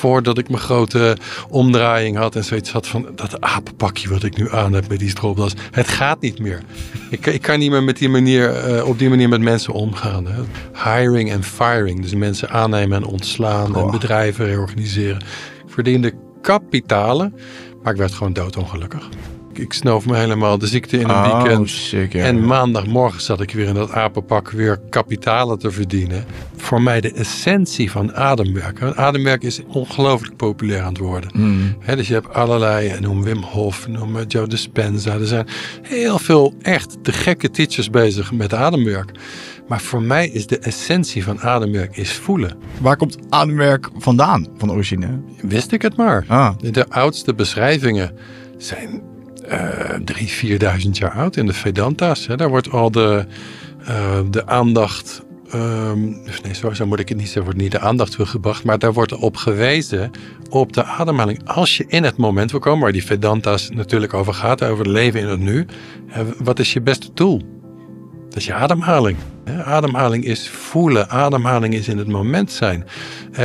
voordat ik mijn grote omdraaiing had en zoiets had van dat apenpakje wat ik nu aan heb met die stropdas. Het gaat niet meer. Ik, ik kan niet meer met die manier, eh, op die manier met mensen omgaan. Hè. Hiring en firing, dus mensen aannemen en ontslaan en bedrijven reorganiseren. Ik verdiende kapitalen, maar ik werd gewoon doodongelukkig. Ik snoof me helemaal de ziekte in een oh, weekend. Sick, En maandagmorgen zat ik weer in dat apenpak weer kapitalen te verdienen. Voor mij de essentie van ademwerk. Ademwerk is ongelooflijk populair aan het worden. Hmm. dus je hebt allerlei, eh, noem Wim Hof, noem eh, Joe Dispenza. Er zijn heel veel echt de gekke teachers bezig met ademwerk. Maar voor mij is de essentie van ademwerk is voelen. Waar komt ademwerk vandaan, van origine? Wist ik het maar. Ah. De oudste beschrijvingen zijn eh, drie, vierduizend jaar oud. In de Vedanta's, hè, daar wordt al de, eh, de aandacht ehm, nee, zo, zo, moet ik het niet zeggen, wordt niet de aandacht voor gebracht, maar daar wordt op gewezen op de ademhaling. Als je in het moment wil komen, waar die Vedanta's natuurlijk over gaat, over het leven in het nu, wat is je beste tool? Dat is je ademhaling. Ademhaling is voelen. Ademhaling is in het moment zijn.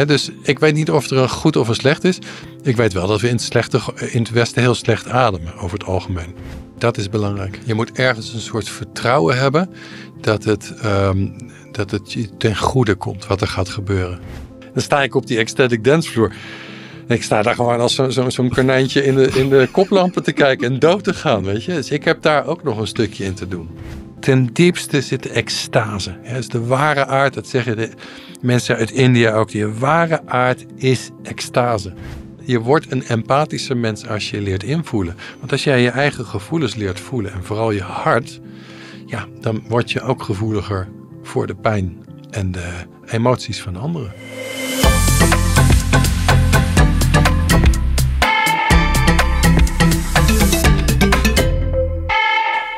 Dus ik weet niet of er een goed of een slecht is. Ik weet wel dat we in het, in het Westen heel slecht ademen, over het algemeen. Dat is belangrijk. Je moet ergens een soort vertrouwen hebben dat het, ehm, dat het je ten goede komt wat er gaat gebeuren. Dan sta ik op die ecstatic dancefloor. Ik sta daar gewoon als zo'n zo, konijntje in de, in de koplampen te kijken en dood te gaan, weet je. Dus ik heb daar ook nog een stukje in te doen ten diepste zit de extase. Het is de ware aard, dat zeggen de mensen uit India ook. Je ware aard is extase. Je wordt een empathischer mens als je leert invoelen. Want als jij je eigen gevoelens leert voelen en vooral je hart, ja, dan word je ook gevoeliger voor de pijn en de emoties van anderen.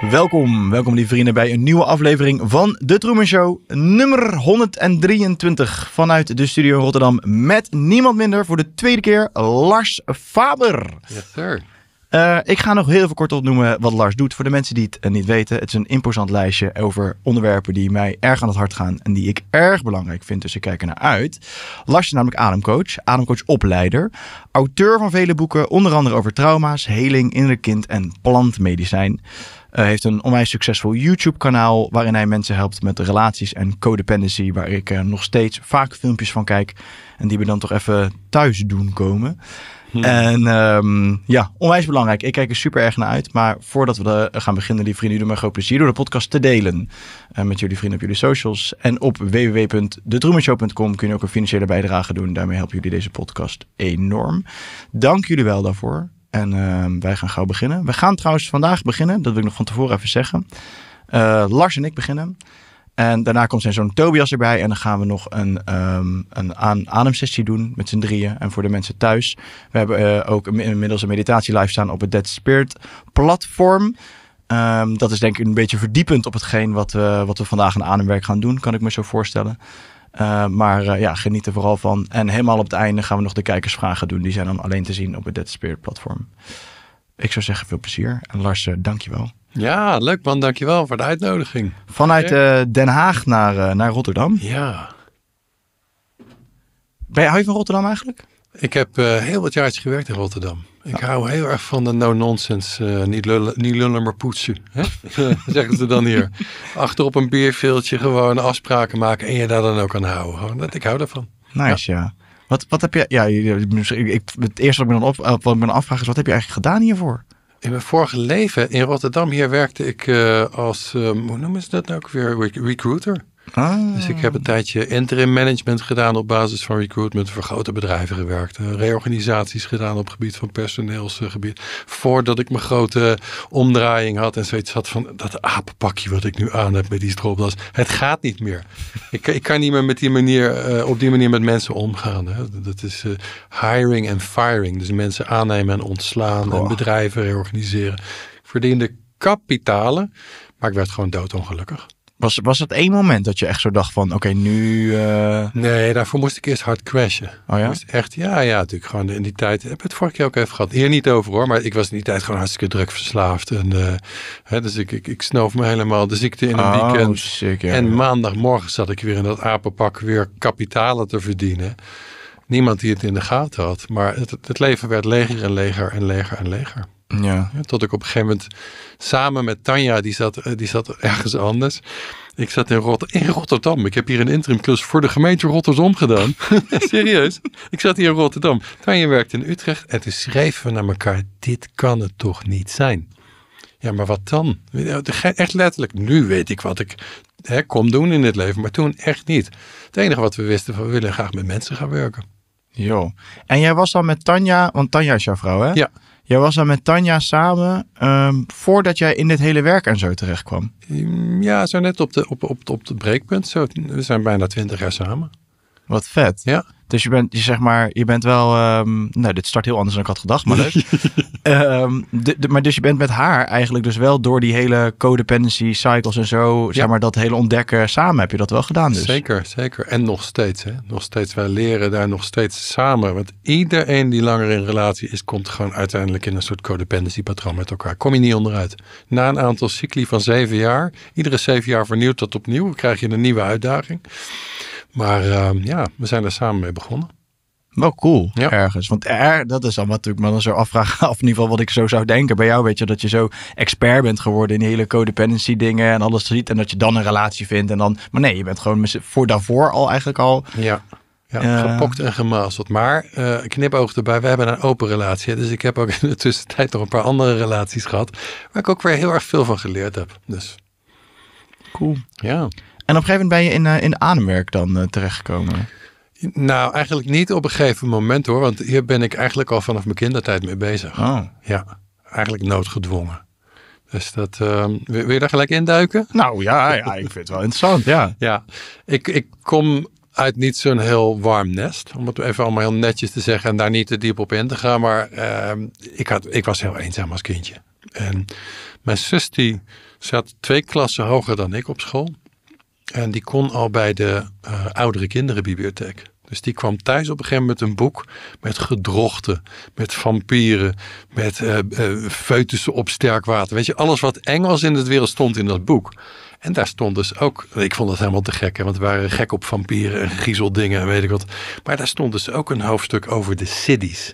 Welkom, welkom lieve vrienden bij een nieuwe aflevering van De Truman Show, nummer 123 vanuit de studio Rotterdam met niemand minder voor de tweede keer Lars Faber. Yes sir. Eh, ik ga nog heel even kort opnoemen wat Lars doet voor de mensen die het eh, niet weten. Het is een imposant lijstje over onderwerpen die mij erg aan het hart gaan en die ik erg belangrijk vind, dus ik kijk er naar uit. Lars is namelijk ademcoach, ademcoachopleider, auteur van vele boeken, onder andere over trauma's, heling, innerlijk kind en plantmedicijn. Eh, heeft een onwijs succesvol YouTube-kanaal waarin hij mensen helpt met relaties en codependency, waar ik eh, nog steeds vaak filmpjes van kijk en die we dan toch even thuis doen komen. Hmm. En ehm, ja, onwijs belangrijk. Ik kijk er super erg naar uit. Maar voordat we eh, gaan beginnen, lieve vrienden, doen me groot plezier door de podcast te delen. Uh, met jullie vrienden op jullie socials. En op www.detroemenshow.com kun je ook een financiële bijdrage doen. Daarmee helpen jullie deze podcast enorm. Dank jullie wel daarvoor. En ehm, wij gaan gauw beginnen. We gaan trouwens vandaag beginnen, dat wil ik nog van tevoren even zeggen. Eh, Lars en ik beginnen. En daarna komt zijn zoon Tobias erbij. En dan gaan we nog een, um, een ademsessie doen met z'n drieën. En voor de mensen thuis. We hebben eh, ook inmiddels een meditatie live staan op het Dead Spirit platform. Ehm, dat is denk ik een beetje verdiepend op hetgeen wat, wat we vandaag aan ademwerk gaan doen. Kan ik me zo voorstellen. Eh, maar eh, ja, geniet er vooral van. En helemaal op het einde gaan we nog de kijkersvragen doen. Die zijn dan alleen te zien op het Dead Spirit platform. Ik zou zeggen veel plezier. En Lars, je uh, dankjewel. Ja, leuk man. Dankjewel voor de uitnodiging. Vanuit eh, Den Haag naar, naar Rotterdam. Ja. Ben je, hou je van Rotterdam eigenlijk? Ik heb heel wat jaar gewerkt in Rotterdam. Ik hou heel erg van de no-nonsense. Eh, niet, lullen, niet lullen, maar poetsen. Hè? zeggen ze dan hier. Achter op een bierveeltje gewoon afspraken maken en je daar dan ook aan houden. Dat, ik hou daarvan. Nice, ja. ja. Wat, wat heb je. Ja, ik, het eerste wat ik me dan op, eh, wat ik me dan afvraag is: wat heb je eigenlijk gedaan hiervoor? In mijn vorige leven in Rotterdam, hier werkte ik eh, als, hoe noemen ze dat nou ook weer? Recruiter. Ah. Dus ik heb een tijdje interim management gedaan op basis van recruitment voor grote bedrijven gewerkt. Eh, reorganisaties gedaan op gebied van personeelsgebied. Voordat ik mijn grote omdraaiing had en zoiets had van dat apenpakje wat ik nu aan heb met die stropdas. Het gaat niet meer. ik, ik kan niet meer met die manier, eh, op die manier met mensen omgaan. Hè. Dat is eh, hiring en firing. Dus mensen aannemen en ontslaan en bedrijven reorganiseren. Ik verdiende kapitalen, maar ik werd gewoon doodongelukkig. Was, was het één moment dat je echt zo dacht van, oké, nu... Eh, nee, daarvoor moest ik eerst hard crashen. Oh ja? echt, ja, ja, natuurlijk. Gewoon in die tijd, heb eh, het vorige keer ook even gehad. Hier niet over hoor, maar ik was in die tijd gewoon hartstikke druk verslaafd. En, eh, hè, dus ik, ik, ik snoof me helemaal de ziekte in een oh, weekend. En maandagmorgen zat ik weer in dat apenpak weer kapitalen te verdienen. Niemand die het in de gaten had. Maar het, het leven werd leger en leger en leger en leger. Ja, tot ik op een gegeven moment samen met Tanja, die zat, eh, die zat ergens anders. Ik zat in, Rotterdam. Ik heb hier een interimklus voor de gemeente Rotterdam gedaan. Serieus. Ik zat hier in Rotterdam. Tanja werkte in Utrecht. En toen schreven we naar elkaar: dit kan het toch niet zijn? Ja, maar wat dan? Echt letterlijk, nu weet ik wat ik hè, kom doen in het leven, maar toen echt niet. Het enige wat we wisten, we willen graag met mensen gaan werken. Jo. En jij was dan met Tanja, want Tanja is jouw vrouw, hè? Ja. Jij was dan met Tanja samen ehm, voordat jij in dit hele werk en zo terecht kwam. Ehm, ja, zo net op, de, op, op, op het breekpunt. Zo, we zijn bijna twintig jaar samen. Wat vet, ja. Dus je bent, je zeg maar, je bent wel. Ehm, nou, dit start heel anders dan ik had gedacht, maar leuk. Ehm, maar dus je bent met haar eigenlijk dus wel door die hele codependency cycles en zo, zeg maar, dat hele ontdekken samen heb je dat wel gedaan. Dus. Zeker, zeker. En nog steeds, hè? Nog steeds. Wij leren daar nog steeds samen. Want iedereen die langer in relatie is, komt gewoon uiteindelijk in een soort codependency patroon met elkaar. Kom je niet onderuit. Na een aantal cycli van zeven jaar, iedere zeven jaar vernieuwt dat opnieuw, krijg je een nieuwe uitdaging. Maar ehm, ja, we zijn er samen mee begonnen. Wel cool, ergens. Want dat is dan natuurlijk maar dan zo afvraag, of in ieder geval wat ik zo zou denken bij jou, weet je, dat je zo expert bent geworden in hele codependency dingen en alles ziet en dat je dan een relatie vindt en dan, maar nee, je bent gewoon voor daarvoor al eigenlijk al. Ja, ja eh, gepokt en gemazeld. Maar uh, knipoog erbij, we hebben een open relatie, dus ik heb ook in de tussentijd nog een paar andere relaties gehad, waar ik ook weer heel erg veel van geleerd heb. Dus. Cool. Ja. En op een gegeven moment ben je in, uh, in ademwerk dan eh, terechtgekomen. Nou, eigenlijk niet op een gegeven moment hoor. Want hier ben ik eigenlijk al vanaf mijn kindertijd mee bezig. Oh. Ja, eigenlijk noodgedwongen. Dus dat, ehm, wil, je daar gelijk induiken? Nou ja, ja ik vind het wel interessant, ja. Ja, ik, ik kom uit niet zo'n heel warm nest. Om het even allemaal heel netjes te zeggen en daar niet te diep op in te gaan. Maar ehm, ik, had, ik was heel eenzaam als kindje. En mijn zus die zat twee klassen hoger dan ik op school. En die kon al bij de uh, oudere kinderenbibliotheek. Dus die kwam thuis op een gegeven moment een boek met gedrochten, met vampieren, met uh, op sterk water. Weet je, alles wat eng was in het wereld stond in dat boek. En daar stond dus ook, ik vond dat helemaal te gek, hè, want we waren gek op vampieren en giezeldingen en weet ik wat. Maar daar stond dus ook een hoofdstuk over de cities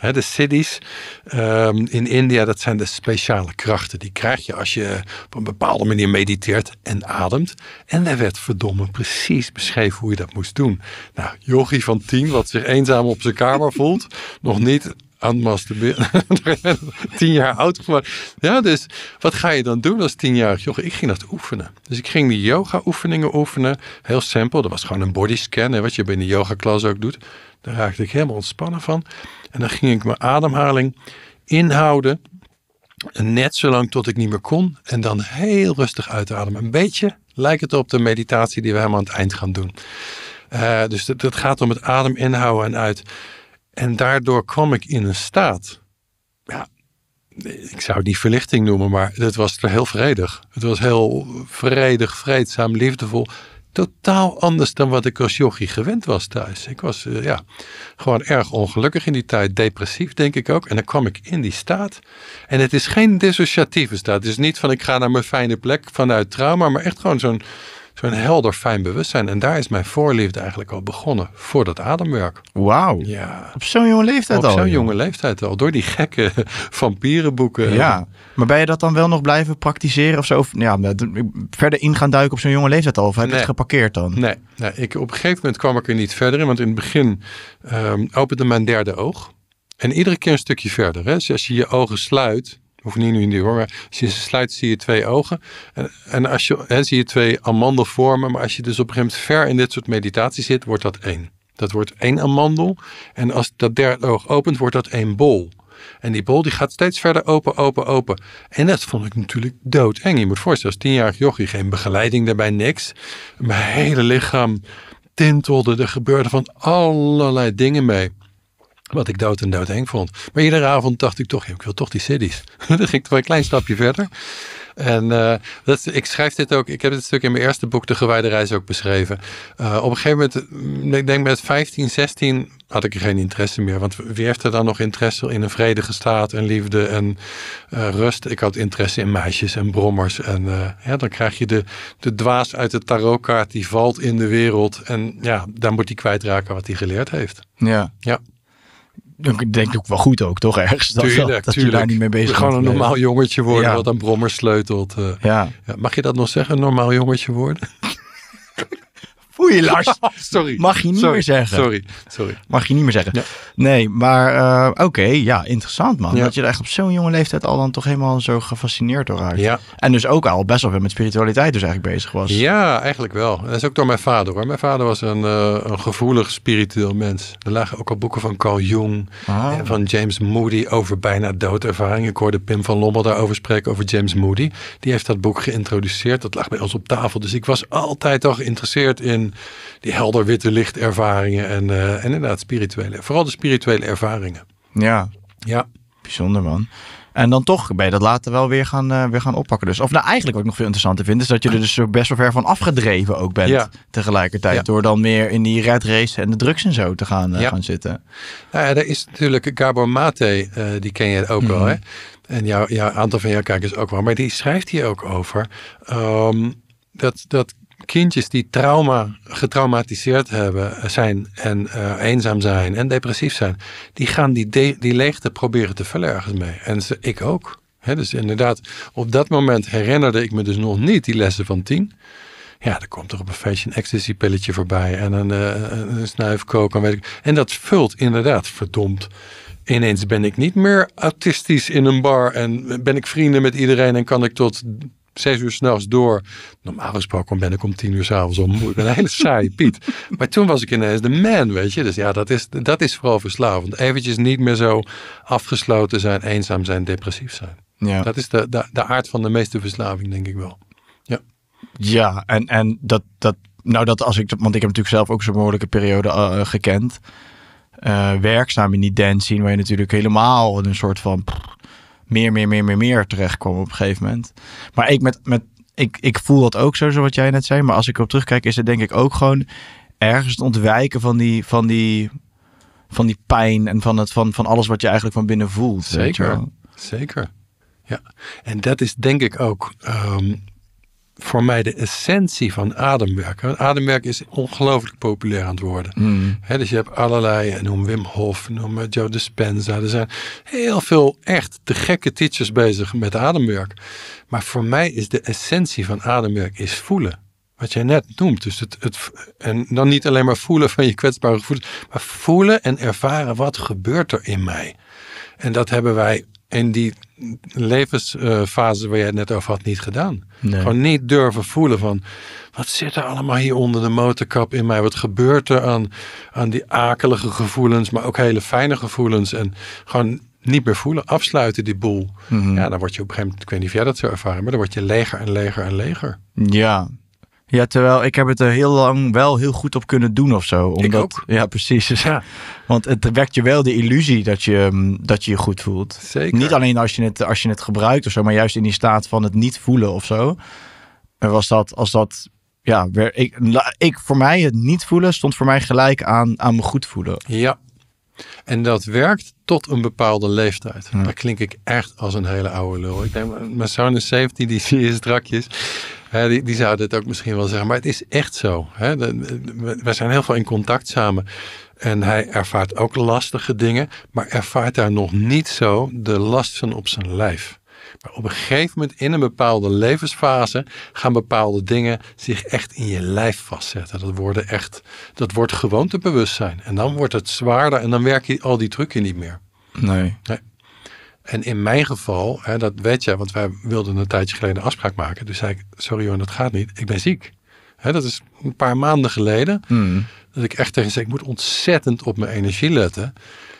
de siddhis ehm, in India, dat zijn de speciale krachten. Die krijg je als je op een bepaalde manier mediteert en ademt. En daar werd verdomme precies beschreven hoe je dat moest doen. Nou, yogi van tien, wat zich eenzaam op zijn kamer voelt, nog niet aan masturberen. tien jaar oud geworden. Ja, dus wat ga je dan doen als tienjarig joch? Ik ging dat oefenen. Dus ik ging die yoga oefeningen oefenen. Heel simpel. Dat was gewoon een bodyscan. wat je bij de yoga klas ook doet. Daar raakte ik helemaal ontspannen van. En dan ging ik mijn ademhaling inhouden. Net zolang tot ik niet meer kon. En dan heel rustig uitademen. Een beetje lijkt het op de meditatie die we helemaal aan het eind gaan doen. Eh, dus dat gaat om het adem inhouden en uit. En daardoor kwam ik in een staat. Ja, ik zou het niet verlichting noemen, maar het was heel vredig. Het was heel vredig, vreedzaam, liefdevol. Totaal anders dan wat ik als jochie gewend was thuis. Ik was eh, ja, gewoon erg ongelukkig in die tijd. Depressief denk ik ook. En dan kwam ik in die staat. En het is geen dissociatieve staat. Het is niet van ik ga naar mijn fijne plek vanuit trauma. Maar echt gewoon zo'n zo'n helder, fijn bewustzijn. En daar is mijn voorliefde eigenlijk al begonnen voor dat ademwerk. Wauw. Ja. Op zo'n jonge leeftijd al? Op zo'n jonge leeftijd al. Door die gekke vampierenboeken. Ja. Maar ben je dat dan wel nog blijven praktiseren of zo? Of, verder in gaan duiken op zo'n jonge leeftijd al? Of heb je nee. het geparkeerd dan? Nee. Ik, op een gegeven moment kwam ik er niet verder in. Want in het begin um, opende mijn derde oog. En iedere keer een stukje verder. Hè? Dus als je je ogen sluit hoeft niet nu in die hoor, maar als je ze sluit zie je twee ogen. En, en als je, hè, zie je twee amandelvormen, maar als je dus op een gegeven moment ver in dit soort meditatie zit, wordt dat één. Dat wordt één amandel. En als dat derde oog opent, wordt dat één bol. En die bol die gaat steeds verder open, open, open. En dat vond ik natuurlijk doodeng. Je moet voorstellen, als tienjarig jochie, geen begeleiding daarbij, niks. Mijn hele lichaam tintelde, er gebeurde van allerlei dingen mee. Wat ik dood en dood vond. Maar iedere avond dacht ik toch, ik wil toch die cities. Dan ging ik toch een klein stapje verder. En eh, dat, ik schrijf dit ook, ik heb dit stuk in mijn eerste boek, De Gewijde Reis, ook beschreven. Eh, op een gegeven moment, mm, ik denk met 15, 16, had ik er geen interesse meer. Want wie heeft er dan nog interesse in een vredige staat en liefde en eh, rust? Ik had interesse in meisjes en brommers. En ja, dan krijg je de, de dwaas uit de tarotkaart die valt in de wereld. En ja, dan moet hij kwijtraken wat hij geleerd heeft. Ja. ja ik denk ook wel goed ook, toch ergens? Dat, tuurlijk, dat, je daar niet mee bezig bent. Gewoon een normaal jongetje worden wat een brommers sleutelt. Eh. ja. Mag je dat nog zeggen, een normaal jongetje worden? Foei, Lars. Sorry. Mag je niet meer zeggen. Sorry. Sorry. Mag je niet meer zeggen. Nee, maar eh, oké, ja, interessant man. Dat je er echt op zo'n jonge leeftijd al dan toch helemaal zo gefascineerd door raakt. Ja. En dus ook al best wel weer met spiritualiteit dus eigenlijk bezig was. Ja, eigenlijk wel. Dat is ook door mijn vader hoor. Mijn vader was een, eh, een gevoelig spiritueel mens. Er lagen ook al boeken van Carl Jung ah. en eh, van James Moody over bijna doodervaring. Ik hoorde Pim van Lommel daarover spreken, over James Moody. Die heeft dat boek geïntroduceerd. Dat lag bij ons op tafel. Dus ik was altijd toch geïnteresseerd in die helder witte lichtervaringen en, eh, en inderdaad spirituele, vooral de spirituele ervaringen. Ja. Ja. Bijzonder man. En dan toch bij dat later wel weer gaan, eh, weer gaan oppakken. Dus. Of nou, eigenlijk wat ik nog veel interessanter vind, is dat je er dus best wel ver van afgedreven ook bent. Ja. Tegelijkertijd. Door dan meer in die red race en de drugs en zo te gaan, eh, gaan zitten. Nou ja, er is natuurlijk Gabor Mate, die ken je ook wel. Hè? Mhm. En jouw, aantal van jouw kijkers ook wel. Maar die schrijft hier ook over. Ehm, dat, dat kindjes die trauma, getraumatiseerd hebben, eh, zijn en eh, eenzaam zijn en depressief zijn, die gaan die, die leegte proberen te vullen ergens mee. En ze, ik ook. dus inderdaad, op dat moment herinnerde ik me dus nog niet die lessen van tien. Ja, dan komt er op een feestje een ecstasy-pilletje voorbij en een, uh, een snuifkook en weet ik. En dat vult inderdaad, verdomd. Ineens ben ik niet meer autistisch in een bar en ben ik vrienden met iedereen en kan ik tot 6 uur s'nachts door. Normaal gesproken ben ik om tien uur s'avonds al Ik een hele saaie Piet. Maar toen was ik ineens de man, weet je. Dus ja, dat is, dat is vooral verslavend. Eventjes niet meer zo afgesloten zijn, eenzaam zijn, depressief zijn. Ja. Dat is de, de, de aard van de meeste verslaving, denk ik wel. Ja, ja en, en dat, dat, nou dat als ik, want ik heb natuurlijk zelf ook zo'n moeilijke periode eh, gekend. Uh, werkzaam in die dance waar je natuurlijk helemaal een soort van meer, meer, meer, meer, meer terechtkomen op een gegeven moment. Maar ik, met, met, ik, ik voel dat ook zo, zoals jij net zei. Maar als ik erop terugkijk, is het denk ik ook gewoon ergens het ontwijken van die, van die, van die pijn en van, het, van, van alles wat je eigenlijk van binnen voelt. Zeker, zeker. Ja, en dat is denk ik ook ehm, voor mij de essentie van ademwerk. ademwerk is ongelooflijk populair aan het worden. Hmm. dus je hebt allerlei, eh, noem Wim Hof, noem eh, Joe Dispenza. Er zijn heel veel echt te gekke teachers bezig met ademwerk. Maar voor mij is de essentie van ademwerk is voelen. Wat jij net noemt. Dus het, het, en dan niet alleen maar voelen van je kwetsbare gevoelens. Maar voelen en ervaren wat gebeurt er in mij. En dat hebben wij in die levensfase waar jij het net over had niet gedaan. Gewoon niet durven voelen van wat zit er allemaal hier onder de motorkap in mij? Wat gebeurt er aan, aan die akelige gevoelens, maar ook hele fijne gevoelens? En gewoon niet meer voelen, afsluiten die boel. Mhm. Ja, dan word je op een gegeven moment, ik weet niet of jij dat zo ervaren, maar dan word je leger en leger en leger. Ja, ja, terwijl ik heb het er heel lang wel heel goed op kunnen doen of zo. Omdat, ik ook. Ja, precies. Ja. Want het wekt je wel de illusie dat je, mm, dat je je goed voelt. Zeker. Niet alleen als je, het, als je het gebruikt of zo, maar juist in die staat van het niet voelen of zo. En was dat, als dat, ja, ik, ik voor mij het niet voelen stond voor mij gelijk aan, aan me goed voelen. Ja. En dat werkt tot een bepaalde leeftijd. Ja. Daar klink ik echt als een hele oude lul. Ik denk, mijn is 17, die zie je strakjes die, zou zouden het ook misschien wel zeggen. Maar het is echt zo. Hè? we zijn heel veel in contact samen. En hij ervaart ook lastige dingen. Maar ervaart daar nog niet zo de last van op zijn lijf. Maar op een gegeven moment in een bepaalde levensfase gaan bepaalde dingen zich echt in je lijf vastzetten. Dat, worden echt, dat wordt gewoontebewustzijn. En dan wordt het zwaarder en dan werk je al die trucjes niet meer. Nee. nee. En in mijn geval, hè, dat weet je, want wij wilden een tijdje geleden een afspraak maken. Dus zei ik, sorry Johan, dat gaat niet. Ik ben ziek. Hè, dat is een paar maanden geleden. Hmm. Dat ik echt tegen zei, ik moet ontzettend op mijn energie letten.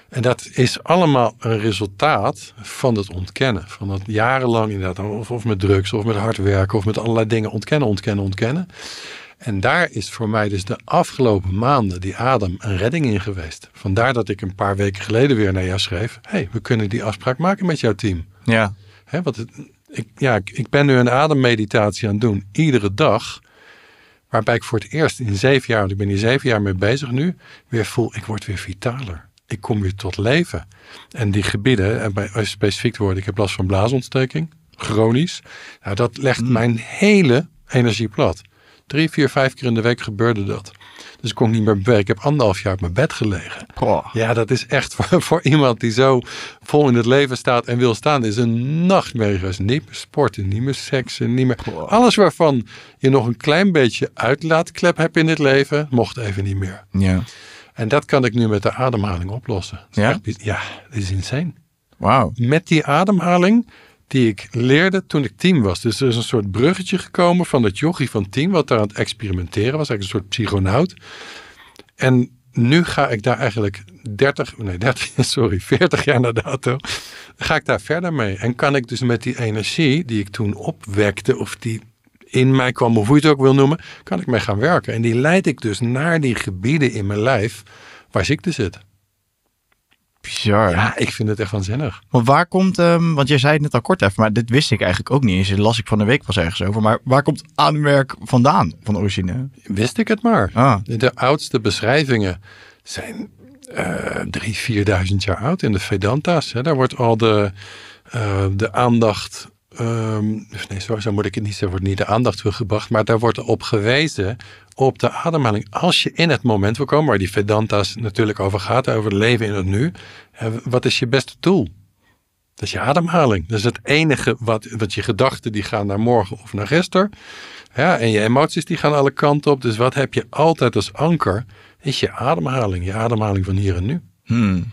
En dat is allemaal een resultaat van het ontkennen. Van dat jarenlang inderdaad, of met drugs, of met hard werken, of met allerlei dingen ontkennen, ontkennen, ontkennen. En daar is voor mij dus de afgelopen maanden die adem een redding in geweest. Vandaar dat ik een paar weken geleden weer naar jou schreef. hey, we kunnen die afspraak maken met jouw team. Ja. want ik, ja, ik ben nu een ademmeditatie aan het doen, iedere dag. Waarbij ik voor het eerst in zeven jaar, want ik ben hier zeven jaar mee bezig nu, weer voel ik word weer vitaler. Ik kom weer tot leven. En die gebieden, en bij, eh, specifiek te worden, ik heb last van blaasontsteking, chronisch. Nou, dat legt mm. mijn hele energie plat. Drie, vier, vijf keer in de week gebeurde dat. Dus ik kon niet meer werken. Ik heb anderhalf jaar op mijn bed gelegen. Ja, dat is echt voor, iemand die zo vol in het leven staat en wil staan. is een nachtmerrie Dus Niet meer sporten, niet meer seksen, niet meer... Alles waarvan je nog een klein beetje uitlaatklep hebt in dit leven, mocht even niet meer. Ja. En dat kan ik nu met de ademhaling oplossen. ja? ja, dat is insane. Wauw. Met die ademhaling die ik leerde toen ik team was. Dus er is een soort bruggetje gekomen van dat jochie van team wat daar aan het experimenteren was, eigenlijk een soort psychonaut. En nu ga ik daar eigenlijk 30, nee 30, sorry, 40 jaar na dato, ga ik daar verder mee. En kan ik dus met die energie die ik toen opwekte, of die in mij kwam, of hoe je het ook wil noemen, kan ik mee gaan werken. En die leid ik dus naar die gebieden in mijn lijf waar ziekte zit. Ja, ik vind het echt waanzinnig. Want waar komt, ehm, want jij zei het net al kort even, maar dit wist ik eigenlijk ook niet eens. las ik van de week was ergens over. Maar waar komt aanmerk vandaan, van origine? Wist ik het maar. Ah. De oudste beschrijvingen zijn eh, drie, vierduizend jaar oud in de Vedanta's. Hè. Daar wordt al de, eh, de aandacht Ehm, nee, sorry, zo moet ik het niet zeggen, wordt niet de aandacht voor gebracht, maar daar wordt op gewezen op de ademhaling. Als je in het moment wil komen, waar die Vedanta's natuurlijk over gaat, over het leven in het nu, eh, wat is je beste tool? Dat is je ademhaling. Dat is het enige wat, wat je gedachten die gaan naar morgen of naar gisteren. Ja, en je emoties die gaan alle kanten op. Dus wat heb je altijd als anker? Is je ademhaling, je ademhaling van hier en nu. Hmm.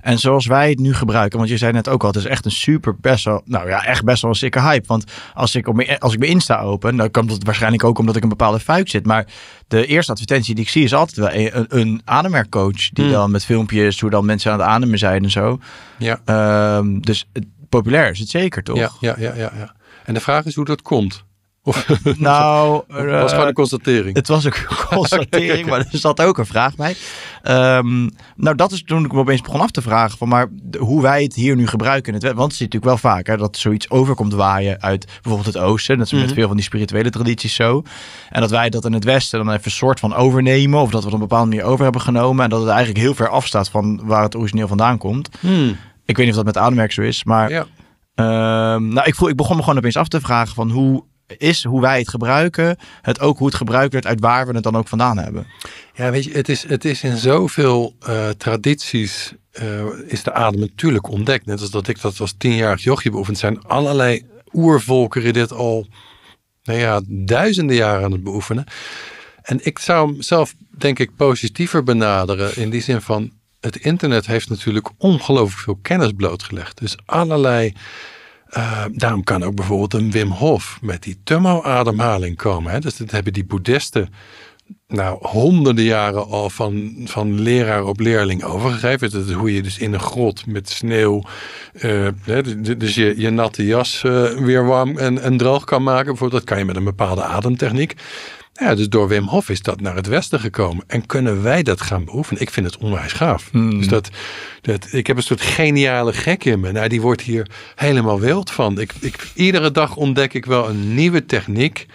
En zoals wij het nu gebruiken, want je zei net ook al, het is echt een super best wel, nou ja, echt best wel een sikke hype. Want als ik, op, als ik mijn Insta open, dan komt het waarschijnlijk ook omdat ik een bepaalde fuik zit. Maar de eerste advertentie die ik zie is altijd wel een, een ademwerkcoach die hmm. dan met filmpjes, hoe dan mensen aan het ademen zijn en zo. Ja. Ehm, dus het, populair is het zeker, toch? ja, ja, ja, ja. En de vraag is hoe dat komt. nou, het was gewoon eh, een constatering. Het was ook een constatering, maar er zat ook een vraag bij. Ehm, nou, dat is toen ik me opeens begon af te vragen van, maar hoe wij het hier nu gebruiken. In het, want het is natuurlijk wel vaker dat zoiets overkomt waaien uit bijvoorbeeld het oosten. Dat is met mhm. veel van die spirituele tradities zo. En dat wij dat in het westen dan even een soort van overnemen. Of dat we het op een bepaalde manier over hebben genomen. En dat het eigenlijk heel ver afstaat van waar het origineel vandaan komt. Hmm. Ik weet niet of dat met aanmerk zo is, maar... Ja. Ehm, nou, ik, voel, ik begon me gewoon opeens af te vragen van hoe is, hoe wij het gebruiken, het ook hoe het gebruikt werd, uit waar we het dan ook vandaan hebben. Ja, weet je, het is, het is in zoveel eh, tradities eh, is de adem natuurlijk ontdekt. Net als dat ik dat als tienjarig jochie beoefend. zijn allerlei oervolkeren dit al nou ja, duizenden jaren aan het beoefenen. En ik zou hem zelf, denk ik, positiever benaderen. In die zin van, het internet heeft natuurlijk ongelooflijk veel kennis blootgelegd. Dus allerlei eh, daarom kan ook bijvoorbeeld een Wim Hof met die Tummo-ademhaling komen. Hè? Dus dat hebben die boeddhisten nou, honderden jaren al van, van leraar op leerling overgegeven. Dus dat is hoe je dus in een grot met sneeuw, eh, dus je, je natte jas eh, weer warm en, en droog kan maken. Bijvoorbeeld, dat kan je met een bepaalde ademtechniek. Nou ja, dus door Wim Hof is dat naar het Westen gekomen. En kunnen wij dat gaan beoefenen? Ik vind het onwijs gaaf. Hmm. Dus dat, dat, ik heb een soort geniale gek in me. Nou, die wordt hier helemaal wild van. Ik, ik, iedere dag ontdek ik wel een nieuwe techniek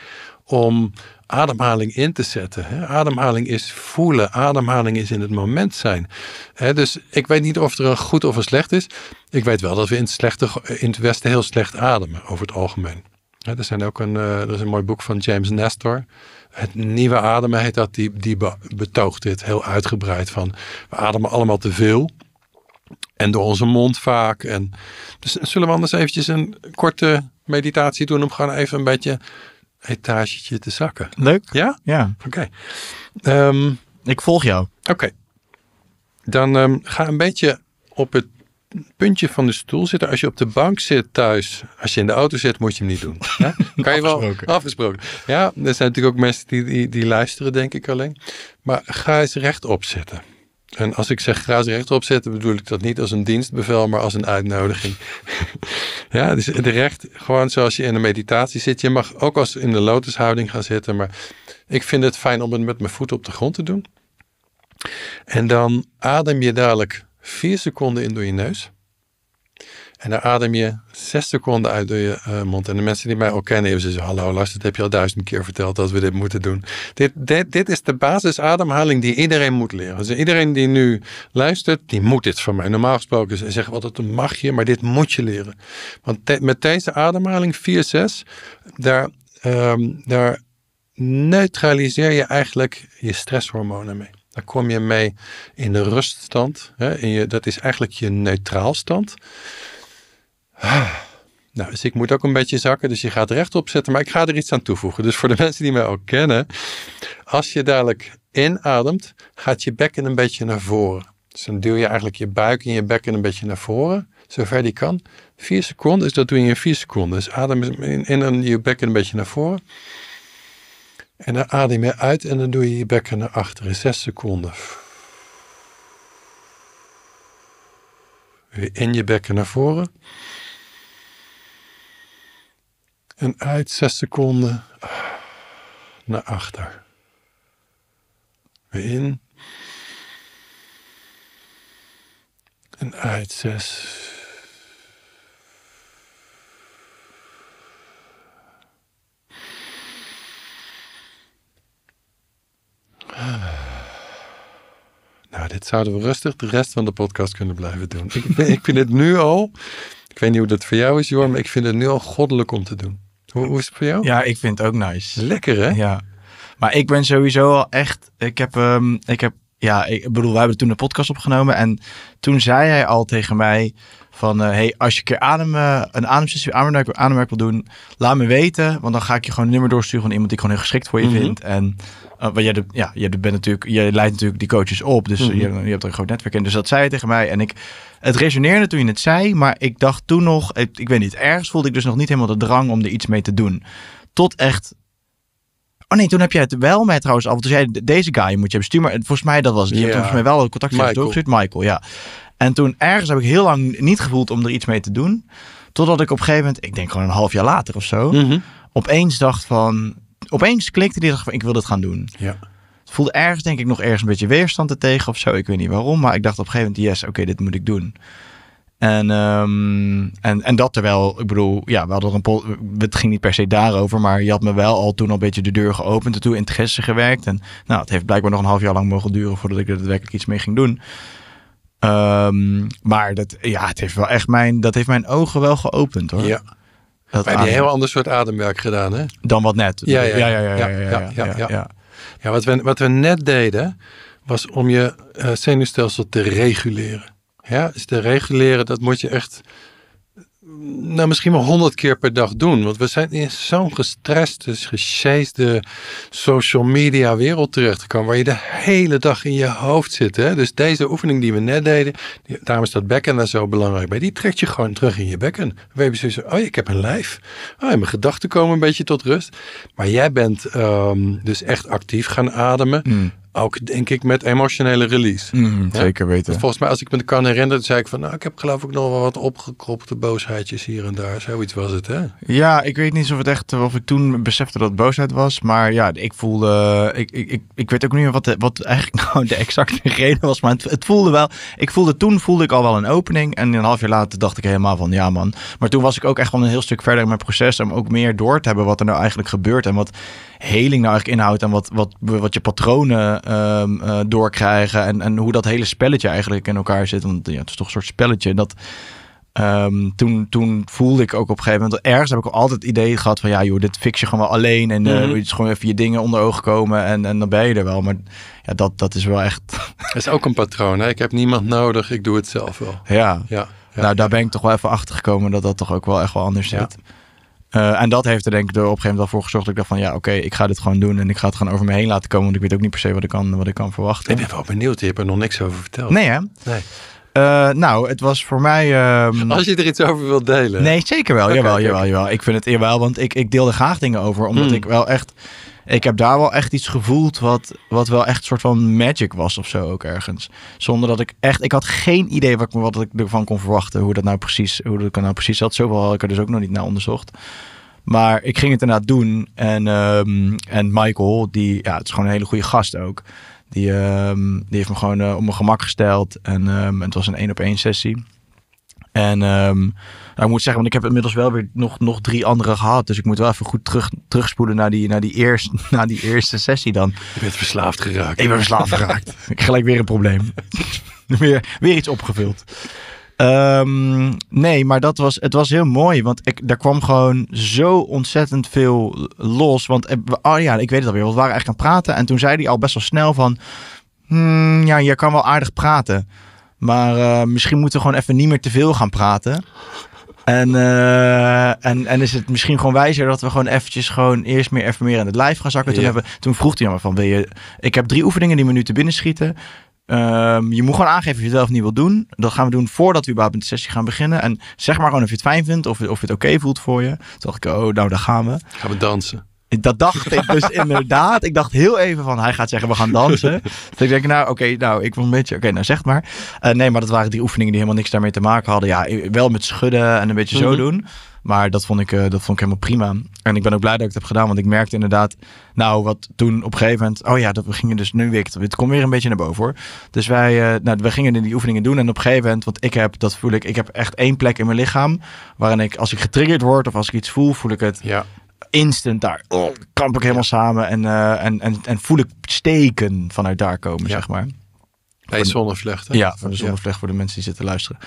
om ademhaling in te zetten. Hè? Ademhaling is voelen. Ademhaling is in het moment zijn. Hè? Dus ik weet niet of er een goed of een slecht is. Ik weet wel dat we in het, slechte, in het Westen heel slecht ademen over het algemeen. Hè? Er, zijn ook een, eh, er is een mooi boek van James Nestor het nieuwe ademen heet dat, die, die betoogt dit heel uitgebreid van we ademen allemaal te veel. En door onze mond vaak. En, dus zullen we anders eventjes een korte meditatie doen om gewoon even een beetje etagetje te zakken. Leuk. Ja? Ja. Oké. Ehm, ik volg jou. Oké. Dan ehm, ga een beetje op het puntje van de stoel zitten. Als je op de bank zit thuis, als je in de auto zit, moet je hem niet doen. Ja? Kan je wel afgesproken. Ja, er zijn natuurlijk ook mensen die, die, luisteren, denk ik alleen. Maar ga eens rechtop zitten. En als ik zeg ga eens rechtop zitten, bedoel ik dat niet als een dienstbevel, maar als een uitnodiging. ja, dus de recht, gewoon zoals je in een meditatie zit. Je mag ook als in de lotushouding gaan zitten. Maar ik vind het fijn om het met mijn voeten op de grond te doen. En dan adem je dadelijk 4 seconden in door je neus. En dan adem je 6 seconden uit door je eh, mond. En de mensen die mij al kennen, even zeggen: Hallo Lars, dat heb je al duizend keer verteld dat we dit moeten doen. Dit, dit, dit is de basisademhaling die iedereen moet leren. Dus iedereen die nu luistert, die moet dit van mij. Normaal gesproken zeggen ze: altijd: mag je, maar dit moet je leren. Want met deze ademhaling 4-6, daar, ehm, daar neutraliseer je eigenlijk je stresshormonen mee. Dan kom je mee in de ruststand. Hè, in je, dat is eigenlijk je neutraal stand. Ah, nou, dus ik moet ook een beetje zakken, dus je gaat rechtop zetten. Maar ik ga er iets aan toevoegen. Dus voor de mensen die mij al kennen, als je dadelijk inademt, gaat je bekken een beetje naar voren. Dus dan duw je eigenlijk je buik en je bekken een beetje naar voren, zover die kan. Vier seconden, dus dat doe je in vier seconden. Dus adem in en je bekken een beetje naar voren. En dan adem je uit en dan doe je je bekken naar achteren. zes seconden. Weer in je bekken naar voren. En uit zes seconden naar achter. Weer in. En uit zes. Nou, dit zouden we rustig de rest van de podcast kunnen blijven doen. Ik, ik vind het nu al, ik weet niet hoe dat voor jou is, Jor, maar ik vind het nu al goddelijk om te doen. Hoe, hoe is het voor jou? Ja, ik vind het ook nice. Lekker, hè? Ja. Maar ik ben sowieso al echt, ik heb, ehm, ik heb ja, ik bedoel, we hebben toen de podcast opgenomen en toen zei hij al tegen mij, van hé, eh, hey, als je een keer adem eh, een ademsessie, ademwerk, ademwerk wil doen, laat me weten. Want dan ga ik je gewoon een nummer doorsturen van iemand die ik gewoon heel geschikt voor je mm vind. En uh, jij, de, ja, je bent natuurlijk, je leidt natuurlijk die coaches op. Dus mhm. je, hebt er een groot netwerk in. Dus dat zei je tegen mij. En ik, het resoneerde toen je het zei. Maar ik dacht toen nog, ik, weet niet, ergens voelde ik dus nog niet helemaal de drang om er iets mee te doen. Tot echt Oh nee, toen heb jij het wel met trouwens af. Toen zei je, deze guy moet je hebben sturen. Maar volgens mij dat was het. Je hebt volgens mij wel contact met Michael. doorgestuurd. Michael, ja. En toen ergens heb ik heel lang niet gevoeld om er iets mee te doen. Totdat ik op een gegeven moment, ik denk gewoon een half jaar later of zo, mhm. opeens dacht van, opeens klikte die dacht van, ik wil dit gaan doen. Ja. Het voelde ergens denk ik nog ergens een beetje weerstand er tegen of zo. Ik weet niet waarom, maar ik dacht op een gegeven moment, yes, oké, dit moet ik doen. En, ehm, en, en dat terwijl, ik bedoel, ja, we hadden een het ging niet per se daarover, maar je had me wel al toen al een beetje de deur geopend en toen interesse gewerkt. En nou, het heeft blijkbaar nog een half jaar lang mogen duren voordat ik er werkelijk iets mee ging doen. Ehm, maar dat, ja, het heeft wel echt mijn, dat heeft mijn ogen wel geopend hoor. Ja. Dat maar een heel ander soort ademwerk gedaan hè? Dan wat net. Ja, ja, ja. Ja, ja, ja. ja, ja, ja wat, we, wat we net deden was om je eh, zenuwstelsel te reguleren. Ja, dus te reguleren, dat moet je echt nou, misschien wel honderd keer per dag doen. Want we zijn in zo'n gestreste, dus social media wereld terechtgekomen. Waar je de hele dag in je hoofd zit. Hè? Dus deze oefening die we net deden. daarom is dat bekken daar zo belangrijk bij. Die trekt je gewoon terug in je bekken. We hebben zoiets oh ik heb een lijf. Oh, mijn gedachten komen een beetje tot rust. Maar jij bent ehm, dus echt actief gaan ademen. Hmm. Ook denk ik met emotionele release. Mm, zeker weten. Dus volgens mij, als ik me kan herinneren, zei ik van, nou, ik heb geloof ik nog wel wat opgekropte boosheidjes hier en daar. Zoiets was het, hè? Ja, ik weet niet of het echt, of ik toen besefte dat boosheid was, maar ja, ik voelde, ik, ik, ik, ik weet ook niet meer wat, wat eigenlijk nou de exacte reden was, maar het, het, voelde wel, ik voelde toen voelde ik al wel een opening en een half jaar later dacht ik helemaal van, ja man. Maar toen was ik ook echt wel een heel stuk verder in mijn proces om ook meer door te hebben wat er nou eigenlijk gebeurt en wat heling nou eigenlijk inhoudt en wat, wat, wat je patronen ehm, eh, doorkrijgen en, en hoe dat hele spelletje eigenlijk in elkaar zit. Want ja, het is toch een soort spelletje. Dat, ehm, toen, toen voelde ik ook op een gegeven moment, ergens heb ik altijd het idee gehad van ja joh, dit fix je gewoon wel alleen en uh, mm gewoon even je dingen onder ogen komen en, en dan ben je er wel. Maar ja, dat, dat is wel echt... Dat is ook een patroon. Hè? Ik heb niemand nodig, ik doe het zelf wel. Ja, ja. nou daar ben ik toch wel even achter gekomen dat dat toch ook wel echt wel anders zit. Eh, en dat heeft er denk ik er op een gegeven moment wel voor gezorgd. Dat ik dacht van ja, oké, ik ga dit gewoon doen. En ik ga het gewoon over me heen laten komen. Want ik weet ook niet per se wat ik kan, wat ik kan verwachten. Ik ben wel benieuwd. Je hebt er nog niks over verteld. Nee hè? Nee. Eh, nou, het was voor mij. Ehm, Als je er iets over wilt delen. Nee, zeker wel. jawel, jawel, jawel. Ik vind het jawel, want ik, ik deelde graag dingen over. Omdat hmm. ik wel echt ik heb daar wel echt iets gevoeld wat, wat wel echt een soort van magic was of zo ook ergens. Zonder dat ik echt, ik had geen idee wat, wat ik ervan kon verwachten, hoe dat nou precies, hoe dat nou precies zat. Zoveel had ik er dus ook nog niet naar onderzocht. Maar ik ging het inderdaad doen. En, um, en Michael, die ja, het is gewoon een hele goede gast ook. Die, ehm, die heeft me gewoon eh, op mijn gemak gesteld. En um, het was een één op één sessie. En ik moet zeggen, want ik heb inmiddels wel weer nog, nog drie andere gehad. Dus ik moet wel even goed terug, terugspoelen naar die, naar, die eerst, naar die eerste sessie dan. Je bent verslaafd geraakt. Ik ben verslaafd geraakt. ik gelijk weer een probleem. weer, weer iets opgevuld. Ehm, nee, maar dat was, het was heel mooi. Want ik, daar kwam gewoon zo ontzettend veel los. Want, eh, oh ja, ik weet het alweer. Want we waren echt aan het praten. En toen zei hij al best wel snel van... Hmm, ja, je kan wel aardig praten. Maar eh, misschien moeten we gewoon even niet meer te veel gaan praten. En, eh, en, en is het misschien gewoon wijzer dat we gewoon eventjes gewoon eerst meer even meer in het live gaan zakken. Toen, hebben, toen vroeg hij me van, wil je, ik heb drie oefeningen die me nu te binnen schieten. Ehm, je moet gewoon aangeven of je het wel niet wilt doen. Dat gaan we doen voordat we überhaupt met de sessie gaan beginnen. En zeg maar gewoon of je het fijn vindt of, of het oké voelt voor je. Toen dacht ik, oh, nou, daar gaan we. Gaan we dansen? Dat dacht ik dus inderdaad. Ik dacht heel even van, hij gaat zeggen, we gaan dansen. Dus ik denk, nou oké, nou ik wil een beetje, oké, nou zeg maar. Eh, nee, maar dat waren die oefeningen die helemaal niks daarmee te maken hadden. Ja, wel met schudden en een beetje zo mhm. doen. Maar dat vond, ik, eh, dat vond ik helemaal prima. En ik ben ook blij dat ik het heb gedaan, want ik merkte inderdaad, nou wat toen op een gegeven moment, oh ja, dat, we gingen dus nu weer, het komt weer een beetje naar boven hoor. Dus wij, eh, nou, we gingen die oefeningen doen en op een gegeven moment, want ik heb, dat voel ik, ik heb echt één plek in mijn lichaam waarin ik, als ik getriggerd word of als ik iets voel, voel ik het. Ja instant daar oh, kamp ik helemaal samen en, eh, en, en, en voel ik steken vanuit daar komen, zeg maar. Bij de hè? Ja, een de voor de mensen die zitten luisteren.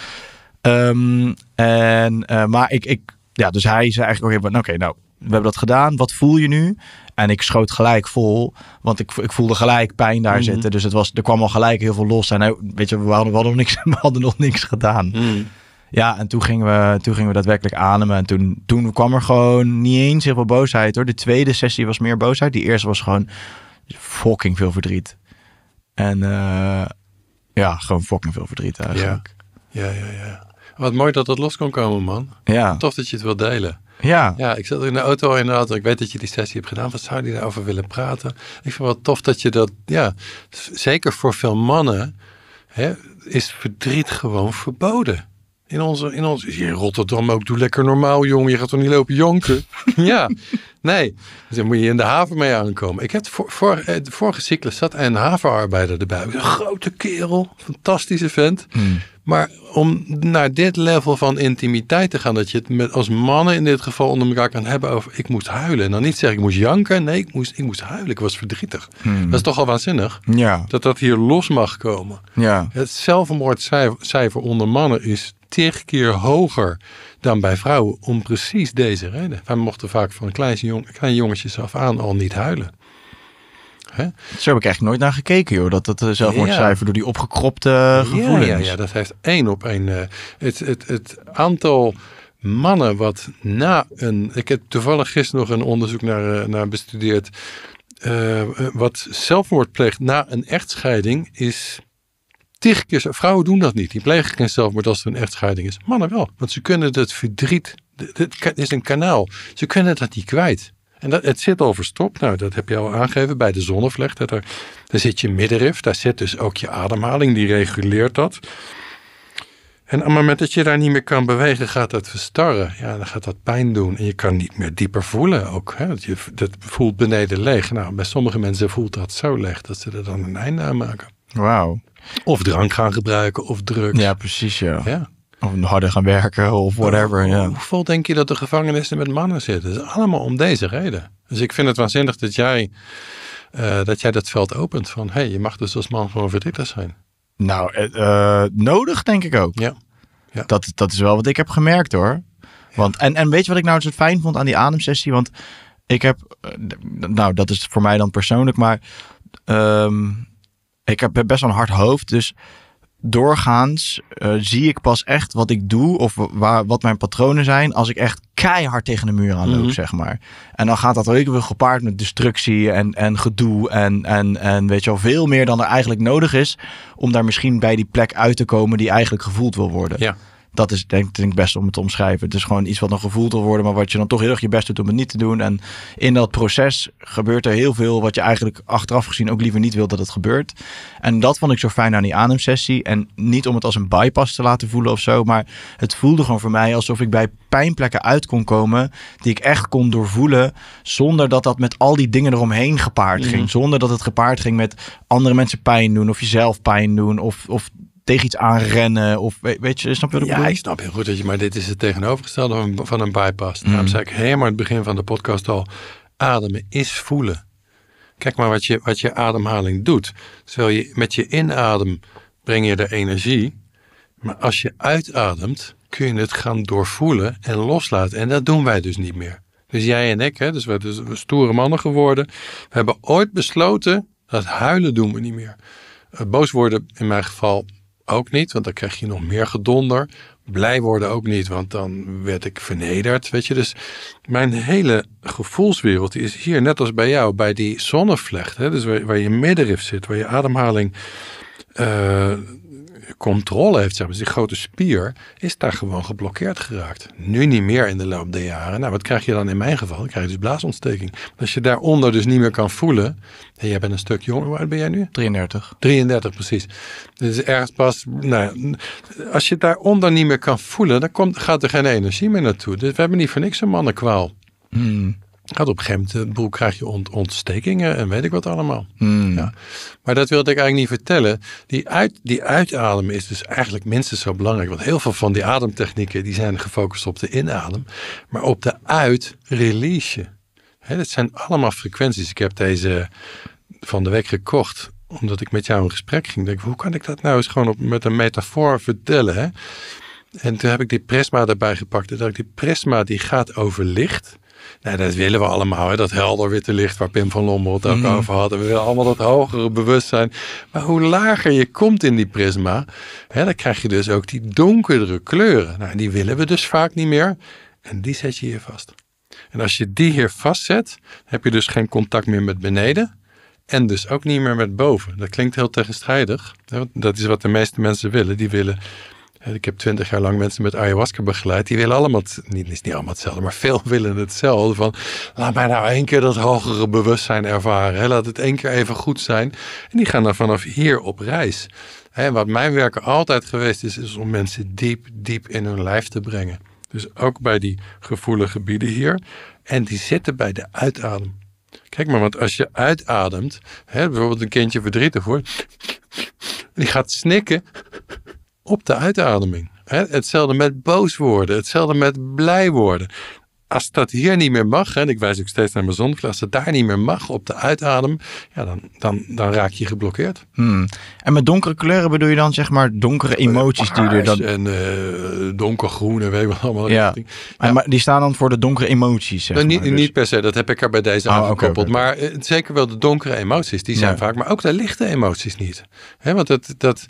Ehm, en, eh, maar ik, ik, ja, dus hij zei eigenlijk, oké, okay, okay, nou, we hebben dat gedaan, wat voel je nu? En ik schoot gelijk vol, want ik, ik voelde gelijk pijn daar mhm. zitten. Dus het was, er kwam al gelijk heel veel los. En weet je, we hadden, we hadden nog niks, we hadden nog niks gedaan. Mhm. Ja, en toen gingen we, toen gingen we daadwerkelijk ademen. En toen, toen kwam er gewoon niet eens heel veel boosheid hoor. De tweede sessie was meer boosheid. Die eerste was gewoon fucking veel verdriet. En eh, ja, gewoon fucking veel verdriet eigenlijk. Ja, ja, ja. Wat mooi dat dat los kon komen, man. Ja. Tof dat je het wilt delen. Ja. Ja, ik zat in de auto inderdaad. Ik weet dat je die sessie hebt gedaan. Wat zou je daarover willen praten? Ik vind wel tof dat je dat... Ja, zeker voor veel mannen hè, is verdriet gewoon verboden. In onze, in ons, Rotterdam ook, doe lekker normaal, jong. Je gaat toch niet lopen jonken ja, nee. dan moet je in de haven mee aankomen. Ik heb voor, voor, eh, vorige cyclus zat een havenarbeider erbij. Een grote kerel, fantastische vent. Hmm. Maar om naar dit level van intimiteit te gaan, dat je het met, als mannen in dit geval onder elkaar kan hebben over ik moest huilen. En dan niet zeggen ik moest janken, nee, ik moest, ik moest huilen, ik was verdrietig. Hmm. Dat is toch al waanzinnig? Ja. Dat dat hier los mag komen. Ja. Het zelfmoordcijfer onder mannen is tig keer hoger dan bij vrouwen om precies deze reden. Wij mochten vaak van klein, jong, klein jongetjes af aan al niet huilen. Hè? Zo heb ik eigenlijk nooit naar gekeken, joh. Dat dat eh, zelfmoordcijfer ja. door die opgekropte eh, gevoelens. Ja, ja, ja, dat heeft één op één. Eh, het, het, het aantal mannen wat na een... Ik heb toevallig gisteren nog een onderzoek naar, naar bestudeerd. Uh, wat zelfmoord pleegt na een echtscheiding is tig vrouwen doen dat niet. Die plegen geen zelfmoord als er een echtscheiding is. Mannen wel, want ze kunnen dat verdriet, Dit is een kanaal, ze kunnen dat niet kwijt. En dat, het zit al verstopt. Nou, dat heb je al aangegeven bij de zonnevlecht. Dat er, daar zit je middenrif. Daar zit dus ook je ademhaling. Die reguleert dat. En op het moment dat je daar niet meer kan bewegen, gaat dat verstarren. Ja, dan gaat dat pijn doen. En je kan niet meer dieper voelen ook. Hè? Dat, je, dat voelt beneden leeg. Nou, bij sommige mensen voelt dat zo leeg dat ze er dan een einde aan maken. Wauw. Of drank gaan gebruiken of drugs. Ja, precies. Ja. ja. Of harder gaan werken of whatever. Oh, ja. hoe vol denk je dat de gevangenissen met mannen zitten? Dat is allemaal om deze reden. Dus ik vind het waanzinnig dat jij, eh, dat, jij dat veld opent. Van hey, je mag dus als man gewoon verdrietig zijn. Nou, eh, eh, nodig denk ik ook. Ja. ja. Dat, dat is wel wat ik heb gemerkt hoor. Want, en, en weet je wat ik nou zo fijn vond aan die ademsessie? Want ik heb, nou dat is voor mij dan persoonlijk, maar ehm, ik heb best wel een hard hoofd. Dus doorgaans eh, zie ik pas echt wat ik doe of waar, wat mijn patronen zijn als ik echt keihard tegen de muur aanloop, loop. Mhm. zeg maar. En dan gaat dat ook weer gepaard met destructie en, en gedoe en, en, en weet je wel, veel meer dan er eigenlijk nodig is om daar misschien bij die plek uit te komen die eigenlijk gevoeld wil worden. Ja dat is denk, denk ik best om het te omschrijven. Het is gewoon iets wat een gevoeld wil worden, maar wat je dan toch heel erg je best doet om het niet te doen. En in dat proces gebeurt er heel veel wat je eigenlijk achteraf gezien ook liever niet wil dat het gebeurt. En dat vond ik zo fijn aan die ademsessie. En niet om het als een bypass te laten voelen of zo, maar het voelde gewoon voor mij alsof ik bij pijnplekken uit kon komen die ik echt kon doorvoelen zonder dat dat met al die dingen eromheen gepaard mhm. ging. Zonder dat het gepaard ging met andere mensen pijn doen of jezelf pijn doen of, of tegen iets aanrennen. Of weet, je, snap je wat ik ja, ik snap heel goed dat je, maar dit is het tegenovergestelde van, van een bypass. Mm. Daarom zei ik helemaal het begin van de podcast al, ademen is voelen. Kijk maar wat je, wat je ademhaling doet. Terwijl dus je met je inadem breng je de energie. Maar als je uitademt, kun je het gaan doorvoelen en loslaten. En dat doen wij dus niet meer. Dus jij en ik, hè, dus we zijn dus stoere mannen geworden. We hebben ooit besloten dat huilen doen we niet meer. Eh, boos worden in mijn geval ook niet, want dan krijg je nog meer gedonder. Blij worden ook niet, want dan werd ik vernederd, weet je. Dus mijn hele gevoelswereld is hier, net als bij jou, bij die zonnevlecht. Hè? Dus waar, je middenrif zit, waar je ademhaling... Eh, controle heeft, zeg maar, dus die grote spier, is daar gewoon geblokkeerd geraakt. Nu niet meer in de loop der jaren. Nou, wat krijg je dan in mijn geval? Dan krijg je dus blaasontsteking. Als je daaronder dus niet meer kan voelen. Hey, jij bent een stuk jonger. waar ben jij nu? 33. 33, precies. Dus ergens pas. Nou, als je daaronder niet meer kan voelen, dan komt, gaat er geen energie meer naartoe. Dus we hebben niet voor niks een mannenkwaal. Hmm. Gaat op een eh, boel krijg je ontstekingen en weet ik wat allemaal. Hmm. Ja. Maar dat wilde ik eigenlijk niet vertellen. Die, uit, die uitademen is dus eigenlijk minstens zo belangrijk. Want heel veel van die ademtechnieken die zijn gefocust op de inadem. Maar op de uit release. dat zijn allemaal frequenties. Ik heb deze van de week gekocht omdat ik met jou in gesprek ging. Denk, hoe kan ik dat nou eens gewoon op, met een metafoor vertellen? En toen heb ik die prisma erbij gepakt. En ik, die prisma die gaat over licht. Ja, dat willen we allemaal, hè? dat helder witte licht waar Pim van Lommel het ook mhm. over had. We willen allemaal dat hogere bewustzijn. Maar hoe lager je komt in die prisma, hè, dan krijg je dus ook die donkerdere kleuren. Nou, die willen we dus vaak niet meer en die zet je hier vast. En als je die hier vastzet, heb je dus geen contact meer met beneden. En dus ook niet meer met boven. Dat klinkt heel tegenstrijdig. Dat is wat de meeste mensen willen. Die willen ik heb twintig jaar lang mensen met ayahuasca begeleid. Die willen allemaal, niet, niet allemaal hetzelfde, maar veel willen hetzelfde. Van, laat mij nou één keer dat hogere bewustzijn ervaren. Laat het één keer even goed zijn. En die gaan dan vanaf hier op reis. En wat mijn werk altijd geweest is, is om mensen diep, diep in hun lijf te brengen. Dus ook bij die gevoelige gebieden hier. En die zitten bij de uitadem. Kijk maar, want als je uitademt, hè, bijvoorbeeld een kindje verdrietig wordt, die gaat snikken op de uitademing. Hetzelfde met boos worden, hetzelfde met blij worden. Als dat hier niet meer mag, en ik wijs ook steeds naar mijn zonnevlak, als dat daar niet meer mag op de uitadem, ja, dan, dan, dan raak je geblokkeerd. Hmm. En met donkere kleuren bedoel je dan zeg maar donkere emoties die er dan. En uh, donkergroene, weet je wat allemaal. Ja. ja. maar die staan dan voor de donkere emoties. Zeg nou, niet, niet dus- per se, dat heb ik er bij deze ah, aan aangekoppeld. Maar eh, zeker wel de donkere emoties, die zijn vaak, maar ook de lichte emoties niet. Hè, want dat. dat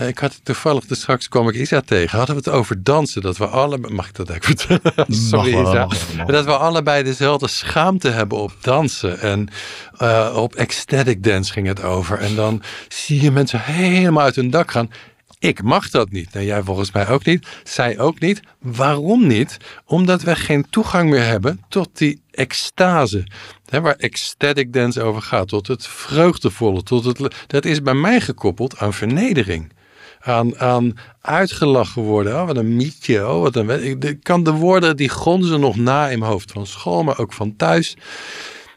eh, ik had toevallig, dus straks kwam ik Isa tegen. Hadden we het over dansen, dat we allebei, mag ik dat even vertellen? Sorry mag, Isa. dat we allebei dezelfde schaamte hebben op dansen. En eh, op ecstatic dance ging het over. En dan zie je mensen helemaal uit hun dak gaan. Ik mag dat niet. Nou, jij volgens mij ook niet. Zij ook niet. Waarom niet? Omdat we geen toegang meer hebben tot die extase. Hè, waar ecstatic dance over gaat. Tot het vreugdevolle. Tot het, dat is bij mij gekoppeld aan vernedering aan, aan uitgelachen worden. Oh, wat een mietje. Oh, wat een, kan de woorden, die gonzen nog na in mijn hoofd van school, maar ook van thuis.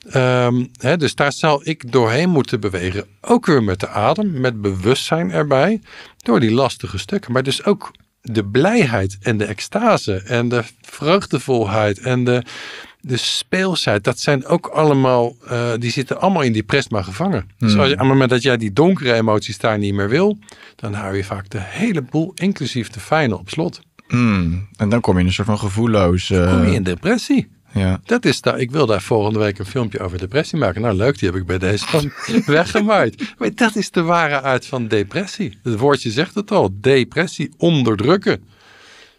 Ehm, dus daar zou ik doorheen moeten bewegen. Ook weer met de adem, met bewustzijn erbij. Door die lastige stukken. Maar dus ook de blijheid en de extase en de vreugdevolheid en de de speelsheid, dat zijn ook allemaal, eh, die zitten allemaal in die maar gevangen. Mm. Dus hmm. je, aan het moment dat jij die donkere emoties daar niet meer wil, dan hou je vaak de hele boel, inclusief de fijne, op slot. Hmm. En dan kom je in een soort van gevoelloos. Dan kom je eh, in depressie. Ja. Dat is daar, ik wil daar volgende week een filmpje over depressie maken. Nou, leuk, die heb ik bij deze van weggemaaid. Maar dat is de ware uit van depressie. Het woordje zegt het al: depressie, onderdrukken.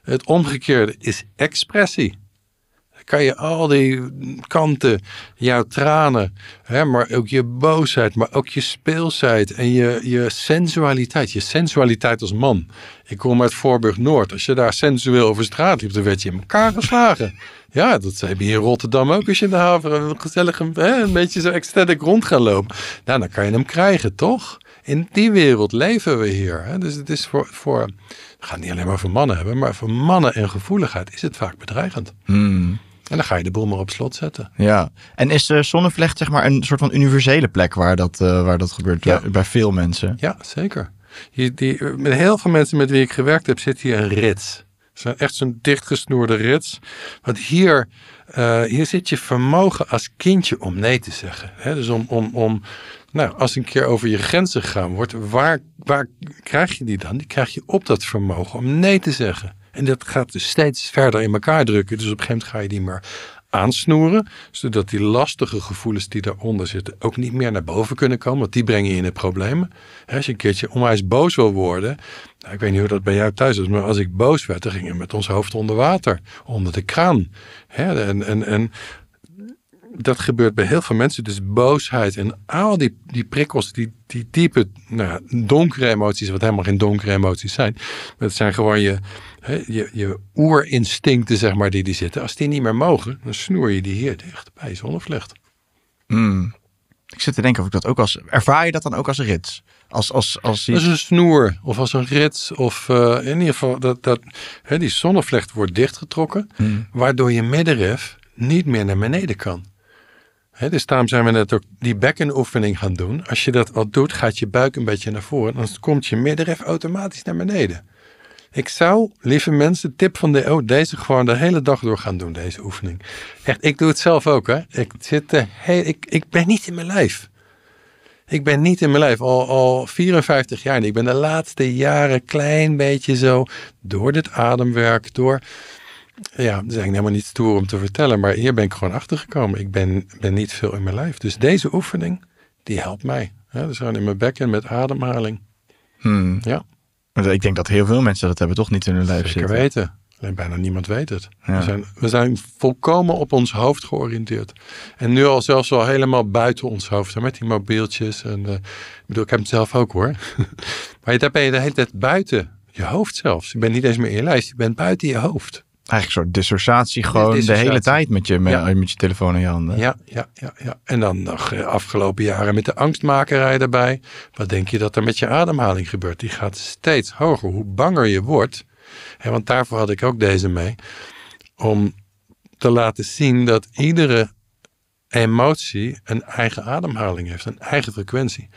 Het omgekeerde is expressie kan je al die kanten, jouw tranen, hè, maar ook je boosheid, maar ook je speelsheid en je, je sensualiteit. Je sensualiteit als man. Ik kom uit Voorburg Noord. Als je daar sensueel over straat liep, dan werd je in elkaar geslagen. Ja, dat heb je in Rotterdam ook. Als je in de haven gezellig een, hè, een beetje zo ecstatic rond gaat lopen. Nou, dan kan je hem krijgen, toch? In die wereld leven we hier. Hè? Dus het is voor, voor. We gaan niet alleen maar voor mannen hebben, maar voor mannen en gevoeligheid is het vaak bedreigend. Hmm. En dan ga je de boel maar op slot zetten. Ja. En is de Zonnevlecht zeg maar een soort van universele plek waar dat, eh, waar dat gebeurt bij, veel mensen? Ja, zeker. Hier die, met heel veel mensen met wie ik gewerkt heb zit hier een rits. echt zo'n dichtgesnoerde rits. Want hier, eh, hier zit je vermogen als kindje om nee te zeggen. Dus om, om, om nou, als een keer over je grenzen gegaan wordt, waar, waar krijg je die dan? Die krijg je op dat vermogen om nee te zeggen. En dat gaat dus steeds verder in elkaar drukken. Dus op een gegeven moment ga je die maar aansnoeren, zodat die lastige gevoelens die daaronder zitten ook niet meer naar boven kunnen komen, want die breng je in het problemen. Als je een keertje onwijs boos wil worden, nou, ik weet niet hoe dat bij jou thuis is, maar als ik boos werd, dan gingen we met ons hoofd onder water, onder de kraan. Hè? En, en, en dat gebeurt bij heel veel mensen. Dus boosheid en al die, die prikkels, die, die diepe, nou donkere emoties, wat helemaal geen donkere emoties zijn. Maar het zijn gewoon je, hè, je, je oerinstincten, zeg maar, die die zitten. Als die niet meer mogen, dan snoer je die hier dicht bij je zonnevlecht. Hmm. Ik zit te denken of ik dat ook als. Ervaar je dat dan ook als een rits? Als, als, als, die... als een snoer of als een rits. Of eh, in ieder geval dat, dat hè, die zonnevlecht wordt dichtgetrokken. Hmm. Waardoor je middenref niet meer naar beneden kan dus daarom zijn we net ook die bekkenoefening gaan doen. Als je dat al doet, gaat je buik een beetje naar voren. Dan komt je middenrif automatisch naar beneden. Ik zou, lieve mensen, tip van de oh, deze gewoon de hele dag door gaan doen, deze oefening. Echt, ik doe het zelf ook, hè. Ik, zit, de ik, ik ben niet in mijn lijf. Ik ben niet in mijn lijf, al, al 54 jaar. Ik ben de laatste jaren klein beetje zo, door dit ademwerk, door ja, dat is eigenlijk helemaal niet stoer om te vertellen, maar hier ben ik gewoon achtergekomen. Ik ben, ben niet veel in mijn lijf. Dus deze oefening, die helpt mij. Ja, dus gewoon in mijn bekken met ademhaling. Hmm. Ja. Ik denk dat heel veel mensen dat hebben toch niet in hun lijf Zeker weten. Alleen bijna niemand weet het. We, zijn, we zijn volkomen op ons hoofd georiënteerd. En nu al zelfs al helemaal buiten ons hoofd. met die mobieltjes. En, eh, ik bedoel, ik heb het zelf ook hoor. maar daar ben je de hele tijd buiten. Je hoofd zelfs. Je bent niet eens meer in je lijst. Je bent buiten je hoofd. Eigenlijk een soort dissociatie gewoon de hele tijd met je, met, je telefoon in je handen. Ja, ja, ja, ja. En dan nog eh, afgelopen jaren met de angstmakerij erbij. Wat denk je dat er met je ademhaling gebeurt? Die gaat steeds hoger. Hoe banger je wordt. Hè, want daarvoor had ik ook deze mee. Om te laten zien dat iedere emotie een eigen ademhaling heeft, een eigen frequentie.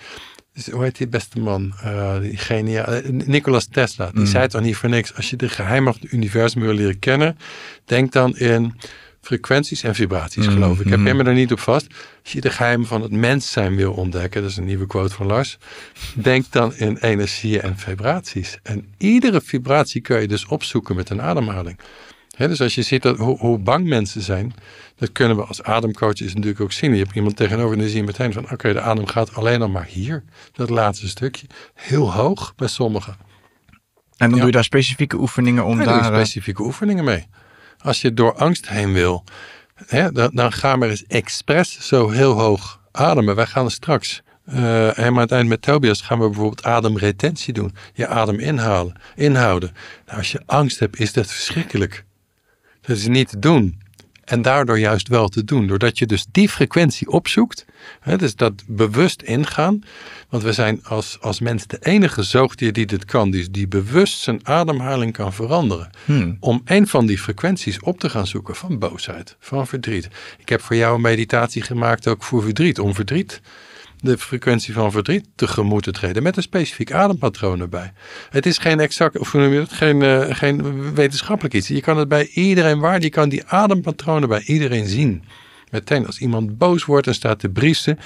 Dus hoe heet die beste man? Uh, die geniaal, eh, Nicolas Tesla. Die mm. zei toch niet voor niks. Als je de geheimen van het universum wil leren kennen, denk dan in frequenties en vibraties, mm, geloof ik. Ik heb mm. me er niet op vast. Als je de geheimen van het mens zijn wil ontdekken, dat is een nieuwe quote van Lars, denk dan in energieën en vibraties. En iedere vibratie kun je dus opzoeken met een ademhaling. dus als je ziet dat, hoe, hoe bang mensen zijn, dat kunnen we als ademcoaches natuurlijk ook zien. Je hebt iemand tegenover en dan zie je meteen van oké, de adem gaat alleen nog maar hier. Dat laatste stukje. Heel hoog bij sommigen. En dan doe je daar specifieke oefeningen om ja, daar... Doe je eh, specifieke oefeningen mee. Als je door angst heen wil, hè, dan, dan ga maar eens expres zo heel hoog ademen. Wij gaan straks uh, helemaal aan het eind met Tobias gaan we bijvoorbeeld ademretentie doen. Je adem inhalen, inhouden. Nou, als je angst hebt, is dat verschrikkelijk. Dat is niet te doen. En daardoor juist wel te doen. Doordat je dus die frequentie opzoekt. Hè, dus dat bewust ingaan. Want we zijn als, als mens de enige zoogdier die dit kan. Die, die bewust zijn ademhaling kan veranderen. Hmm. Om een van die frequenties op te gaan zoeken. Van boosheid, van verdriet. Ik heb voor jou een meditatie gemaakt ook voor verdriet. Om verdriet de frequentie van verdriet tegemoet te treden met een specifiek adempatroon erbij. Het is geen exact, of hoe noem je dat, geen, eh, geen wetenschappelijk iets. Je kan het bij iedereen waar, je kan die adempatronen bij iedereen zien. Meteen als iemand boos wordt en staat te briesen.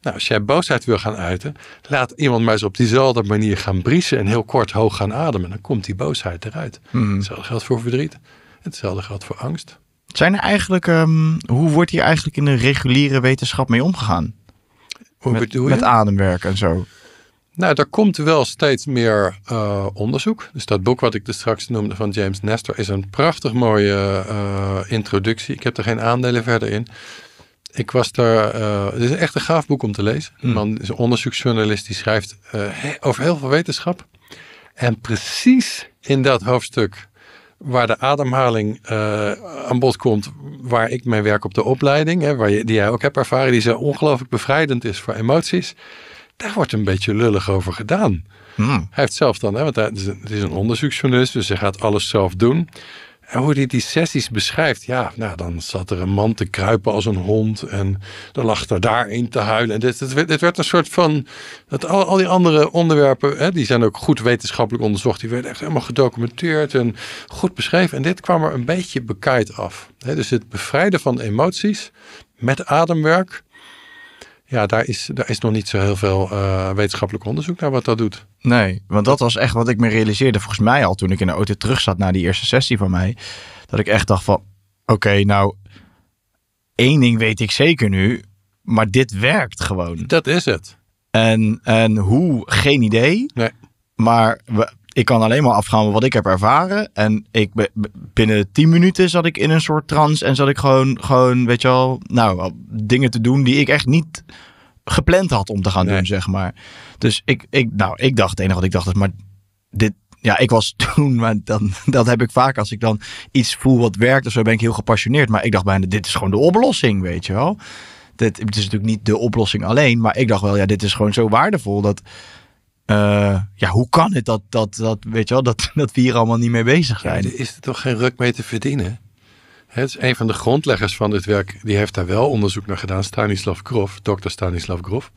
Nou, als jij boosheid wil gaan uiten, laat iemand maar eens op diezelfde manier gaan briesen en heel kort hoog gaan ademen. Dan komt die boosheid eruit. Hmm. Hetzelfde geldt voor verdriet. Hetzelfde geldt voor angst. Zijn er eigenlijk, ehm, hoe wordt hier eigenlijk in de reguliere wetenschap mee omgegaan? met, Met ademwerk en zo. Nou, daar komt wel steeds meer eh, onderzoek. Dus dat boek wat ik dus straks noemde van James Nestor is een prachtig mooie eh, introductie. Ik heb er geen aandelen verder in. Ik was daar. Eh, het is echt een gaaf boek om te lezen. Een hmm. man is een onderzoeksjournalist die schrijft over heel veel wetenschap. En precies in dat hoofdstuk waar de ademhaling eh, aan bod komt, waar ik mijn werk op de opleiding, hè, waar die jij ook hebt ervaren, die zo ongelooflijk bevrijdend is voor emoties, daar wordt een beetje lullig over gedaan. Hmm. Hij heeft zelf dan, hè, want hij, is een onderzoeksjournalist, dus hij gaat alles zelf doen hoe hij die sessies beschrijft, ja, nou, dan zat er een man te kruipen als een hond. En dan lag er daar te huilen. En dit, dit, werd, werd een soort van. Dat al, al die andere onderwerpen, hè, die zijn ook goed wetenschappelijk onderzocht. Die werden echt helemaal gedocumenteerd en goed beschreven. En dit kwam er een beetje bekaaid af. Hè, dus het bevrijden van emoties met ademwerk ja, daar is, daar is nog niet zo heel veel eh, wetenschappelijk onderzoek naar wat dat doet. Nee, want dat was echt wat ik me realiseerde volgens mij al toen ik in de auto terug zat na die eerste sessie van mij. Dat ik echt dacht van, oké, nou, één ding weet ik zeker nu, maar dit werkt gewoon. Dat is het. En, en hoe, geen idee. Nee. Maar we, ik kan alleen maar afgaan wat ik heb ervaren. En ik binnen tien minuten zat ik in een soort trance en zat ik gewoon, gewoon, weet je wel, nou, dingen te doen die ik echt niet gepland had om te gaan doen, zeg maar. Dus ik, ik, nou, ik dacht, het enige wat ik dacht is, maar dit, ja, ik was toen, maar dan, dat heb ik vaak als ik dan iets voel wat werkt of zo, ben ik heel gepassioneerd. Maar ik dacht bijna, dit is gewoon de oplossing, weet je wel. Dit, het is natuurlijk niet de oplossing alleen, maar ik dacht wel, ja, dit is gewoon zo waardevol dat eh, ja, hoe kan het dat, dat, dat, weet je wel, dat, dat we hier allemaal niet mee bezig zijn? is er toch geen ruk mee te verdienen? Het is een van de grondleggers van dit werk, die heeft daar wel onderzoek naar gedaan, Stanislav Grof, dokter Stanislav Grof.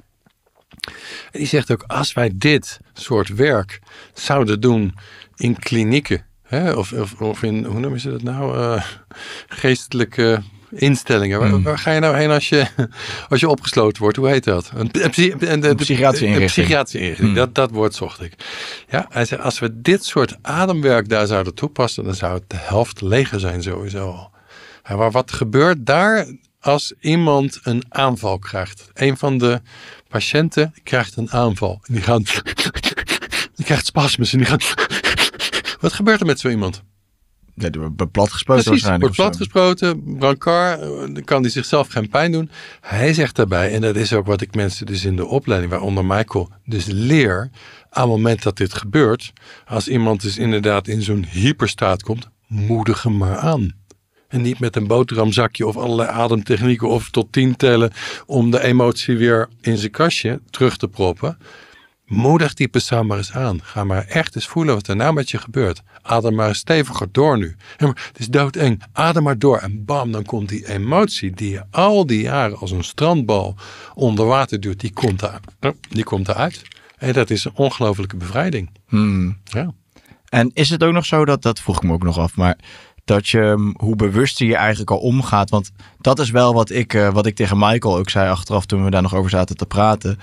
En die zegt ook, als wij dit soort werk zouden doen in klinieken, hè, of, of, of in, hoe noemen ze dat nou, eh, geestelijke Instellingen. Waar, hmm. waar, ga je nou heen als je, als je opgesloten wordt? Hoe heet dat? Een, psychiatrie een inrichting. Een inrichting. Hmm. Dat, dat woord zocht ik. Ja, hij zei, als we dit soort ademwerk daar zouden toepassen, dan zou het de helft leger zijn sowieso. Ja, maar wat gebeurt daar als iemand een aanval krijgt? Een van de patiënten krijgt een aanval. die, gaat, die krijgt spasmus en die gaat... Wat gebeurt er met zo iemand? Ja, wordt platgespoten Precies, wordt Brancard, eh, dan kan hij zichzelf geen pijn doen. Hij zegt daarbij, en dat is ook wat ik mensen dus in de opleiding, waaronder Michael, dus leer. Aan het moment dat dit gebeurt, als iemand dus inderdaad in zo'n hyperstaat komt, moedig hem maar aan. En niet met een boterhamzakje of allerlei ademtechnieken of tot tien tellen om de emotie weer in zijn kastje terug te proppen. Moedig die persoon maar eens aan. Ga maar echt eens voelen wat er nou met je gebeurt. Adem maar steviger door nu. Het is doodeng. Adem maar door. En bam, dan komt die emotie die je al die jaren als een strandbal onder water duwt. Die komt, daar, die komt eruit. En dat is een ongelofelijke bevrijding. Hmm. Ja. En is het ook nog zo, dat, dat vroeg ik me ook nog af, maar dat je, hm, hoe bewust je eigenlijk al omgaat. Want dat is wel wat ik, eh, wat ik tegen Michael ook zei achteraf toen we daar nog over zaten te praten.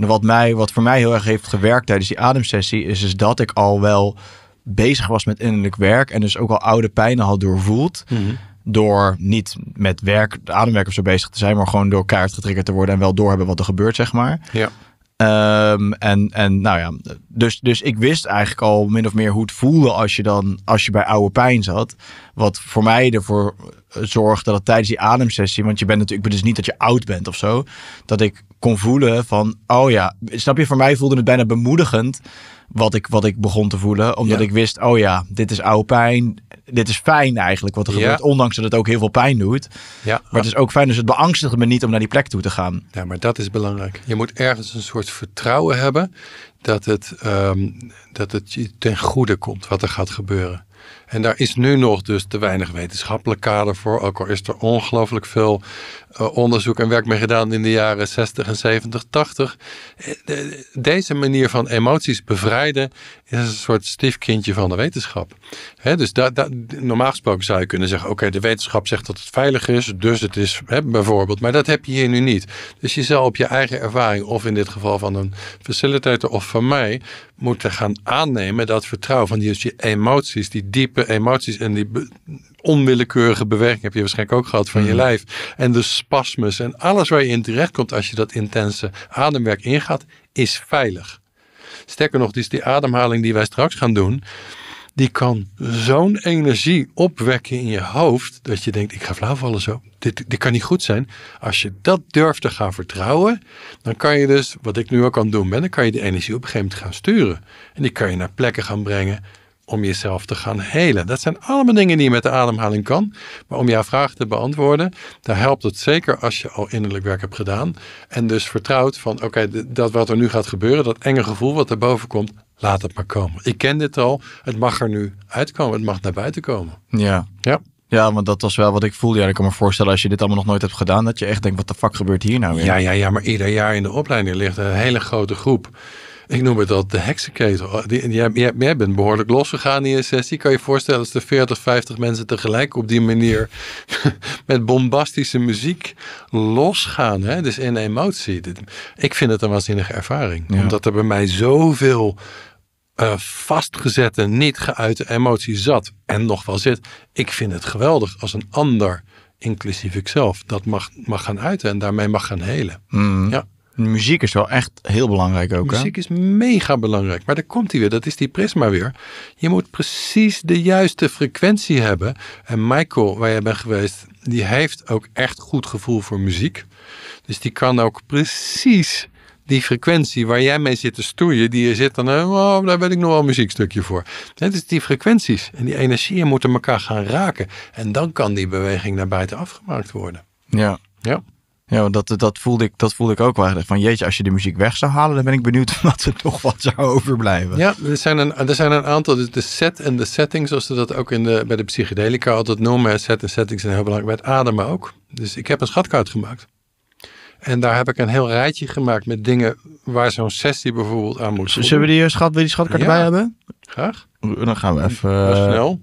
Nou, wat, mij, wat voor mij heel erg heeft gewerkt tijdens die ademsessie, is, is dat ik al wel bezig was met innerlijk werk. En dus ook al oude pijnen had doorvoeld. Mhm. Door niet met werk, ademwerk of zo bezig te zijn, maar gewoon door kaart getriggerd te worden en wel doorhebben wat er gebeurt, zeg maar. Ja. Ehm, en, en nou ja, dus, dus ik wist eigenlijk al min of meer hoe het voelde als je dan als je bij oude pijn zat. Wat voor mij ervoor eh, zorgde dat tijdens die ademsessie, want je bent natuurlijk, dus niet dat je oud bent of zo, dat ik kon voelen van, oh ja, snap je, voor mij voelde het bijna bemoedigend wat ik, wat ik begon te voelen. Omdat ik wist, oh ja, dit is oude pijn. Dit is fijn eigenlijk wat er ja. gebeurt. Ondanks dat het ook heel veel pijn doet. Ja. Maar het is ook fijn, dus het beangstigde me niet om naar die plek toe te gaan. Ja, maar dat is belangrijk. Je moet ergens een soort vertrouwen hebben dat het, ehm, dat het je ten goede komt wat er gaat gebeuren. En daar is nu nog dus te weinig wetenschappelijk kader voor. Ook al is er ongelooflijk veel eh, onderzoek en werk mee gedaan in de jaren 60 en 70, 80. Eh, deze manier van emoties bevrijden is een soort stiefkindje van de wetenschap. dus normaal gesproken zou je kunnen zeggen: oké, de wetenschap zegt dat het veilig is, dus het is bijvoorbeeld. Maar dat heb je hier nu niet. Dus je zal op je eigen ervaring, of in dit geval van een facilitator of van mij, moeten gaan aannemen dat vertrouwen van die, dus je emoties die diepe emoties en die onwillekeurige bewerking heb je waarschijnlijk ook gehad van je mhm. lijf. En de spasmus en alles waar je in terecht komt als je dat intense ademwerk ingaat, is veilig. Sterker nog, dus die ademhaling die wij straks gaan doen, die kan zo'n energie opwekken in je hoofd dat je denkt: ik ga flauwvallen zo. Dit, dit kan niet goed zijn. Als je dat durft te gaan vertrouwen, dan kan je dus, wat ik nu ook aan het doen ben, dan kan je die energie op een gegeven moment gaan sturen. En die kan je naar plekken gaan brengen om jezelf te gaan helen. Dat zijn allemaal dingen die je met de ademhaling kan. Maar om jouw vraag te beantwoorden, daar helpt het zeker als je al innerlijk werk hebt gedaan. En dus vertrouwt van oké, dat wat er nu gaat gebeuren, dat enge gevoel wat boven komt, laat het maar komen. Ik ken dit al, het mag er nu uitkomen, het mag naar buiten komen. Ja. Ja. Ja, want dat was wel wat ik voelde. Ja, ik kan me voorstellen als je dit allemaal nog nooit hebt gedaan, dat je echt denkt, wat de fuck gebeurt hier nou weer? Ja, ja, ja, maar ieder jaar in de opleiding ligt een hele grote groep ik noem het dat de heksenketel. Oh, die, jij bent behoorlijk losgegaan in je sessie. Kan je voorstellen als er 40, 50 mensen tegelijk op die manier met bombastische muziek losgaan. Hè? Dus in emotie. Ik vind het een waanzinnige ervaring. Omdat er bij mij zoveel eh, vastgezette, niet geuite emotie zat. En nog wel zit. Ik vind het geweldig als een ander, inclusief ikzelf, dat mag, mag gaan uiten en daarmee mag gaan helen. Mm. Ja muziek is wel echt heel belangrijk ook. Muziek is mega belangrijk. Maar daar komt hij weer. Dat is die prisma weer. Je moet precies de juiste frequentie hebben. En Michael, waar jij bent geweest, die heeft ook echt goed gevoel voor muziek. Dus die kan ook precies die frequentie waar jij mee zit te stoeien, die je zit dan, eh, oh, daar ben ik nog wel een muziekstukje voor. Het is die frequenties en die energieën moeten elkaar gaan raken. En dan kan die beweging naar buiten afgemaakt worden. Ja. ja. Ja, dat, dat, voelde ik, dat voelde ik ook wel. Van jeetje, als je de muziek weg zou halen, dan ben ik benieuwd wat er toch wat zou overblijven. Ja, er zijn een, er zijn een aantal. Dus de set en de settings zoals ze dat ook in de, bij de psychedelica altijd noemen. Set en settings zijn heel belangrijk. met ademen ook. Dus ik heb een schatkaart gemaakt. En daar heb ik een heel rijtje gemaakt met dingen waar zo'n sessie bijvoorbeeld aan moet. Zullen we die, eh, schat, wil die schatkaart bij hebben? Graag. Dan gaan we even. Uh... Snel.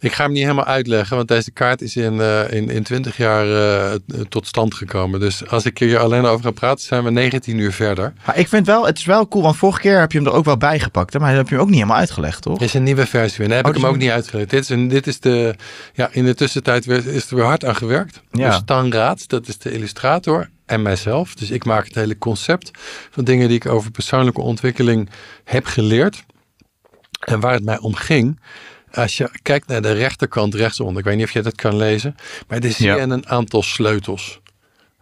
Ik ga hem niet helemaal uitleggen, want deze kaart is in, eh, in, in 20 jaar eh, tot stand gekomen. Dus als ik hier alleen over ga praten, zijn we 19 uur verder. Maar ik vind wel, het is wel cool, want vorige keer heb je hem er ook wel bijgepakt. Hè? Maar heb je hem ook niet helemaal uitgelegd, toch? Er is een nieuwe versie en daar heb oh, ik hem ook niet uitgelegd. Dit is, een, dit is de, ja, in de tussentijd is er weer hard aan gewerkt. Ja. Dus Stan dat is de illustrator en mijzelf. Dus ik maak het hele concept van dingen die ik over persoonlijke ontwikkeling heb geleerd. En waar het mij om ging als je kijkt naar de rechterkant rechtsonder, ik weet niet of je dat kan lezen, maar er zie je een aantal sleutels.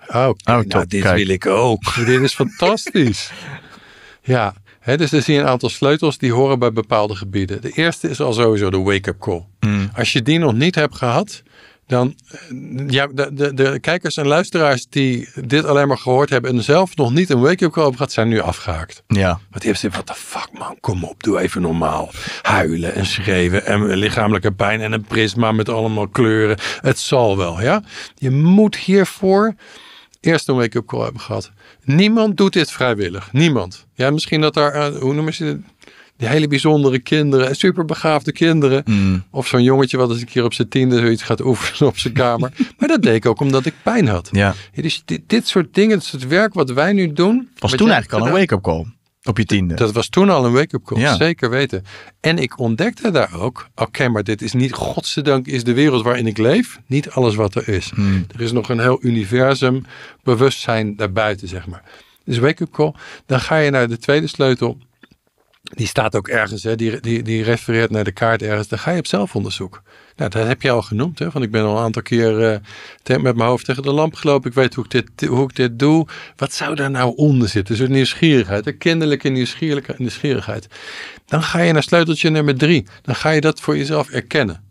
Oh, oh nou, dit wil ik ook. dit is fantastisch. ja, hè, dus er zie je een aantal sleutels die horen bij bepaalde gebieden. De eerste is al sowieso de wake-up call. Mm. Als je die nog niet hebt gehad, dan eh, ja, de, de, de, kijkers en luisteraars die dit alleen maar gehoord hebben en zelf nog niet een wake-up call hebben gehad, zijn nu afgehaakt. Ja. Want die hebben ze, wat de fuck man, kom op, doe even normaal. Huilen en schreeuwen en eh, lichamelijke pijn en een prisma met allemaal kleuren. Het zal wel, ja. Je moet hiervoor eerst een wake-up call hebben gehad. Niemand doet dit vrijwillig. Niemand. Ja, misschien dat daar, eh, hoe noemen ze het? die hele bijzondere kinderen, superbegaafde kinderen. Mm. Of zo'n jongetje wat eens een keer op zijn tiende zoiets gaat oefenen op zijn kamer. maar dat deed ik ook omdat ik pijn had. Ja. dus dit, dit, soort dingen, het werk wat wij nu doen. Was toen eigenlijk al een wake-up call. Op je tiende. Dat, dat was toen al een wake-up call, zeker weten. En ik ontdekte daar ook, oké, maar dit is niet, godzijdank is de wereld waarin ik leef, niet alles wat er is. Mm. Er is nog een heel universum bewustzijn daarbuiten, zeg maar. Dus wake-up call. Dan ga je naar de tweede sleutel die staat ook ergens, hè, die, die, die refereert naar de kaart ergens. Dan ga je op zelfonderzoek. Nou, dat heb je al genoemd, hè? want ik ben al een aantal keer eh, met mijn hoofd tegen de lamp gelopen. Ik weet hoe ik dit, hoe ik dit doe. Wat zou daar nou onder zitten? Zo'n nieuwsgierigheid, een kinderlijke nieuwsgierigheid, nieuwsgierigheid. Dan ga je naar sleuteltje nummer drie. Dan ga je dat voor jezelf erkennen.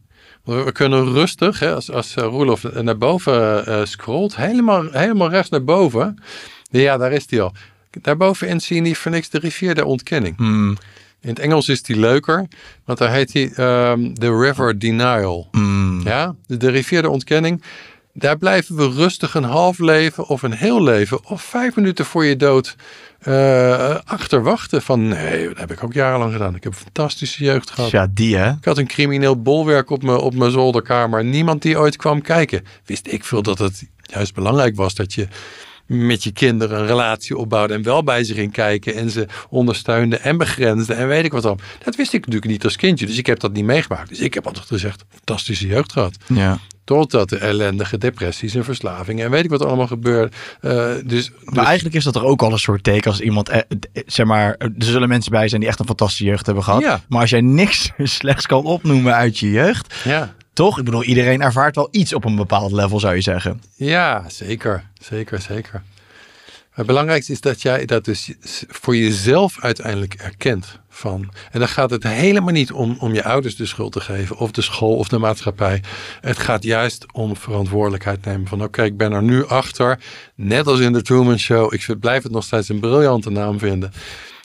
We kunnen rustig, hè, als, als eh, Roelof naar boven uh, scrolt, helemaal, helemaal rechts naar boven. Ja, daar is hij al. Daarbovenin zie je niet voor niks de rivier der ontkenning. Hmm. In het Engels is die leuker, want daar heet die um, ehm, The River Denial. Hmm. Ja, de, rivier der ontkenning. Daar blijven we rustig een half leven of een heel leven of vijf minuten voor je dood uh, achterwachten. Van nee, dat heb ik ook jarenlang gedaan. Ik heb een fantastische jeugd gehad. Ja, Ik had een crimineel bolwerk op mijn, op mijn zolderkamer. Niemand die ooit kwam kijken. Wist ik veel dat het juist belangrijk was dat je met je kinderen een relatie opbouwde en wel bij ze ging kijken en ze ondersteunde en begrensde en weet ik wat dan. Dat wist ik natuurlijk niet als kindje, dus ik heb dat niet meegemaakt. Dus ik heb altijd gezegd, fantastische jeugd gehad. Ja. Totdat de ellendige depressies en verslavingen en weet ik wat allemaal gebeurt. Eh, dus, maar dus- eigenlijk is dat er ook al een soort teken als iemand, eh, eh, zeg maar, er zullen mensen bij zijn die echt een fantastische jeugd hebben gehad. Maar als jij niks slechts kan opnoemen uit je jeugd, ja. Toch? Ik bedoel, iedereen ervaart wel iets op een bepaald level, zou je zeggen. Ja, zeker. Zeker, zeker. Het belangrijkste is dat jij dat dus voor jezelf uiteindelijk erkent. Van. En dan gaat het helemaal niet om, om je ouders de schuld te geven, of de school of de maatschappij. Het gaat juist om verantwoordelijkheid nemen. Van oké, ik ben er nu achter. Net als in de Truman Show. Ik blijf het nog steeds een briljante naam vinden.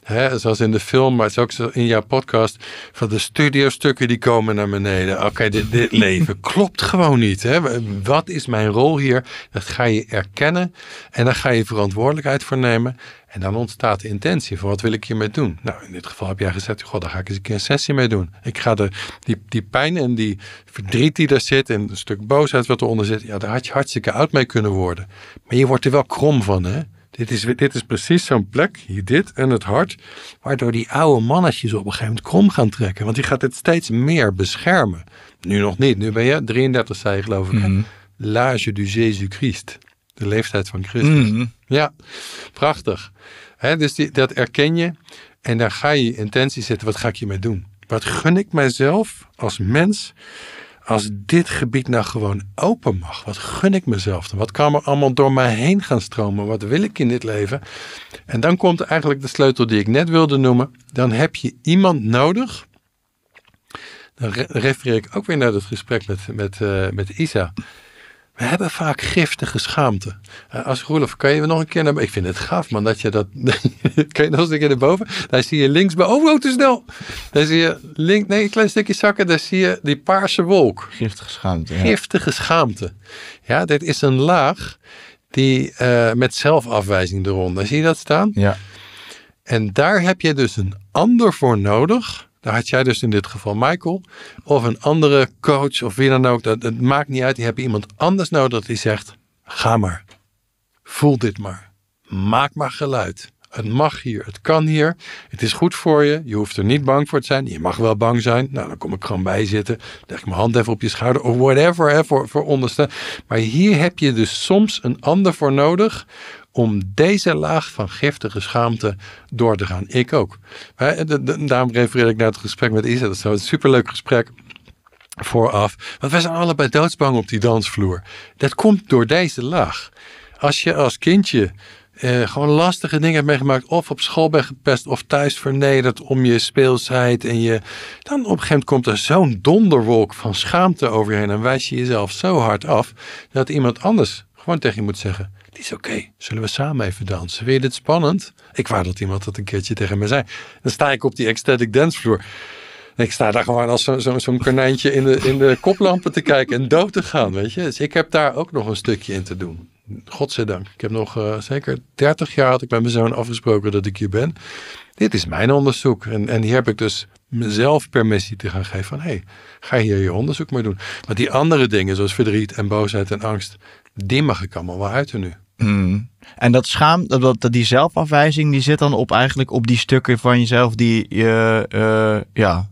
Hè, zoals in de film, maar het is ook zo in jouw podcast. Van de studiostukken die komen naar beneden. Oké, dit, dit leven klopt gewoon niet. Hè? Wat is mijn rol hier? Dat ga je erkennen. En daar ga je verantwoordelijkheid voor nemen. En dan ontstaat de intentie van wat wil ik hiermee doen? Nou, in dit geval heb jij gezegd, god, daar ga ik eens een keer een sessie mee doen. Ik ga de, die, die pijn en die verdriet die daar zit en een stuk boosheid wat eronder zit, ja, daar had je hartstikke oud mee kunnen worden. Maar je wordt er wel krom van, hè? Dit is, dit is precies zo'n plek, hier dit en het hart, waardoor die oude mannetjes op een gegeven moment krom gaan trekken. Want die gaat het steeds meer beschermen. Nu nog niet, nu ben je 33, zei je geloof ik. Mm du Jésus-Christ, de leeftijd van Christus. Mhm. Ja, prachtig. dus die, dat erken je en daar ga je intentie zetten. Wat ga ik hiermee doen? Wat gun ik mijzelf als mens als dit gebied nou gewoon open mag, wat gun ik mezelf dan? Wat kan er allemaal door mij heen gaan stromen? Wat wil ik in dit leven? En dan komt eigenlijk de sleutel die ik net wilde noemen. Dan heb je iemand nodig. Dan refereer ik ook weer naar dat gesprek met, met, eh, met Isa we hebben vaak giftige schaamte. Eh, als Roelof, kan je nog een keer naar Ik vind het gaaf, man, dat je dat... kan je nog eens een keer naar boven? Daar zie je links... Oh, oh te snel! Daar zie je links... Nee, een klein stukje zakken. Daar zie je die paarse wolk. Giftige schaamte. Giftige schaamte. Ja, dit is een laag die eh, met zelfafwijzing eronder. Zie je dat staan? Ja. En daar heb je dus een ander voor nodig daar had jij dus in dit geval Michael. Of een andere coach of wie dan ook. Dat, het maakt niet uit. Die hebben iemand anders nodig die zegt: ga maar. Voel dit maar. Maak maar geluid. Het mag hier, het kan hier. Het is goed voor je. Je hoeft er niet bang voor te zijn. Je mag wel bang zijn. Nou, dan kom ik gewoon bij zitten. leg ik mijn hand even op je schouder of whatever voor, voor onderste. Maar hier heb je dus soms een ander voor nodig om deze laag van giftige schaamte door te gaan. Ik ook. Daarom refereer ik naar het gesprek met Isa. Dat is nou een superleuk gesprek vooraf. Want wij zijn allebei doodsbang op die dansvloer. Dat komt door deze laag. Als je als kindje eh, gewoon lastige dingen hebt meegemaakt. Of op school ben gepest of thuis vernederd om je speelsheid. En je, dan op een gegeven moment komt er zo'n donderwolk van schaamte over je heen. En wijs je jezelf zo hard af dat iemand anders gewoon tegen je moet zeggen. Het is oké, zullen we samen even dansen? Vind je dit spannend? Ik wou dat iemand dat een keertje tegen me zei. Dan sta ik op die ecstatic dancevloer. Ik sta daar gewoon als zo'n zo, zo konijntje in de, in de koplampen te kijken en dood te gaan, weet je. Dus ik heb daar ook nog een stukje in te doen godzijdank. Ik heb nog eh, zeker 30 jaar had ik met mijn zoon afgesproken dat ik hier ben. Dit is mijn onderzoek. En, en hier heb ik dus mezelf permissie te gaan geven van... hé, hey, ga hier je onderzoek maar doen. Maar die andere dingen, zoals verdriet en boosheid en angst... die mag ik allemaal wel uit nu. Mm. En dat schaam, dat, dat, die zelfafwijzing, die zit dan op eigenlijk op die stukken van jezelf die je, eh, ja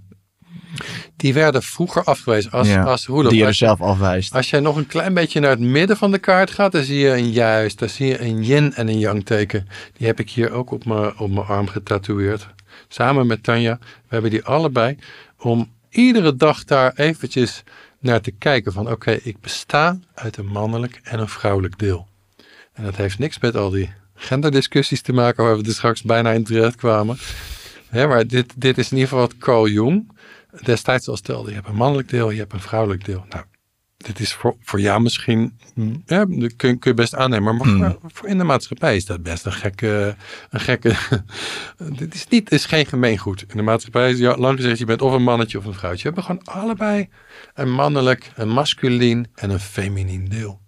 die werden vroeger afgewezen als, als roelof. Die je zelf afwijst. Als jij nog een klein beetje naar het midden van de kaart gaat, dan zie je een juist, dan zie je een yin en een yang teken. Die heb ik hier ook op mijn, op mijn arm getatoeëerd. Samen met Tanja, we hebben die allebei. Om iedere dag daar eventjes naar te kijken van oké, ik besta uit een mannelijk en een vrouwelijk deel. En dat heeft niks met al die genderdiscussies te maken waar we er straks bijna in terecht kwamen. maar dit, dit is in ieder geval wat Carl Jung destijds al stelde, je hebt een mannelijk deel, je hebt een vrouwelijk deel. Nou, dit is voor, voor jou misschien, hmm. ja, kun, kun je best aannemen, maar hmm. voor, in de maatschappij is dat best een gekke, een gekke dit is, niet, is geen gemeengoed. In de maatschappij is ja, lang gezegd, je bent of een mannetje of een vrouwtje. We hebben gewoon allebei een mannelijk, een masculien en een feminien deel.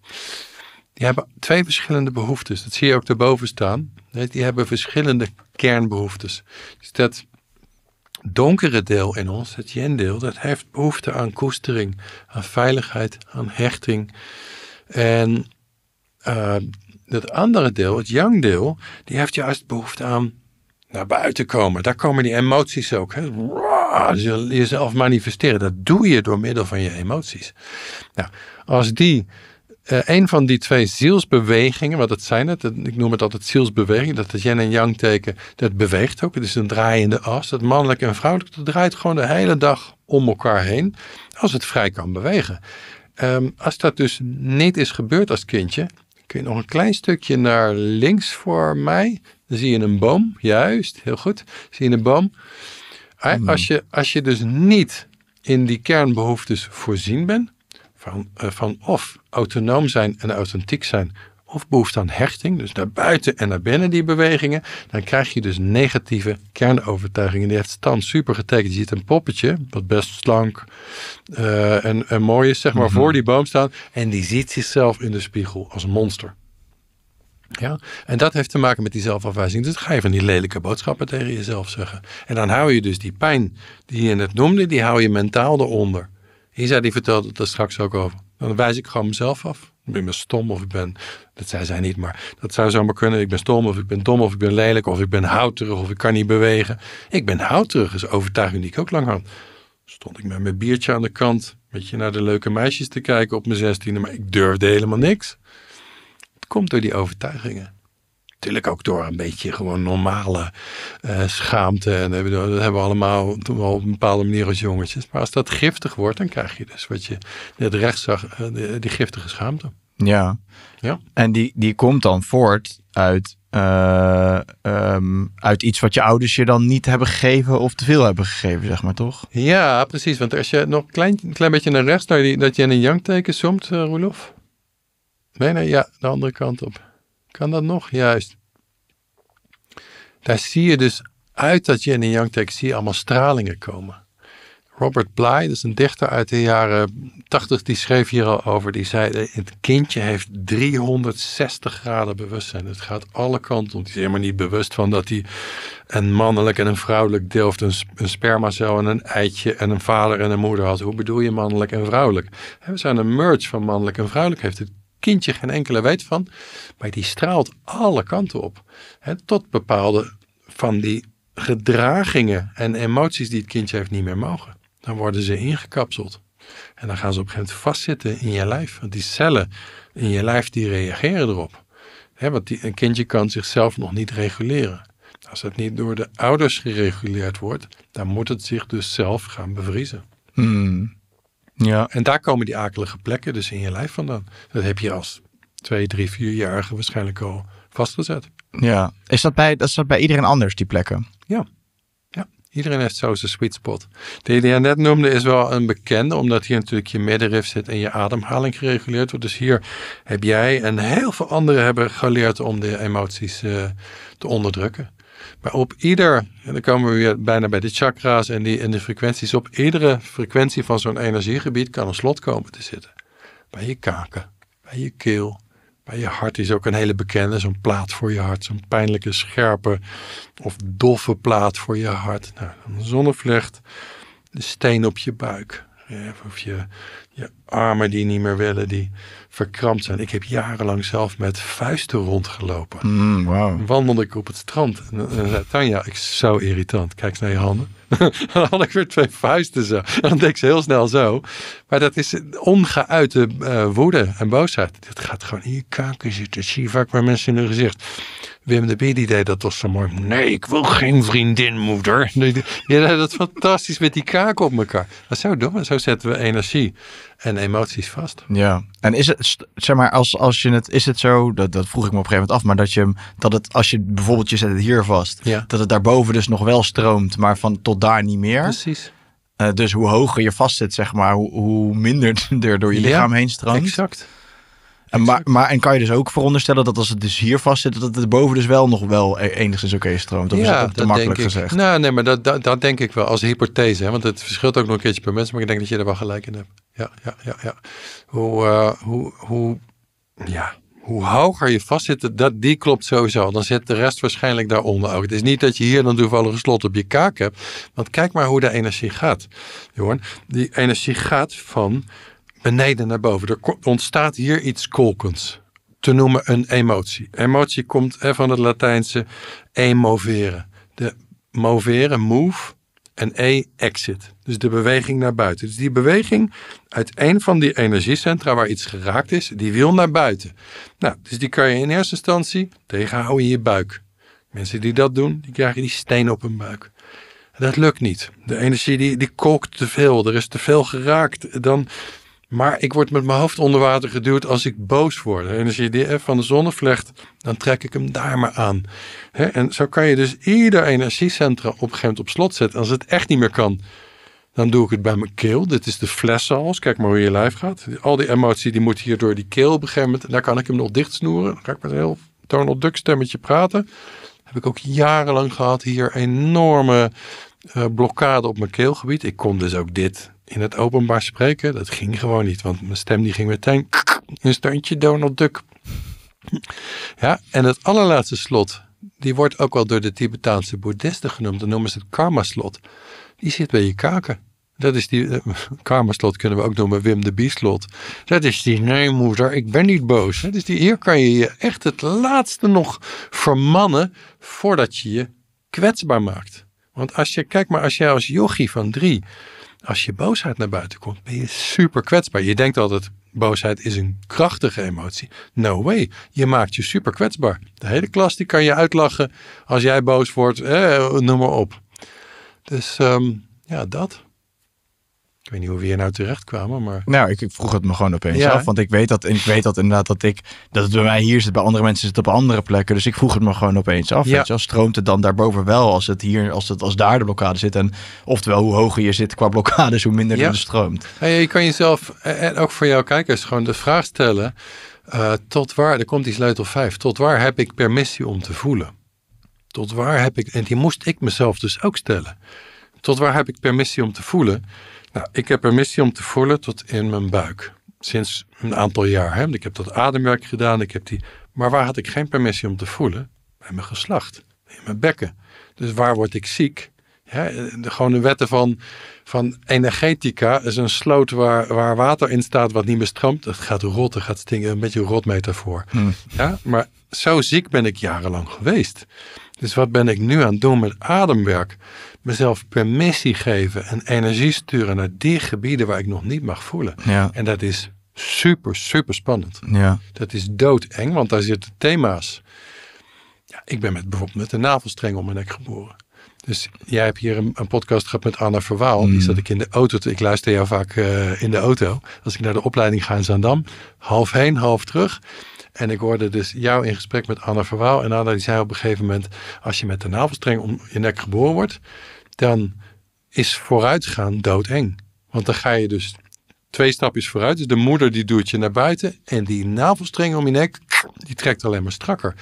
Die hebben twee verschillende behoeftes. Dat zie je ook daarboven staan. Die hebben verschillende kernbehoeftes. Dus dat donkere deel in ons, het yin-deel, dat heeft behoefte aan koestering, aan veiligheid, aan hechting. En eh, dat andere deel, het yang-deel, die heeft juist behoefte aan naar buiten komen. Daar komen die emoties ook. Hè? Dus jezelf manifesteren. Dat doe je door middel van je emoties. Nou, als die eh, een van die twee zielsbewegingen, wat dat zijn het, ik noem het altijd zielsbeweging, dat het yin en yang teken, dat beweegt ook. Het is een draaiende as. Dat mannelijk en vrouwelijk dat draait gewoon de hele dag om elkaar heen, als het vrij kan bewegen. Ehm, als dat dus niet is gebeurd als kindje, kun je nog een klein stukje naar links voor mij. Dan zie je een boom, juist, heel goed. Zie je een boom. Eh, hmm. Als je, als je dus niet in die kernbehoeftes voorzien bent, eh, van, of autonoom zijn en authentiek zijn, of behoefte aan hechting, dus naar buiten en naar binnen die bewegingen, dan krijg je dus negatieve kernovertuigingen. Die heeft stand super getekend. Je ziet een poppetje, wat best slank eh, en, en, mooi is, zeg maar, mhm. voor die boom staan. En die ziet zichzelf in de spiegel als een monster. Ja? En dat heeft te maken met die zelfafwijzing. Dus ga je van die lelijke boodschappen tegen jezelf zeggen. En dan hou je dus die pijn die je net noemde, die hou je mentaal eronder. Isa die vertelde dat dat straks ook over. Dan wijs ik gewoon mezelf af. Ik ben stom of ik ben... Dat zei zij niet, maar dat zou zomaar kunnen. Ik ben stom of ik ben dom of ik ben lelijk of ik ben houterig of ik kan niet bewegen. Ik ben houterig, is overtuiging die ik ook lang had. Stond ik met mijn biertje aan de kant, met je, naar de leuke meisjes te kijken op mijn zestiende. Maar ik durfde helemaal niks. Het komt door die overtuigingen. Natuurlijk ook door een beetje gewoon normale eh, schaamte. En, dat hebben we allemaal op een bepaalde manier als jongetjes. Maar als dat giftig wordt, dan krijg je dus wat je het rechts zag, eh, die, giftige schaamte. Ja. ja. En die, die komt dan voort uit, eh, ehm, uit iets wat je ouders je dan niet hebben gegeven of te veel hebben gegeven, zeg maar, toch? Ja, precies. Want als je nog een klein, beetje naar rechts, naar die, dat je een yang-teken somt, Roelof? Nee, nee, ja, de andere kant op. Kan dat nog? Juist. Daar zie je dus uit dat je in een Yang zie allemaal stralingen komen. Robert Bly, dat is een dichter uit de jaren 80, die schreef hier al over. Die zei: Het kindje heeft 360 graden bewustzijn. Het gaat alle kanten op. Die is helemaal niet bewust van dat hij een mannelijk en een vrouwelijk deel, een, een spermacel en een eitje en een vader en een moeder had. Hoe bedoel je mannelijk en vrouwelijk? We zijn een merge van mannelijk en vrouwelijk. Heeft het kindje geen enkele weet van. Maar die straalt alle kanten op. Hè, tot bepaalde van die gedragingen en emoties die het kindje heeft niet meer mogen. Dan worden ze ingekapseld. En dan gaan ze op een gegeven moment vastzitten in je lijf. Want die cellen in je lijf die reageren erop. want die, een kindje kan zichzelf nog niet reguleren. Als het niet door de ouders gereguleerd wordt, dan moet het zich dus zelf gaan bevriezen. Hmm. Ja. En daar komen die akelige plekken dus in je lijf vandaan. Dat heb je als twee, drie, vierjarige waarschijnlijk al vastgezet. Ja, is dat bij, dat is dat bij iedereen anders, die plekken? Ja. ja, iedereen heeft zo zijn sweet spot. De die je net noemde is wel een bekende, omdat hier natuurlijk je middenrif zit en je ademhaling gereguleerd wordt. Dus hier heb jij en heel veel anderen hebben geleerd om de emoties eh, te onderdrukken. Maar op ieder, en dan komen we weer bijna bij de chakra's en, die, en de frequenties, op iedere frequentie van zo'n energiegebied kan een slot komen te zitten. Bij je kaken, bij je keel, bij je hart is ook een hele bekende, zo'n plaat voor je hart, zo'n pijnlijke, scherpe of doffe plaat voor je hart. Nou, een zonnevlecht, de steen op je buik, of je, je armen die niet meer willen, die verkrampt zijn. Ik heb jarenlang zelf met vuisten rondgelopen. Mm, wow. Wandelde ik op het strand en, zei eh, Tanja, ik zo irritant. Kijk eens naar je handen. dan had ik weer twee vuisten zo. En dan denk ze heel snel zo. Maar dat is ongeuite uh, eh, woede en boosheid. dat gaat gewoon in je kaken zitten. Zie je vaak bij mensen in hun gezicht. Wim de Bier die deed dat toch zo mooi. Nee, ik wil geen vriendin, moeder. Je deed dat fantastisch met die kaken op elkaar. Dat is zo dom. Zo zetten we energie en emoties vast. Ja, en is het, zeg maar, als, als je het, is het zo, dat, dat vroeg ik me op een gegeven moment af, maar dat je, dat het, als je bijvoorbeeld, je zet het hier vast, ja. dat het daarboven dus nog wel stroomt, maar van tot daar niet meer. Precies. Eh, dus hoe hoger je vastzit, zeg maar, hoe, hoe minder er door je lichaam heen stroomt. Exact. En, maar, maar, en kan je dus ook veronderstellen dat als het dus hier vast zit, dat het boven dus wel nog wel e- enigszins oké stroomt? ja, is dat, te dat denk ik. gezegd? Nou, nee, maar dat, dat, denk ik wel als hypothese. Hè? Want het verschilt ook nog een keertje per mens, maar ik denk dat je er wel gelijk in hebt. Ja, ja, ja. ja. Hoe, eh, hoe, hoe, ja, hoe hoger je vastzit, dat, die klopt sowieso. Dan zit de rest waarschijnlijk daaronder ook. Het is niet dat je hier dan toevallig een slot op je kaak hebt. Want kijk maar hoe de energie gaat. Johan, die energie gaat van beneden naar boven. Er ontstaat hier iets kolkends. Te noemen een emotie. Emotie komt van het Latijnse emoveren. De moveren, move, en E exit. Dus de beweging naar buiten. Dus die beweging uit een van die energiecentra waar iets geraakt is, die wil naar buiten. Nou, dus die kan je in eerste instantie tegenhouden in je buik. Mensen die dat doen, die krijgen die steen op hun buik. Dat lukt niet. De energie die, die kookt te veel, er is te veel geraakt. Dan maar ik word met mijn hoofd onder water geduwd als ik boos word. En als je die F van de zonnevlecht, dan trek ik hem daar maar aan. En zo kan je dus ieder energiecentra op een gegeven moment op slot zetten. Als het echt niet meer kan, dan doe ik het bij mijn keel. Dit is de flessenhals. Kijk maar hoe je lijf gaat. Al die emotie die moet hier door die keel op Daar kan ik hem nog dicht snoeren. Dan ga ik met een heel Donald Duck stemmetje praten. Heb ik ook jarenlang gehad. Hier enorme uh, blokkade op mijn keelgebied. Ik kon dus ook dit in het openbaar spreken, dat ging gewoon niet. Want mijn stem die ging meteen een steuntje Donald Duck. Ja, en het allerlaatste slot, die wordt ook wel door de Tibetaanse boeddhisten genoemd. Dan noemen ze het karma-slot. Die zit bij je kaken. Dat is die, eh, karma slot kunnen we ook noemen, Wim de slot Dat is die, nee moeder, ik ben niet boos. Dat is die, hier kan je je echt het laatste nog vermannen voordat je je kwetsbaar maakt. Want als je, kijk maar, als jij als yogi van drie als je boosheid naar buiten komt, ben je super kwetsbaar. Je denkt altijd, boosheid is een krachtige emotie. No way. Je maakt je super kwetsbaar. De hele klas die kan je uitlachen als jij boos wordt. Eh, noem maar op. Dus ehm, ja, dat. Ik weet niet hoe we hier nou terecht kwamen, maar... Nou, ik, ik vroeg het me gewoon opeens af. Want ik weet, dat, ik weet dat inderdaad dat ik... Dat het bij mij hier zit, bij andere mensen zit het op andere plekken. Dus ik vroeg het me gewoon opeens af. Ja. Weet stroomt het dan daarboven wel als het hier, als, het, als daar de blokkade zit? En oftewel, hoe hoger je zit qua blokkades, hoe minder ja. er dus stroomt. Hey, je kan jezelf, en ook voor jouw kijkers, gewoon de vraag stellen. Uh, tot waar, er komt die sleutel 5. Tot waar heb ik permissie om te voelen? Tot waar heb ik, en die moest ik mezelf dus ook stellen. Tot waar heb ik permissie om te voelen? Nou, ik heb een missie om te voelen tot in mijn buik. Sinds een aantal jaar. Hè? Ik heb dat ademwerk gedaan. Ik heb die... Maar waar had ik geen permissie om te voelen? Bij mijn geslacht. In mijn bekken. Dus waar word ik ziek? Ja, de gewone wetten van, van energetica is een sloot waar, waar water in staat wat niet meer stroomt. Het gaat rotten, gaat stinken. Een beetje een rotmetafoor. Hmm. Ja, maar zo ziek ben ik jarenlang geweest. Dus wat ben ik nu aan het doen met ademwerk? Mezelf permissie geven en energie sturen naar die gebieden waar ik nog niet mag voelen. En dat is super, super spannend. Ja. Dat is doodeng, want daar zitten thema's. Ja, ik ben met, bijvoorbeeld met de navelstreng om mijn nek geboren. Dus jij hebt hier een, een podcast gehad met Anna Verwaal. Die mm. zat ik in de auto. Te, ik luister jou vaak eh, in de auto. Als ik naar de opleiding ga in Zandam, Half heen, half terug. En ik hoorde dus jou in gesprek met Anna Verwaal. En Anna die zei op een gegeven moment, als je met de navelstreng om je nek geboren wordt, dan is vooruitgaan doodeng. Want dan ga je dus twee stapjes vooruit. Dus de moeder die duwt je naar buiten en die navelstreng om je nek, die trekt alleen maar strakker.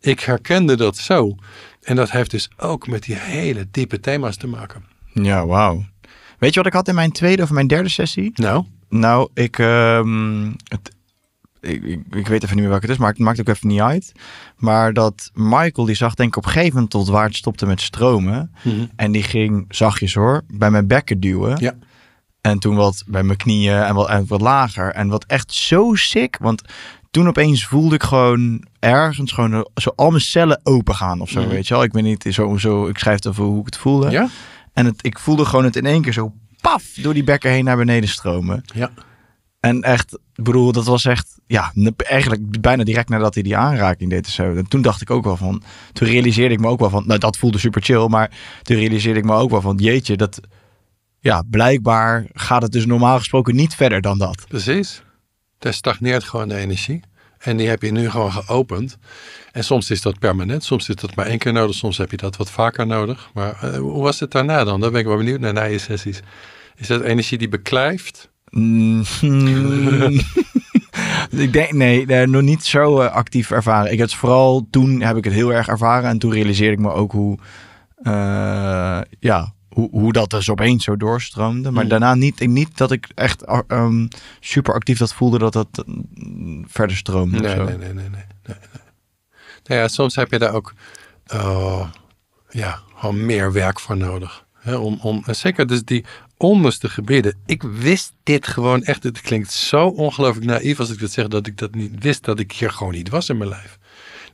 Ik herkende dat zo. En dat heeft dus ook met die hele diepe thema's te maken. Ja, wauw. Weet je wat ik had in mijn tweede of mijn derde sessie? Nou? Nou, ik, ehm, het, ik, ik, weet even niet meer welke het is, maar het maakt ook even niet uit. Maar dat Michael, die zag denk ik op een gegeven moment tot waar het stopte met stromen. Mhm. En die ging, zachtjes hoor, bij mijn bekken duwen. Ja. En toen wat bij mijn knieën en wat, en wat lager. En wat echt zo sick, want toen opeens voelde ik gewoon ergens gewoon zo al mijn cellen open gaan of zo, mhm. weet je wel. Ik weet niet, zo, zo, ik schrijf over hoe ik het voelde. Ja? En het, ik voelde gewoon het in één keer zo paf door die bekken heen naar beneden stromen. Ja. En echt, broer, dat was echt, ja, eigenlijk bijna direct nadat hij die aanraking deed. en toen dacht ik ook wel van, toen realiseerde ik me ook wel van, nou dat voelde super chill, maar toen realiseerde ik me ook wel van, jeetje, dat, ja, blijkbaar gaat het dus normaal gesproken niet verder dan dat. Precies. Er stagneert gewoon de energie. En die heb je nu gewoon geopend. En soms is dat permanent, soms is dat maar één keer nodig, soms heb je dat wat vaker nodig. Maar eh, hoe was het daarna dan? Daar ben ik wel benieuwd naar, na je sessies. Is dat energie die beklijft? Mm. ik denk, nee, eh, nog niet zo eh, actief ervaren. Ik het vooral toen heb ik het heel erg ervaren. En toen realiseerde ik me ook hoe, uh, ja, hoe, hoe dat dus opeens zo doorstroomde. Maar mm. daarna niet, niet dat ik echt um, ehm, super actief dat voelde dat dat mm, verder stroomde. Nee, nee, nee, nee, nee, nee, Nou ja, soms heb je daar ook uh, ja, gewoon meer werk voor nodig. Hè? om, om, zeker dus die onderste gebieden. Ik wist dit gewoon echt. Het klinkt zo ongelooflijk naïef als ik dat zeg, dat ik dat niet wist, dat ik hier gewoon niet was in mijn lijf.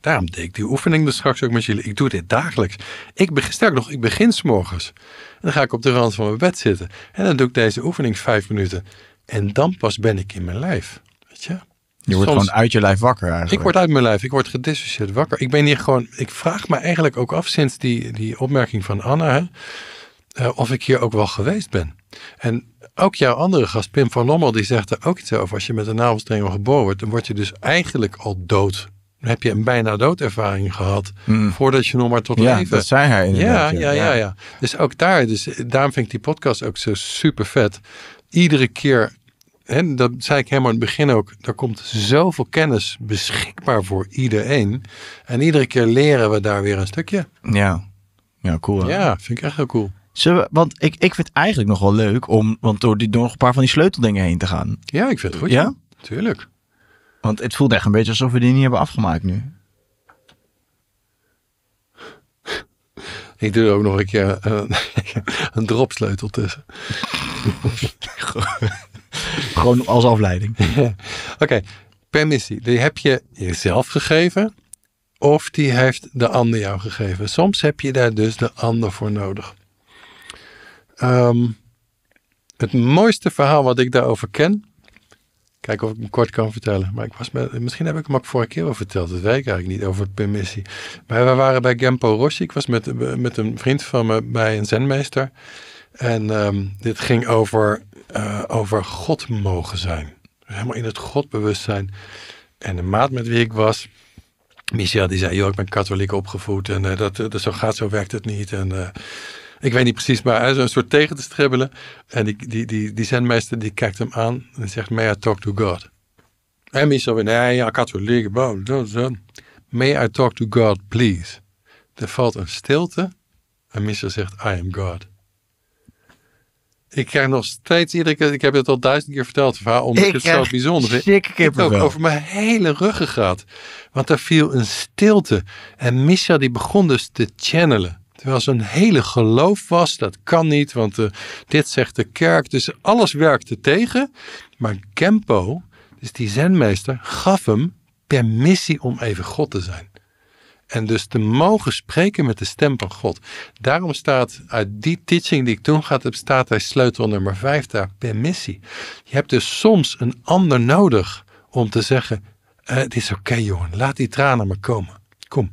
Daarom deed ik die oefening dus straks ook met jullie. Ik doe dit dagelijks. Ik begin, sterk nog, ik begin s'morgens. En dan ga ik op de rand van mijn bed zitten. En dan doe ik deze oefening vijf minuten. En dan pas ben ik in mijn lijf. Weet je? Je wordt gewoon uit je lijf wakker eigenlijk. Ik word uit mijn lijf. Ik word gedissocieerd wakker. Ik ben hier gewoon... Ik vraag me eigenlijk ook af sinds die, die opmerking van Anna. Hè? uh, of ik hier ook wel geweest ben. En ook jouw andere gast, Pim van Lommel, die zegt er ook iets over. Als je met een navelstrengel geboren wordt, dan word je dus eigenlijk al dood. Dan heb je een bijna doodervaring gehad hmm. voordat je nog maar tot ja, leven... dat zei hij inderdaad. Ja ja, ja, ja, ja. Dus ook daar, dus eh, daarom vind ik die podcast ook zo super vet. Iedere keer en dat zei ik helemaal in het begin ook, er komt zoveel kennis beschikbaar voor iedereen. En iedere keer leren we daar weer een stukje. Ja, ja cool. Ja, vind ik echt heel cool want ik, ik vind het eigenlijk nog wel leuk om want door, die, nog een paar van die sleuteldingen heen te gaan. Ja, ik vind het goed. Ja? Tuurlijk. Want het voelt echt een beetje alsof we die niet hebben afgemaakt nu. Ik doe er ook nog een keer een, eh, een dropsleutel tussen. Gewoon als afleiding. Oké, permissie. Die heb je jezelf gegeven of die heeft de ander jou gegeven. Soms heb je daar dus de ander voor nodig. Ehm, het mooiste verhaal wat ik daarover ken. kijk of ik hem kort kan vertellen. Maar ik was met, misschien heb ik hem ook vorige keer wel verteld. Dat weet ik eigenlijk niet over permissie. Maar we waren bij Gempo Rossi. Ik was met, met een vriend van me bij een zenmeester. En ehm, dit ging over, eh, over God mogen zijn. Helemaal in het Godbewustzijn. En de maat met wie ik was, Michel, die zei: Joh, ik ben katholiek opgevoed. En eh, dat, dat, zo gaat, zo werkt het niet. En. Eh, ik weet niet precies, maar hij is een soort tegen te stribbelen. En die, die, die, zendmeester die kijkt hem aan en zegt, may I talk to God? En Michel zegt, nee, ik had zo liggen. May I talk to God, please? Er valt een stilte en Michel zegt, I am God. Ik krijg nog steeds iedere keer, ik heb het al duizend keer verteld, verhaal, omdat het zo bijzonder vind. Ik heb ook over mijn hele ruggen gehad. Want er viel een stilte. En Misha die begon dus te channelen. Terwijl ze een hele geloof was, dat kan niet, want eh, dit zegt de kerk. Dus alles werkte tegen. Maar Kempo, dus die zenmeester, gaf hem permissie om even God te zijn. En dus te mogen spreken met de stem van God. Daarom staat uit die teaching die ik toen gehad heb, staat hij sleutel nummer vijf daar, permissie. Je hebt dus soms een ander nodig om te zeggen, eh, het is oké jongen, laat die tranen maar komen. Kom,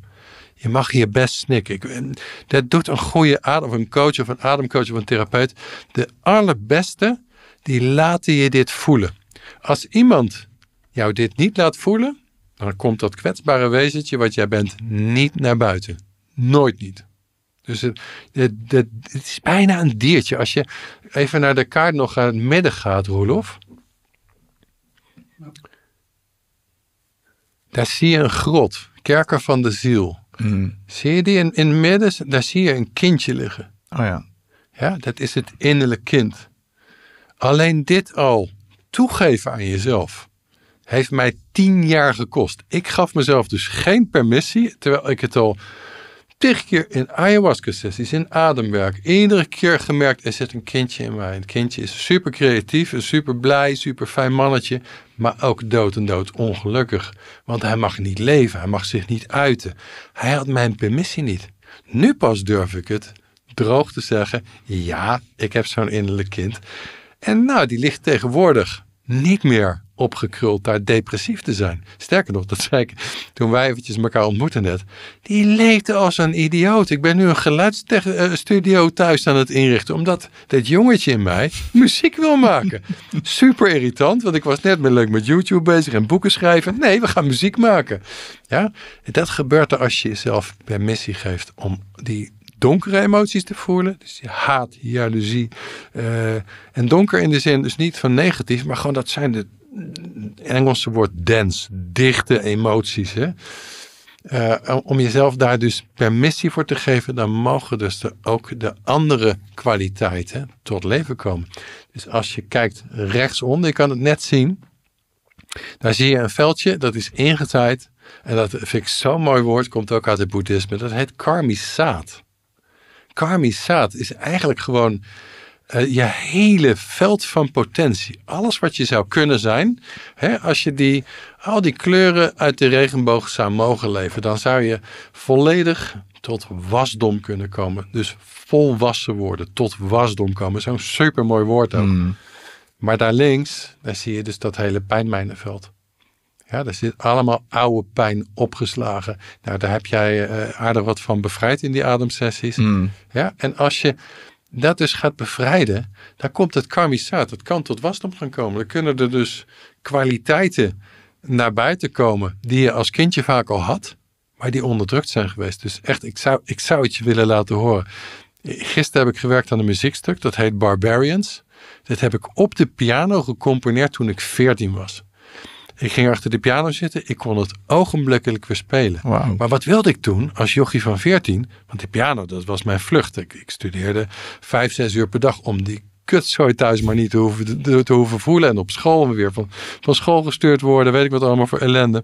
je mag hier best snikken. Ik, dat doet een goede adem, of een coach of een ademcoach of een therapeut. De allerbeste, die laten je dit voelen. Als iemand jou dit niet laat voelen, dan komt dat kwetsbare wezentje wat jij bent niet naar buiten. Nooit niet. Dus het, het, het, is bijna een diertje. Als je even naar de kaart nog aan het midden gaat, Roelof. Daar zie je een grot, kerker van de ziel. Mhm. Zie je die? in in het midden, daar zie je een kindje liggen. Oh ja. Ja, dat is het innerlijk kind. Alleen dit al, toegeven aan jezelf, heeft mij tien jaar gekost. Ik gaf mezelf dus geen permissie, terwijl ik het al tig keer in ayahuasca-sessies, in ademwerk, iedere keer gemerkt, er zit een kindje in mij. Het kindje is super creatief, een super blij, super fijn mannetje, maar ook dood en dood ongelukkig. Want hij mag niet leven, hij mag zich niet uiten. Hij had mijn permissie niet. Nu pas durf ik het droog te zeggen, ja, ik heb zo'n innerlijk kind. En nou, die ligt tegenwoordig niet meer opgekruld daar depressief te zijn. Sterker nog, dat zei ik toen wij eventjes elkaar ontmoetten net. Die leefde als een idioot. Ik ben nu een geluidsstudio thuis aan het inrichten. Omdat dit jongetje in mij muziek wil maken. Super irritant, want ik was net met leuk met YouTube bezig en boeken schrijven. Nee, we gaan muziek maken. Ja, dat gebeurt er als je jezelf permissie geeft om die donkere emoties te voelen. Dus haat, jaloezie. Eh, en donker in de zin dus niet van negatief, maar gewoon dat zijn de Engelse woord dense, dichte emoties. Hè? Eh, om jezelf daar dus permissie voor te geven, dan mogen dus de, ook de andere kwaliteiten tot leven komen. Dus als je kijkt rechtsonder, je kan het net zien. Daar zie je een veldje, dat is ingetaaid. En dat vind ik zo'n mooi woord, komt ook uit het boeddhisme. Dat heet karmisch zaad. Karmisch zaad is eigenlijk gewoon eh, je hele veld van potentie, alles wat je zou kunnen zijn, hè, als je die, al die kleuren uit de regenboog zou mogen leven, dan zou je volledig tot wasdom kunnen komen. Dus volwassen worden, tot wasdom komen. Zo'n supermooi woord ook. Hmm. Maar daar links, daar zie je dus dat hele pijnmijnenveld. Ja, daar zit allemaal oude pijn opgeslagen. Nou, daar heb jij uh, aardig wat van bevrijd in die ademsessies. Hmm. Ja, en als je dat dus gaat bevrijden, daar komt het karmisaat. Dat kan tot wasdom gaan komen. Dan kunnen er dus kwaliteiten naar buiten komen die je als kindje vaak al had, maar die onderdrukt zijn geweest. Dus echt, ik zou, ik zou het je willen laten horen. Gisteren heb ik gewerkt aan een muziekstuk, dat heet Barbarians. Dat heb ik op de piano gecomponeerd toen ik 14 was. Ik ging achter de piano zitten. Ik kon het ogenblikkelijk weer spelen. Maar wat wilde ik toen als jochie van 14? Want die piano, dat was mijn vlucht. Ik, studeerde vijf, zes uur per dag om die kutzooi thuis maar niet te hoeven, te, hoeven voelen. En op school weer van, van school gestuurd worden. Weet ik wat allemaal voor ellende.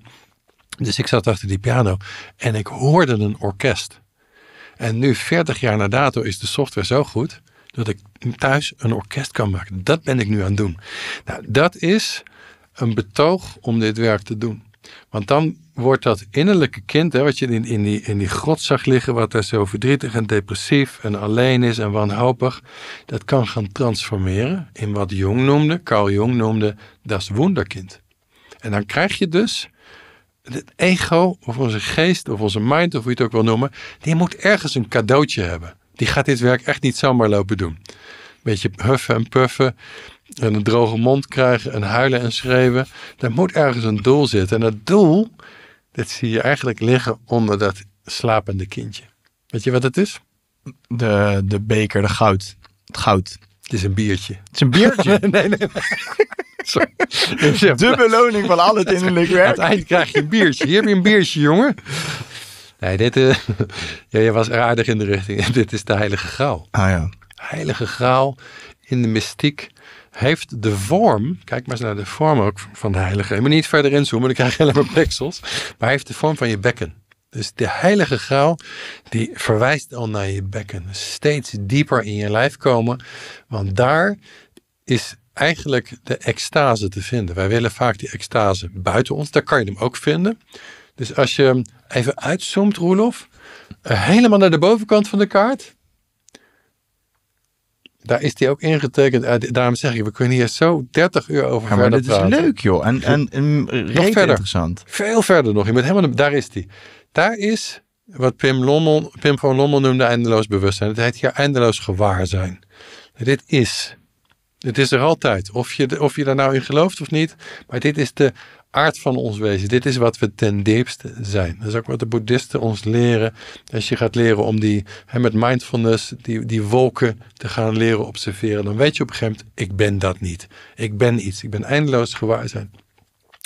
Dus ik zat achter die piano en ik hoorde een orkest. En nu, 40 jaar na dato, is de software zo goed dat ik thuis een orkest kan maken. Dat ben ik nu aan het doen. Nou, dat is een betoog om dit werk te doen. Want dan wordt dat innerlijke kind, hè, wat je in, in, die, in die grot zag liggen, wat daar zo verdrietig en depressief en alleen is en wanhopig, dat kan gaan transformeren in wat Jung noemde, Carl Jung noemde, dat wonderkind. En dan krijg je dus het ego, of onze geest, of onze mind, of hoe je het ook wil noemen, die moet ergens een cadeautje hebben. Die gaat dit werk echt niet zomaar lopen doen. Beetje huffen en puffen en een droge mond krijgen en huilen en schreeuwen. Daar moet ergens een doel zitten. En dat doel, dat zie je eigenlijk liggen onder dat slapende kindje. Weet je wat het is? De, de beker, de goud. Het goud. Het is een biertje. Het is een biertje? nee, nee. Sorry. De beloning van al het innerlijk werk. Uiteindelijk krijg je een biertje. Hier heb je een biertje, jongen. Nee, dit... Uh, ja, je was aardig in de richting. dit is de heilige graal. Ah ja. Heilige graal in de mystiek heeft de vorm, kijk maar eens naar de vorm ook van de heilige, ik moet niet verder inzoomen, dan krijg je helemaal pixels, maar heeft de vorm van je bekken. Dus de heilige graal, die verwijst al naar je bekken. Dus steeds dieper in je lijf komen, want daar is eigenlijk de extase te vinden. Wij willen vaak die extase buiten ons, daar kan je hem ook vinden. Dus als je even uitzoomt, Roelof, eh, helemaal naar de bovenkant van de kaart, daar is die ook ingetekend. Daarom zeg ik, we kunnen hier zo 30 uur over ja, maar dit is leuk, joh. En, en, verder, interessant. Veel verder nog. Je helemaal, daar is die. Daar is wat Pim, Lommel, Pim van Lommel noemde eindeloos bewustzijn. Het heet hier eindeloos gewaar zijn. Dit is... Het is er altijd. Of je, of je daar nou in gelooft of niet. Maar dit is de aard van ons wezen. Dit is wat we ten diepste zijn. Dat is ook wat de boeddhisten ons leren. Als je gaat leren om die, hè, met mindfulness die, die wolken te gaan leren observeren, dan weet je op een gegeven moment, ik ben dat niet. Ik ben iets. Ik ben eindeloos gewaar zijn.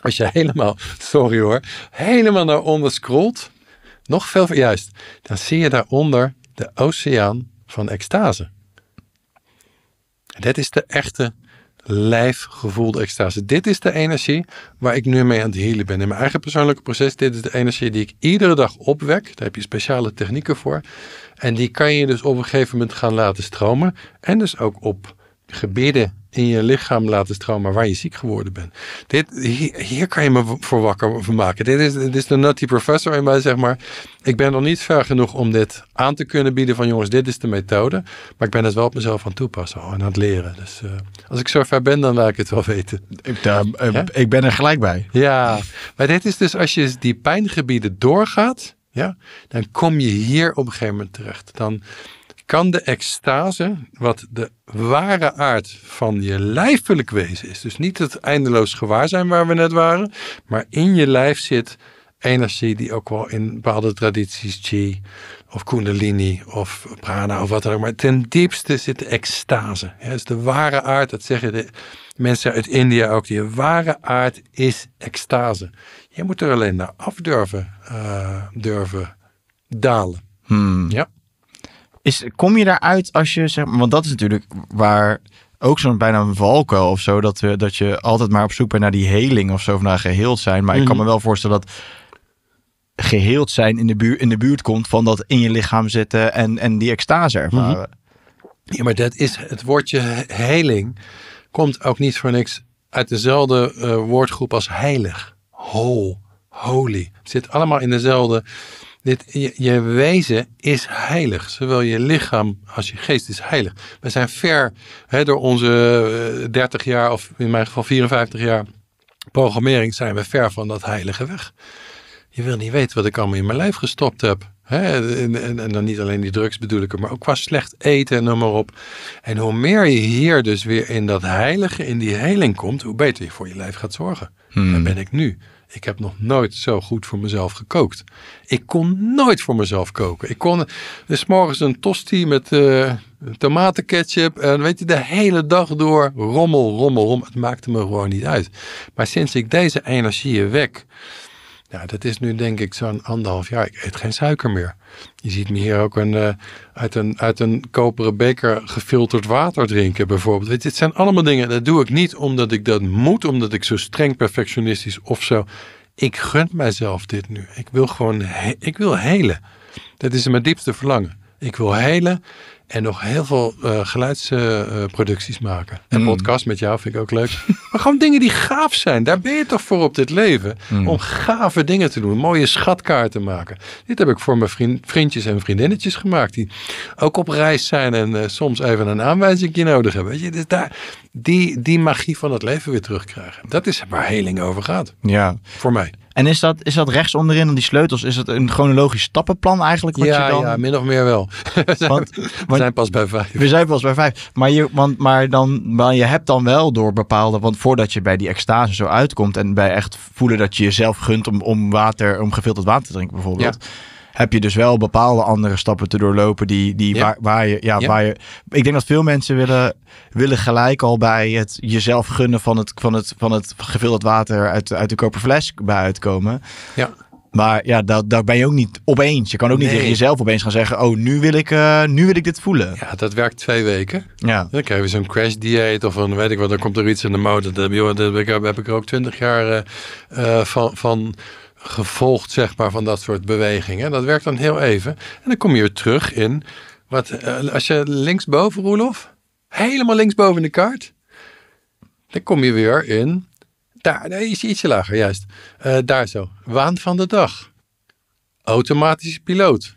Als je helemaal, sorry hoor, helemaal naar onder scrolt, nog veel juist, dan zie je daaronder de oceaan van extase. Dat is de echte lijf gevoelde extase. Dit is de energie waar ik nu mee aan het healen ben. In mijn eigen persoonlijke proces, dit is de energie die ik iedere dag opwek. Daar heb je speciale technieken voor. En die kan je dus op een gegeven moment gaan laten stromen. En dus ook op Gebieden in je lichaam laten stromen waar je ziek geworden bent. Dit, hier, kan je me voor wakker van maken. Dit is, dit is de nutty professor in mij, zeg maar. Ik ben nog niet ver genoeg om dit aan te kunnen bieden van jongens, dit is de methode. Maar ik ben het wel op mezelf aan toepassen en aan het leren. Dus eh, als ik zo ver ben, dan laat ik het wel weten. Ik, daar, eh, ik ben er gelijk bij. Ja, maar dit is dus als je die pijngebieden doorgaat, ja, dan kom je hier op een gegeven moment terecht. Dan kan de extase, wat de ware aard van je lijfelijk wezen is, dus niet het eindeloos gewaar zijn waar we net waren, maar in je lijf zit energie die ook wel in bepaalde tradities chi of kundalini of prana of wat dan ook, maar ten diepste zit de extase. Ja, dus de ware aard, dat zeggen de mensen uit India ook, die ware aard is extase. Je moet er alleen naar af durven, eh, durven dalen. Hmm. Ja kom je daaruit als je, zeg maar, want dat is natuurlijk waar ook zo'n bijna een valkuil of zo, dat, dat je altijd maar op zoek bent naar die heling of zo, of naar geheeld zijn. Maar ik kan me mhm. wel voorstellen dat geheeld zijn in de, buurt, in de buurt komt van dat in je lichaam zitten en, en die extase ervaren. Mhm. Ja, maar dat is, het woordje heling komt ook niet voor niks uit dezelfde eh, woordgroep als heilig, whole, holy. Het zit allemaal in dezelfde je, wezen is heilig. Zowel je lichaam als je geest is heilig. We zijn ver hè, door onze 30 eh, jaar, of in mijn geval 54 jaar programmering, zijn we ver van dat heilige weg. Je wil niet weten wat ik allemaal in mijn lijf gestopt heb. en, en, en, dan niet alleen die drugs bedoel ik maar ook qua slecht eten en noem maar op. En hoe meer je hier dus weer in dat heilige, in die heling komt, hoe beter je voor je lijf gaat zorgen. Hmm. Daar ben ik nu. Ik heb nog nooit zo goed voor mezelf gekookt. Ik kon nooit voor mezelf koken. Ik kon dus morgens een tosti met eh, tomatenketchup. En weet je, de hele dag door rommel, rommel, rommel. Het maakte me gewoon niet uit. Maar sinds ik deze energieën wek ja dat is nu denk ik zo'n anderhalf jaar. Ik eet geen suiker meer. Je ziet me hier ook een, eh, uit, een, uit een koperen beker gefilterd water drinken bijvoorbeeld. Weet zijn allemaal dingen, dat doe ik niet omdat ik dat moet, omdat ik zo streng perfectionistisch of zo. Ik gun mijzelf dit nu. Ik wil gewoon, ik wil helen. Dat is mijn diepste verlangen. Ik wil helen. En nog heel veel eh, geluidsproducties eh, maken. En mm. podcast met jou vind ik ook leuk. maar gewoon dingen die gaaf zijn. Daar ben je toch voor op dit leven. Mm. Om gave dingen te doen. Mooie schatkaarten maken. Dit heb ik voor mijn vriend, vriendjes en vriendinnetjes gemaakt. Die ook op reis zijn en eh, soms even een aanwijzing nodig hebben. Weet je, dus daar, die, die magie van het leven weer terugkrijgen. Dat is waar heling over gaat. Ja. Voor mij. En is dat, is dat rechts onderin dan die sleutels? Is dat een chronologisch stappenplan eigenlijk? Wat ja, je dan... ja, min of meer wel. we, zijn, want, we zijn pas bij vijf. We zijn pas bij vijf. Maar je, want, maar dan, maar je hebt dan wel door bepaalde... Want voordat je bij die extase zo uitkomt... en bij echt voelen dat je jezelf gunt om, om, water, om gefilterd water te drinken bijvoorbeeld... Ja heb je dus wel bepaalde andere stappen te doorlopen die, die Waar, waar, je, ja, waar je... Ik denk dat veel mensen willen, willen gelijk al bij het jezelf gunnen van het, van het, van het gevuld water uit, uit de koperfles bij uitkomen. Ja. Maar ja, daar, daar ben je ook niet opeens. Je kan ook niet tegen jezelf opeens gaan zeggen: Oh, nu wil, ik, eh, nu wil ik dit voelen. Ja, dat werkt twee weken. Ja. Dan krijg je zo'n crash dieet of een weet ik wat. Dan komt er iets in de mode. Dat, heb, ik, heb ik er ook twintig jaar eh, eh, van, van gevolgd zeg maar, van dat soort bewegingen. Dat werkt dan heel even. En dan kom je weer terug in. Wat, eh, als je linksboven, Roelof, helemaal linksboven in de kaart. Dan kom je weer in. Daar, nee, is ietsje lager, juist. Uh, daar zo. Waan van de dag. Automatische piloot.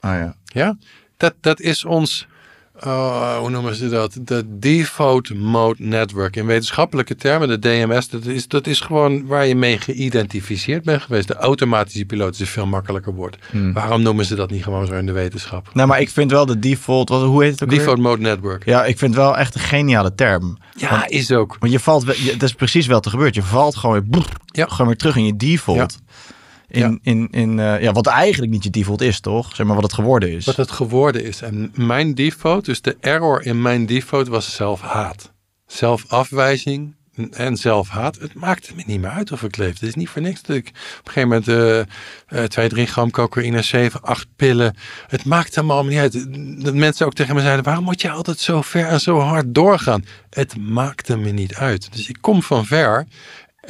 Ah ja. Ja, dat, dat is ons Oh, hoe noemen ze dat? De default mode network. In wetenschappelijke termen, de DMS, dat is, dat is gewoon waar je mee geïdentificeerd bent geweest. De automatische piloot is veel makkelijker wordt. Hmm. Waarom noemen ze dat niet gewoon zo in de wetenschap? Nou, maar ik vind wel de default, wat, hoe heet het ook Default mode network. Ja, ik vind wel echt een geniale term. Ja, is ook. Want je valt, dat is precies wel te gebeurt. Je valt gewoon weer, ja. gewoon weer terug in je default. In, in, in eh, ja, wat eigenlijk niet je default is, toch? Zeg maar wat het geworden is. Wat het geworden is. En mijn default, dus de error in mijn default was zelfhaat. Zelfafwijzing en zelfhaat. Het maakte me niet meer uit of ik leef. Het is niet voor niks dat ik op een gegeven moment uh, 2, 3 gram cocaïne, 7, 8 pillen. Het maakt hem allemaal niet uit. Dat mensen ook tegen me zeiden, waarom moet je altijd zo ver en zo hard doorgaan? Het maakte me niet uit. Dus ik kom van ver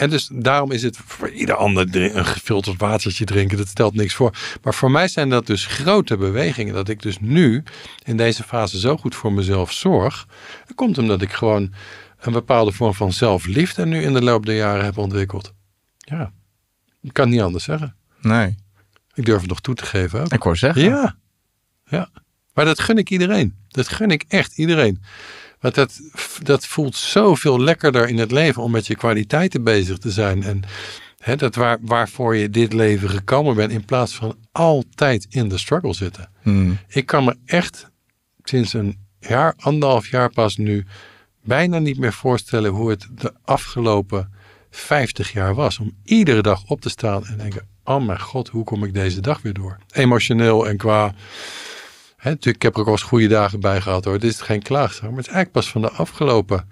en dus daarom is het voor ieder ander een gefilterd watertje drinken, dat stelt niks voor. Maar voor mij zijn dat dus grote bewegingen. Dat ik dus nu in deze fase zo goed voor mezelf zorg. Dat komt omdat ik gewoon een bepaalde vorm van zelfliefde nu in de loop der jaren heb ontwikkeld. Ja, ik kan niet anders zeggen. Nee. Ik durf het nog toe te geven. Ook. Ik hoor zeggen. Ja. ja. Maar dat gun ik iedereen. Dat gun ik echt iedereen. Want dat, dat voelt zoveel lekkerder in het leven om met je kwaliteiten bezig te zijn. En hè, dat waar, waarvoor je dit leven gekomen bent, in plaats van altijd in de struggle zitten. Hmm. Ik kan me echt sinds een jaar, anderhalf jaar pas nu, bijna niet meer voorstellen hoe het de afgelopen 50 jaar was. Om iedere dag op te staan en denken: oh mijn god, hoe kom ik deze dag weer door? Emotioneel en qua Hè, ik heb er ook wel eens goede dagen bij gehad hoor. Dit is geen klaagzaak. Maar het is eigenlijk pas van de afgelopen,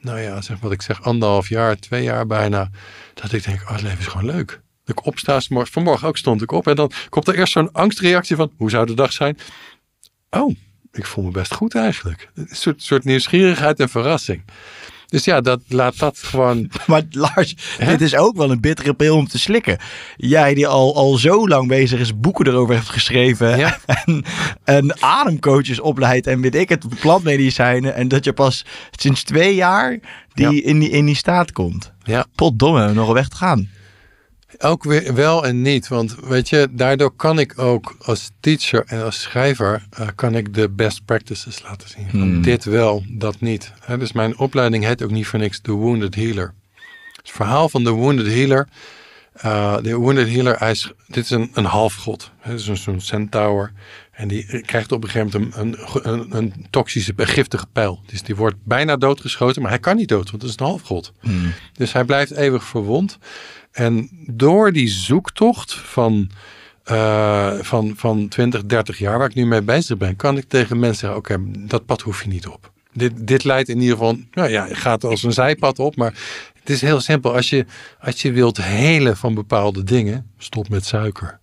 nou ja, zeg wat ik zeg, anderhalf jaar, twee jaar bijna. Dat ik denk, oh, het leven is gewoon leuk. Dat ik opsta, vanmorgen ook stond ik op. En dan komt er eerst zo'n angstreactie van, hoe zou de dag zijn? Oh, ik voel me best goed eigenlijk. Een soort, soort nieuwsgierigheid en verrassing. Dus ja, dat, laat dat gewoon. Maar Lars, dit is ook wel een bittere pil om te slikken. Jij die al, al zo lang bezig is, boeken erover heeft geschreven. En, ademcoaches opleidt en weet ik het, plantmedicijnen. En dat je pas sinds twee jaar die, in, die, in die staat komt. Ja. Potdomme, nog een weg te gaan ook weer wel en niet. Want weet je, daardoor kan ik ook als teacher en als schrijver... Eh, kan ik de best practices laten zien. Hmm. dit wel, dat niet. Hè? dus mijn opleiding heet ook niet voor niks The Wounded Healer. Het verhaal van The Wounded Healer... Eh, de Wounded Healer, is, dit is een, een halfgod. Hij is dus een, zo'n centaur. En die krijgt op een gegeven moment een, een, een toxische, giftige pijl. Dus die wordt bijna doodgeschoten, maar hij kan niet dood, want het is een halfgod. Hmm. Dus hij blijft eeuwig verwond. En door die zoektocht van, eh, van, van 20, 30 jaar waar ik nu mee bezig ben, kan ik tegen mensen zeggen: Oké, dat pad hoef je niet op. Dit, dit leidt in ieder geval, nou ja, het gaat als een zijpad op, maar het is heel simpel. Als je, als je wilt helen van bepaalde dingen, stop met suiker.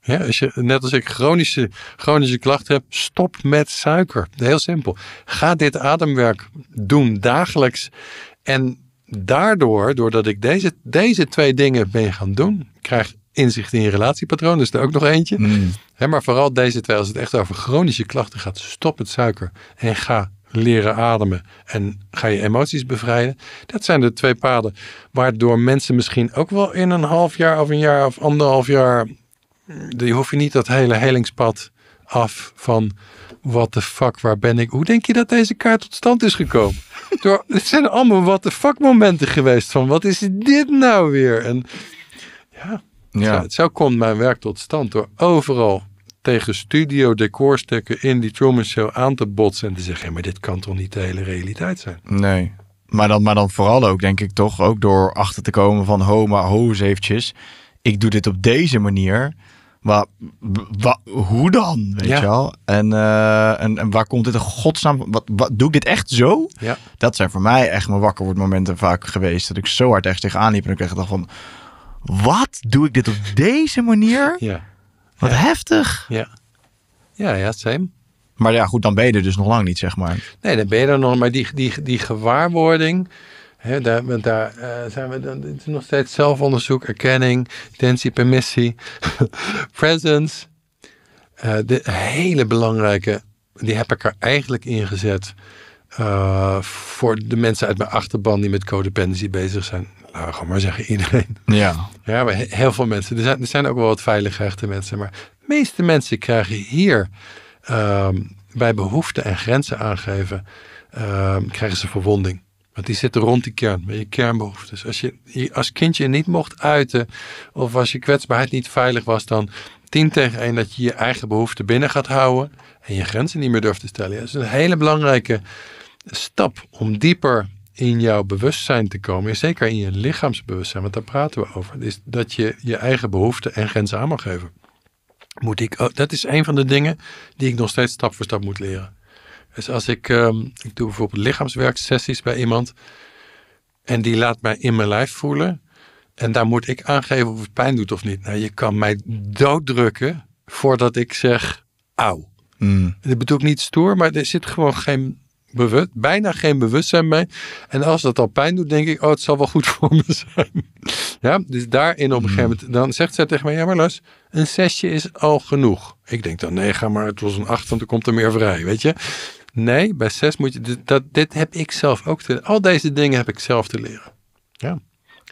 Ja, als je, net als ik chronische, chronische klachten heb, stop met suiker. Heel simpel. Ga dit ademwerk doen dagelijks. En daardoor, doordat ik deze, deze twee dingen ben gaan doen, krijg inzicht in je relatiepatroon, dus er ook nog eentje. Mm. maar vooral deze twee, als het echt over chronische klachten gaat, stop het suiker en ga leren ademen en ga je emoties bevrijden. Dat zijn de twee paden waardoor mensen misschien ook wel in een half jaar of een jaar of anderhalf jaar, die hoef je niet dat hele helingspad af van wat de fuck, waar ben ik? Hoe denk je dat deze kaart tot stand is gekomen? Door, het zijn allemaal what the fuck momenten geweest. Van wat is dit nou weer? En ja, ja. Zo, komt mijn werk tot stand door overal tegen studio decorstukken in die Truman Show aan te botsen. En te zeggen, maar dit kan toch niet de hele realiteit zijn? Nee. Maar dan, maar dan vooral ook, denk ik toch, ook door achter te komen van, ho, maar ho, eventjes. Ik doe dit op deze manier. Maar hoe dan? Weet je wel? En, eh, en, en, waar komt dit in godsnaam? Wat, wat, doe ik dit echt zo? Ja. Dat zijn voor mij echt mijn wakker wordt momenten vaak geweest. Dat ik zo hard echt tegenaan liep. En ik dacht van... Wat? Doe ik dit op deze manier? Ja. Wat heftig. Ja. Ja, ja, same. Maar ja, goed, dan ben je er dus nog lang niet, zeg maar. Nee, dan ben je er nog. Maar die, die, die gewaarwording daar, daar eh, zijn we dan, het is nog steeds zelfonderzoek, erkenning, intentie, permissie, presence. Uh, de hele belangrijke, die heb ik er eigenlijk ingezet uh, voor de mensen uit mijn achterban die met codependency bezig zijn. Nou, gewoon maar zeggen iedereen. Ja. Ja, heel veel mensen. Er zijn, er zijn ook wel wat veiligrechte mensen, maar de meeste mensen krijgen hier ehm, bij behoeften en grenzen aangeven, ehm, krijgen ze verwonding. Want die zitten rond die kern, bij je kernbehoeftes. Als je als kindje niet mocht uiten of als je kwetsbaarheid niet veilig was, dan 10 tegen één dat je je eigen behoeften binnen gaat houden en je grenzen niet meer durft te stellen. Dat is een hele belangrijke stap om dieper in jouw bewustzijn te komen. En zeker in je lichaamsbewustzijn, want daar praten we over. Is dus dat je je eigen behoeften en grenzen aan mag geven. Moet ik, oh, dat is een van de dingen die ik nog steeds stap voor stap moet leren. Dus als ik, ehm, ik doe bijvoorbeeld lichaamswerksessies bij iemand en die laat mij in mijn lijf voelen. En daar moet ik aangeven of het pijn doet of niet. Nou, je kan mij dooddrukken voordat ik zeg auw. Mm. Dat bedoel ik niet stoer, maar er zit gewoon geen bewust, bijna geen bewustzijn mee. En als dat al pijn doet, denk ik, oh, het zal wel goed voor me zijn. ja, dus daarin op een gegeven mm. moment, dan zegt zij tegen mij, ja maar Lars, een zesje is al genoeg. Ik denk dan, nee, ga maar, het was een acht, want er komt er meer vrij, weet je. Nee, bij zes moet je. Dat, dit heb ik zelf ook te Al deze dingen heb ik zelf te leren. Ja.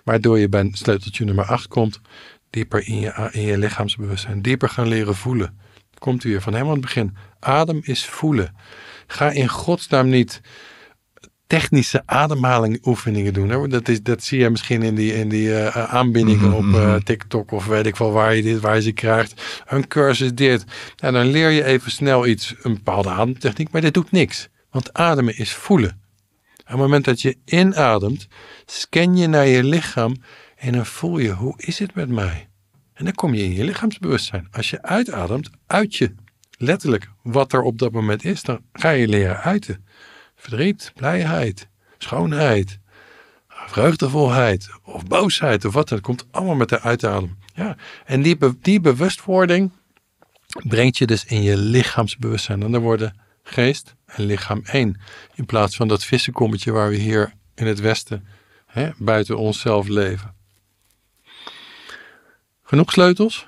Waardoor je bij sleuteltje nummer 8 komt, dieper in je, in je lichaamsbewustzijn, dieper gaan leren voelen. Komt u weer van helemaal aan het begin. Adem is voelen. Ga in godsnaam niet technische ademhalingoefeningen doen. Hè? Dat, is, dat zie je misschien in die, in die uh, eh, aanbindingen mhm, op mhm. Eh, TikTok of weet ik wel waar je dit, waar je ze krijgt. Een cursus dit. En dan leer je even snel iets, een bepaalde ademtechniek, maar dit doet niks. Want ademen is voelen. Op het moment dat je inademt, scan je naar je lichaam en dan voel je hoe is het met mij. En dan kom je in je lichaamsbewustzijn. Als je uitademt, uit je letterlijk wat er op dat moment is, dan ga je leren uiten verdriet, blijheid, schoonheid, vreugdevolheid of boosheid of wat. Dat komt allemaal met de uitadem. Ja. En die, die bewustwording brengt je dus in je lichaamsbewustzijn. En dan worden geest en lichaam één. In plaats van dat vissenkommetje waar we hier in het Westen hè, buiten onszelf leven. Genoeg sleutels?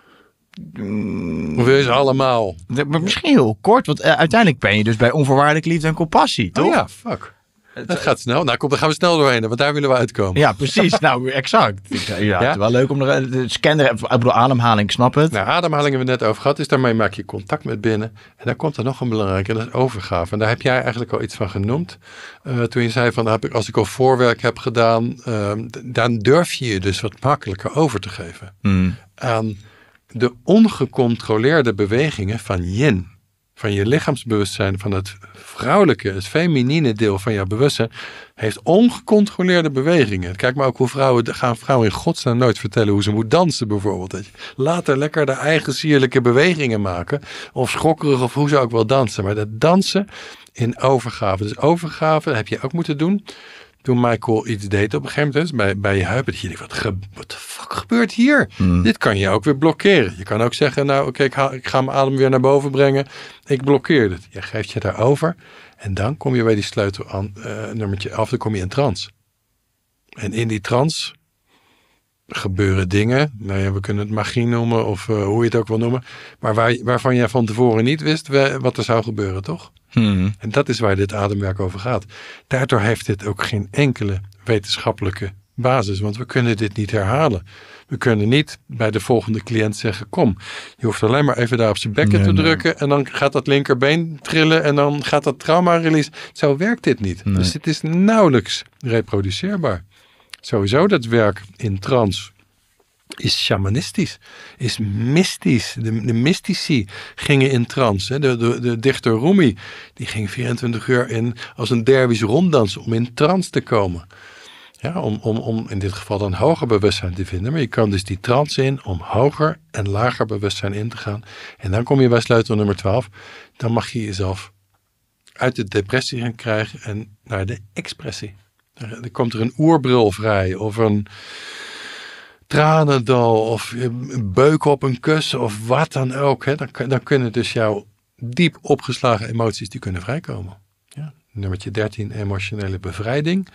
Mm. We ze allemaal. maar misschien heel kort, want eh, uiteindelijk ben je dus bij onvoorwaardelijk liefde en compassie, oh toch? Oh ja, fuck. Het, dat gaat snel. Nou, kom, dan gaan we snel doorheen, want daar willen we uitkomen. Ja, precies. nou, exact. Ja, ja, Het wel leuk om er, eh, de scanner, ik bedoel, ademhaling, snap het. Nou, ademhaling hebben we net over gehad, is dus daarmee maak je contact met binnen. En dan komt er nog een belangrijke, en dat is overgave. En daar heb jij eigenlijk al iets van genoemd. Eh, toen je zei van, als ik al voorwerk heb gedaan, ehm, dan durf je je dus wat makkelijker over te geven. Hmm. Aan de ongecontroleerde bewegingen van yin, van je lichaamsbewustzijn, van het vrouwelijke, het feminine deel van jouw bewustzijn, heeft ongecontroleerde bewegingen. Kijk maar ook hoe vrouwen, gaan vrouwen in godsnaam nooit vertellen hoe ze moet dansen bijvoorbeeld. Laat haar lekker de eigen sierlijke bewegingen maken, of schokkerig of hoe ze ook wel dansen. Maar dat dansen in overgave, dus overgave heb je ook moeten doen toen Michael iets deed op een gegeven moment, bij, bij je huip, dat je denkt, wat, fuck gebeurt hier? Hmm. Dit kan je ook weer blokkeren. Je kan ook zeggen, nou oké, ik, ik ga mijn adem weer naar boven brengen. Ik blokkeer dit. Je geeft je daarover en dan kom je bij die sleutel aan, uh, nummertje af, dan kom je in trans. En in die trans, gebeuren dingen. Nou ja, we kunnen het magie noemen of eh, hoe je het ook wil noemen. Maar waar, waarvan jij van tevoren niet wist wat er zou gebeuren, toch? Hmm. En dat is waar dit ademwerk over gaat. Daardoor heeft dit ook geen enkele wetenschappelijke basis, want we kunnen dit niet herhalen. We kunnen niet bij de volgende cliënt zeggen: Kom, je hoeft alleen maar even daar op zijn bekken te drukken. En dan gaat dat linkerbeen trillen. En dan gaat dat trauma release. Zo werkt dit niet. Dus het is nauwelijks reproduceerbaar. Sowieso dat werk in trans is shamanistisch, is mystisch. De, de mystici gingen in trance. Hè. De, de, de, dichter Rumi die ging 24 uur in als een derwisch ronddansen om in trance te komen. Ja, om, om, om in dit geval dan hoger bewustzijn te vinden. Maar je kan dus die trance in om hoger en lager bewustzijn in te gaan. En dan kom je bij sleutel nummer 12. Dan mag je jezelf uit de depressie gaan krijgen en naar de expressie. Dan komt er een oerbrul vrij of een tranendal of beuken op een kus of wat dan ook. Hè, dan, dan kunnen dus jouw diep opgeslagen emoties die kunnen vrijkomen. Ja. Nummertje 13, emotionele bevrijding.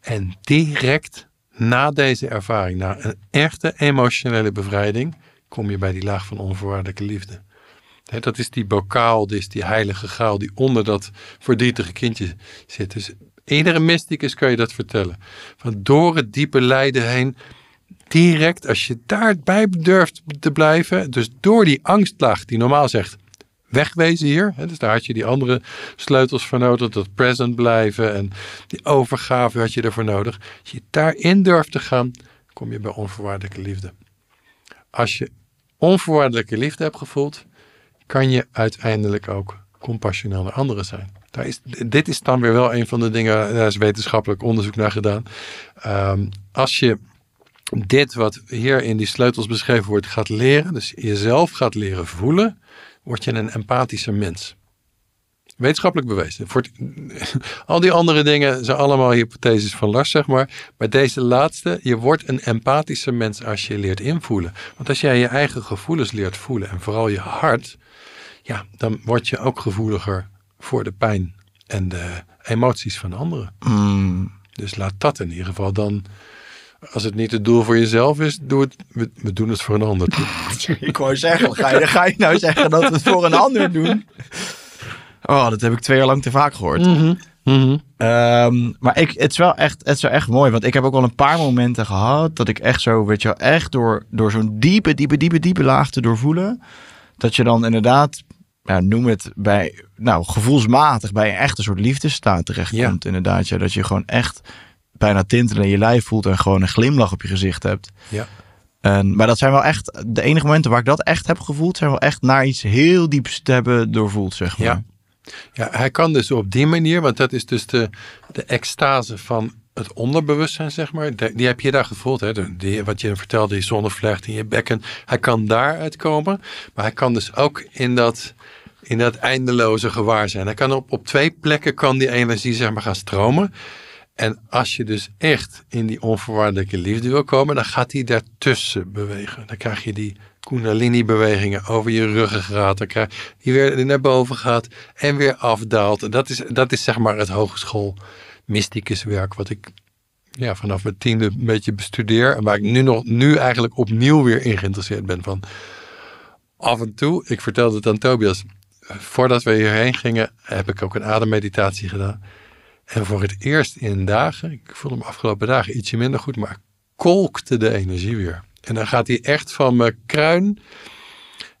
En direct na deze ervaring, na een echte emotionele bevrijding, kom je bij die laag van onvoorwaardelijke liefde. He, dat is die bokaal, dus die heilige graal die onder dat verdrietige kindje zit. Dus iedere mysticus kan je dat vertellen. Van door het diepe lijden heen direct, als je daarbij durft te blijven, dus door die angstlaag die normaal zegt, wegwezen hier. Hè, dus daar had je die andere sleutels voor nodig, dat present blijven en die overgave had je ervoor nodig. Als je daarin durft te gaan, kom je bij onvoorwaardelijke liefde. Als je onvoorwaardelijke liefde hebt gevoeld, kan je uiteindelijk ook compassioneel naar anderen zijn. Daar is, dit is dan weer wel een van de dingen, daar is wetenschappelijk onderzoek naar gedaan. Ehm, als je dit wat hier in die sleutels beschreven wordt gaat leren, dus jezelf gaat leren voelen, word je een empathischer mens. Wetenschappelijk bewezen. Voor al die andere dingen zijn allemaal hypotheses van Lars, zeg maar. Maar deze laatste, je wordt een empathischer mens als je leert invoelen. Want als jij je eigen gevoelens leert voelen en vooral je hart, ja, dan word je ook gevoeliger voor de pijn en de emoties van anderen. Mm. Dus laat dat in ieder geval dan als het niet het doel voor jezelf is, doe het, we, doen het voor een ander. ik wou zeggen, ga je, ga je nou zeggen dat we het voor een ander doen? Oh, dat heb ik twee jaar lang te vaak gehoord. Mhm. Mhm. Ehm, maar ik, het, is wel echt, het is wel echt mooi. Want ik heb ook al een paar momenten gehad dat ik echt zo, weet je wel, echt door, door zo'n diepe, diepe, diepe, diepe laag te doorvoelen. Dat je dan inderdaad, noem het bij, nou, gevoelsmatig bij een echte soort liefdesstaat terechtkomt. Ja. Inderdaad, ja, dat je gewoon echt bijna tintelen in je lijf voelt en gewoon een glimlach op je gezicht hebt. Ja. En, maar dat zijn wel echt de enige momenten waar ik dat echt heb gevoeld, zijn wel echt naar iets heel dieps te hebben doorvoeld, zeg maar. Ja. Ja, hij kan dus op die manier, want dat is dus de, de extase van het onderbewustzijn, zeg maar. Die, heb je daar gevoeld, hè? die, wat je vertelde, die zonnevlecht in je bekken. Hij kan daaruit komen, maar hij kan dus ook in dat, in dat eindeloze gewaar zijn. Hij kan op, op twee plekken kan die energie zeg maar, gaan stromen. En als je dus echt in die onvoorwaardelijke liefde wil komen, dan gaat die daartussen bewegen. Dan krijg je die Kundalini-bewegingen over je ruggengraat. die weer naar boven gaat en weer afdaalt. Dat is, dat is zeg maar het hogeschool werk wat ik ja, vanaf mijn tiende een beetje bestudeer. En waar ik nu, nog, nu eigenlijk opnieuw weer in geïnteresseerd ben. Van af en toe, ik vertelde het aan Tobias. Voordat we hierheen gingen, heb ik ook een ademmeditatie gedaan. En voor het eerst in dagen, ik voelde me afgelopen dagen ietsje minder goed, maar kolkte de energie weer. En dan gaat hij echt van mijn kruin.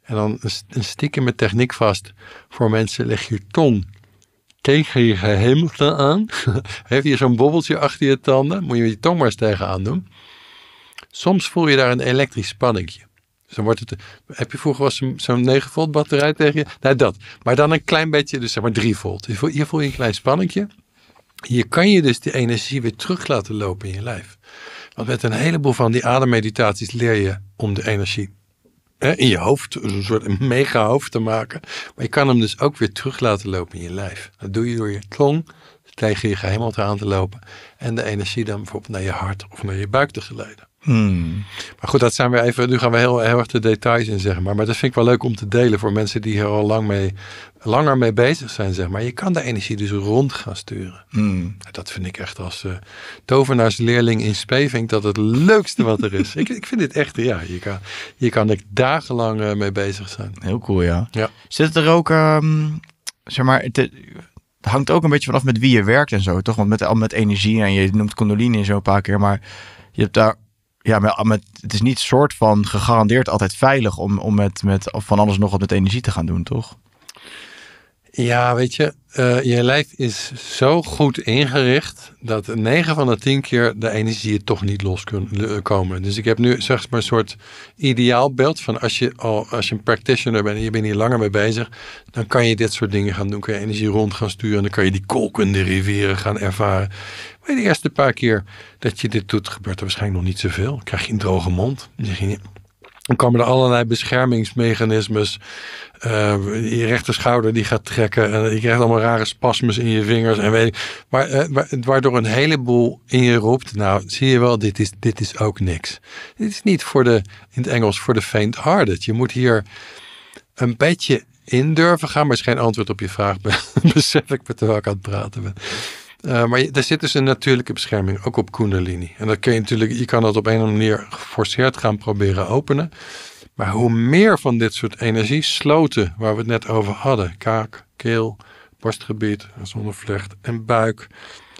En dan een stiekem met techniek vast. Voor mensen leg je tong tegen je gehemelte aan. Heeft je zo'n bobbeltje achter je tanden? Moet je je tong maar eens tegenaan doen. Soms voel je daar een elektrisch spanningje. Dus dan wordt het, heb je vroeger was zo'n 9 volt batterij tegen je? Nou, dat. Maar dan een klein beetje, dus zeg maar 3 volt. Je hier voel je een klein spanningje. Hier kan je dus die energie weer terug laten lopen in je lijf. Want met een heleboel van die ademmeditaties leer je om de energie hè, in je hoofd, een soort mega hoofd te maken. Maar je kan hem dus ook weer terug laten lopen in je lijf. Dat doe je door je tong tegen je gehemelte aan te lopen en de energie dan bijvoorbeeld naar je hart of naar je buik te geleiden. Hmm. Maar goed, dat zijn we even. Nu gaan we heel, heel erg de details in, zeg maar. Maar dat vind ik wel leuk om te delen voor mensen die er al lang mee, langer mee bezig zijn, zeg maar. Je kan de energie dus rond gaan sturen. Hmm. Dat vind ik echt als uh, tovenaarsleerling in Speving dat het leukste wat er is. ik, ik vind dit echt, ja, je kan, je kan er dagenlang eh, mee bezig zijn. Heel cool, ja. ja. Zit er ook, ehm, zeg maar, het, hangt ook een beetje vanaf met wie je werkt en zo, toch? Want met, al met energie en je noemt en zo een paar keer, maar je hebt daar ja, maar ah, met, het is niet soort van gegarandeerd altijd veilig om, om met, met van alles nog wat met energie te gaan doen, toch? Ja, weet je, eh, je lijf is zo goed ingericht dat 9 van de 10 keer de energie je toch niet los kunt eh, komen. Dus ik heb nu zeg maar een soort ideaalbeeld van als je, al, als je een practitioner bent en je bent hier langer mee bezig, dan kan je dit soort dingen gaan doen. Kan je energie rond gaan sturen en dan kan je die kolkende rivieren gaan ervaren. Maar de eerste paar keer dat je dit doet, gebeurt er waarschijnlijk nog niet zoveel. Krijg je een droge mond. Dan komen er allerlei beschermingsmechanismes. Uh, je rechterschouder die gaat trekken. En je krijgt allemaal rare spasmes in je vingers. En weet ik, maar, eh, waardoor een heleboel in je roept. Nou, zie je wel, dit is, dit is ook niks. Dit is niet voor de, in het Engels, voor de faint-hearted. Je moet hier een beetje in durven gaan. Maar is geen antwoord op je vraag. Besef ik met terwijl ik aan het praten ben. Eh, maar er zit dus een natuurlijke bescherming, ook op Kundalini. En dat kun je natuurlijk, je kan dat op een of andere manier geforceerd gaan proberen openen. Maar hoe meer van dit soort energie sloten, waar we het net over hadden, kaak, keel, borstgebied, zonnevlecht en buik,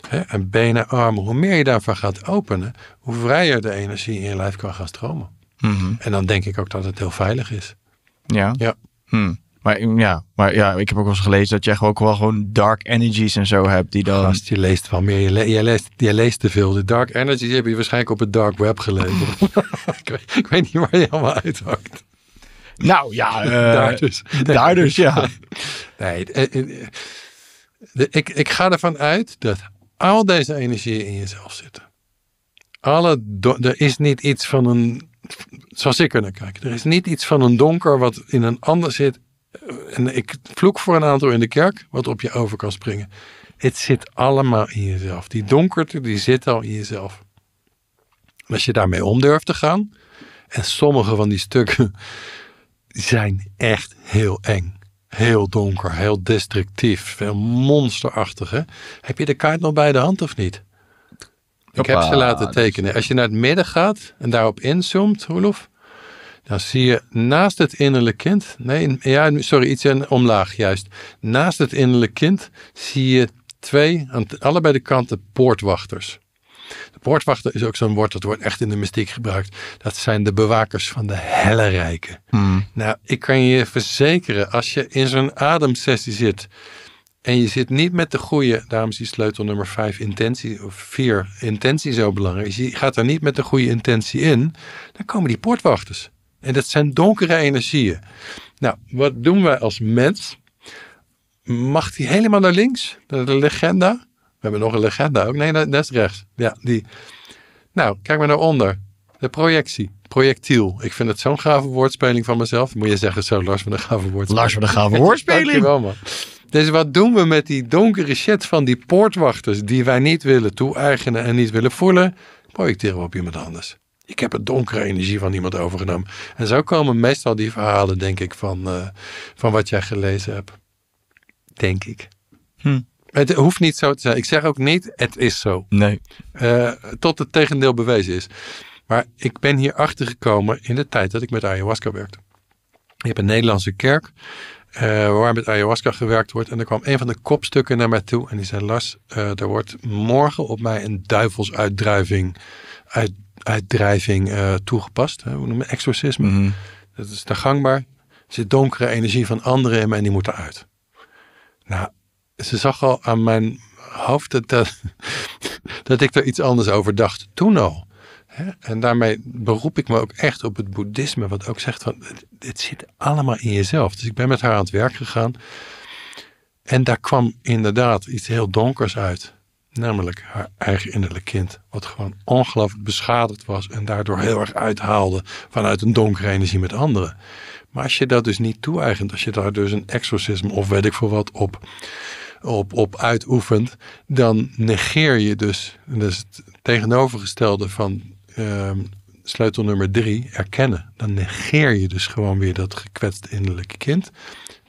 hè, en benen, armen, hoe meer je daarvan gaat openen, hoe vrijer de energie in je lijf kan gaan stromen. Mhm. En dan denk ik ook dat het heel veilig is. Ja. ja. Hmm. Maar mm, ja, maar ja, ik heb ook wel eens gelezen dat jij ook wel gewoon dark energies en zo hebt. Die dan... Gast, je leest wel meer. Je, leest, je leest te veel. De dark energies heb je waarschijnlijk op het dark web gelezen. ik, weet, niet waar je allemaal uithakt. Nou ja, eh, daar, dus. daar dus. ja. nee, eh, eh, ik, ik ga ervan uit dat al deze energieën in jezelf zitten. Alle er is niet iets van een zoals ik er naar kijk. Er is niet iets van een donker wat in een ander zit en ik vloek voor een aantal in de kerk, wat op je over kan springen. Het zit allemaal in jezelf. Die donkerte, die zit al in jezelf. als je daarmee om durft te gaan, en sommige van die stukken zijn echt heel eng. Heel donker, heel destructief, heel monsterachtig. Hè? Heb je de kaart nog bij de hand of niet? Ik heb ze laten tekenen. Als je naar het midden gaat en daarop inzoomt, Roelof, dan zie je naast het innerlijk kind, nee, ja, sorry, iets en omlaag juist. Naast het innerlijk kind zie je twee, aan allebei de kanten, poortwachters. De poortwachter is ook zo'n woord dat wordt echt in de mystiek gebruikt. Dat zijn de bewakers van de helle rijken. Hmm. Nou, ik kan je verzekeren, als je in zo'n ademsessie zit en je zit niet met de goede, daarom is die sleutel nummer 5 intentie of 4 intentie zo belangrijk. Je gaat er niet met de goede intentie in, dan komen die poortwachters. En dat zijn donkere energieën. Nou, wat doen wij als mens? Mag die helemaal naar links? Naar de legenda? We hebben nog een legenda ook. Nee, dat is rechts. Ja, die. Nou, kijk maar naar onder. De projectie. Projectiel. Ik vind het zo'n gave woordspeling van mezelf. Moet je zeggen zo, Lars van een gave woordspeling. Lars van de gave woordspeling. Dankjewel man. Dus wat doen we met die donkere shit van die poortwachters die wij niet willen toe-eigenen en niet willen voelen? Projecteren we op iemand anders. Ik heb het donkere energie van iemand overgenomen. En zo komen meestal die verhalen, denk ik, van, eh, van wat jij gelezen hebt. Denk ik. Hm. Het hoeft niet zo te zijn. Ik zeg ook niet, het is zo. Nee. Eh, tot het tegendeel bewezen is. Maar ik ben hier achter gekomen in de tijd dat ik met ayahuasca werkte. Ik heb een Nederlandse kerk eh, waar met ayahuasca gewerkt wordt. En er kwam een van de kopstukken naar mij toe en die zei: Lars, uh, er wordt morgen op mij een duivelsuitdrijving, uit, uitdrijving eh, toegepast. Hè? Hoe noemen het exorcisme? Mhm. Dat is dan gangbaar. Er zit donkere energie van anderen in me en die moet eruit. Nou, ze zag al aan mijn hoofd dat, dat, ik er iets anders over dacht toen al. Hè? En daarmee beroep ik me ook echt op het boeddhisme, wat ook zegt van het zit allemaal in jezelf. Dus ik ben met haar aan het werk gegaan. En daar kwam inderdaad iets heel donkers uit. Namelijk haar eigen innerlijk kind, wat gewoon ongelooflijk beschadigd was en daardoor heel erg uithaalde vanuit een donkere energie met anderen. Maar als je dat dus niet toe-eigent, als je daar dus een exorcisme of weet ik veel wat op, op, op uitoefent, dan negeer je dus, en dat is het tegenovergestelde van ehm, sleutel nummer drie, erkennen. Dan negeer je dus gewoon weer dat gekwetste innerlijke kind.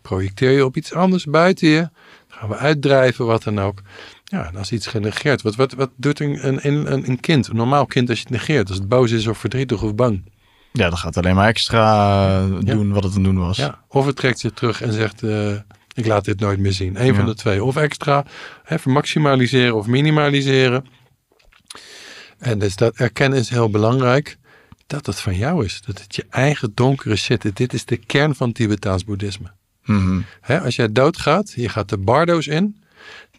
Projecteer je op iets anders buiten je. Dan gaan we uitdrijven, wat dan ook. Ja, als iets genegeerd wat wat, wat doet een, een, een, een kind, een normaal kind, als je het negeert? Als het boos is of verdrietig of bang? Ja, dan gaat het alleen maar extra doen wat het aan doen was. Of het trekt zich terug en zegt, eh, ik laat dit nooit meer zien. een van de twee. Of extra, even maximaliseren of minimaliseren. En dus dat erkennen is heel belangrijk. Dat het van jou is. Dat het je eigen donkere zit Dit is de kern van Tibetaans boeddhisme. Mhm. als jij doodgaat, je gaat de bardo's in.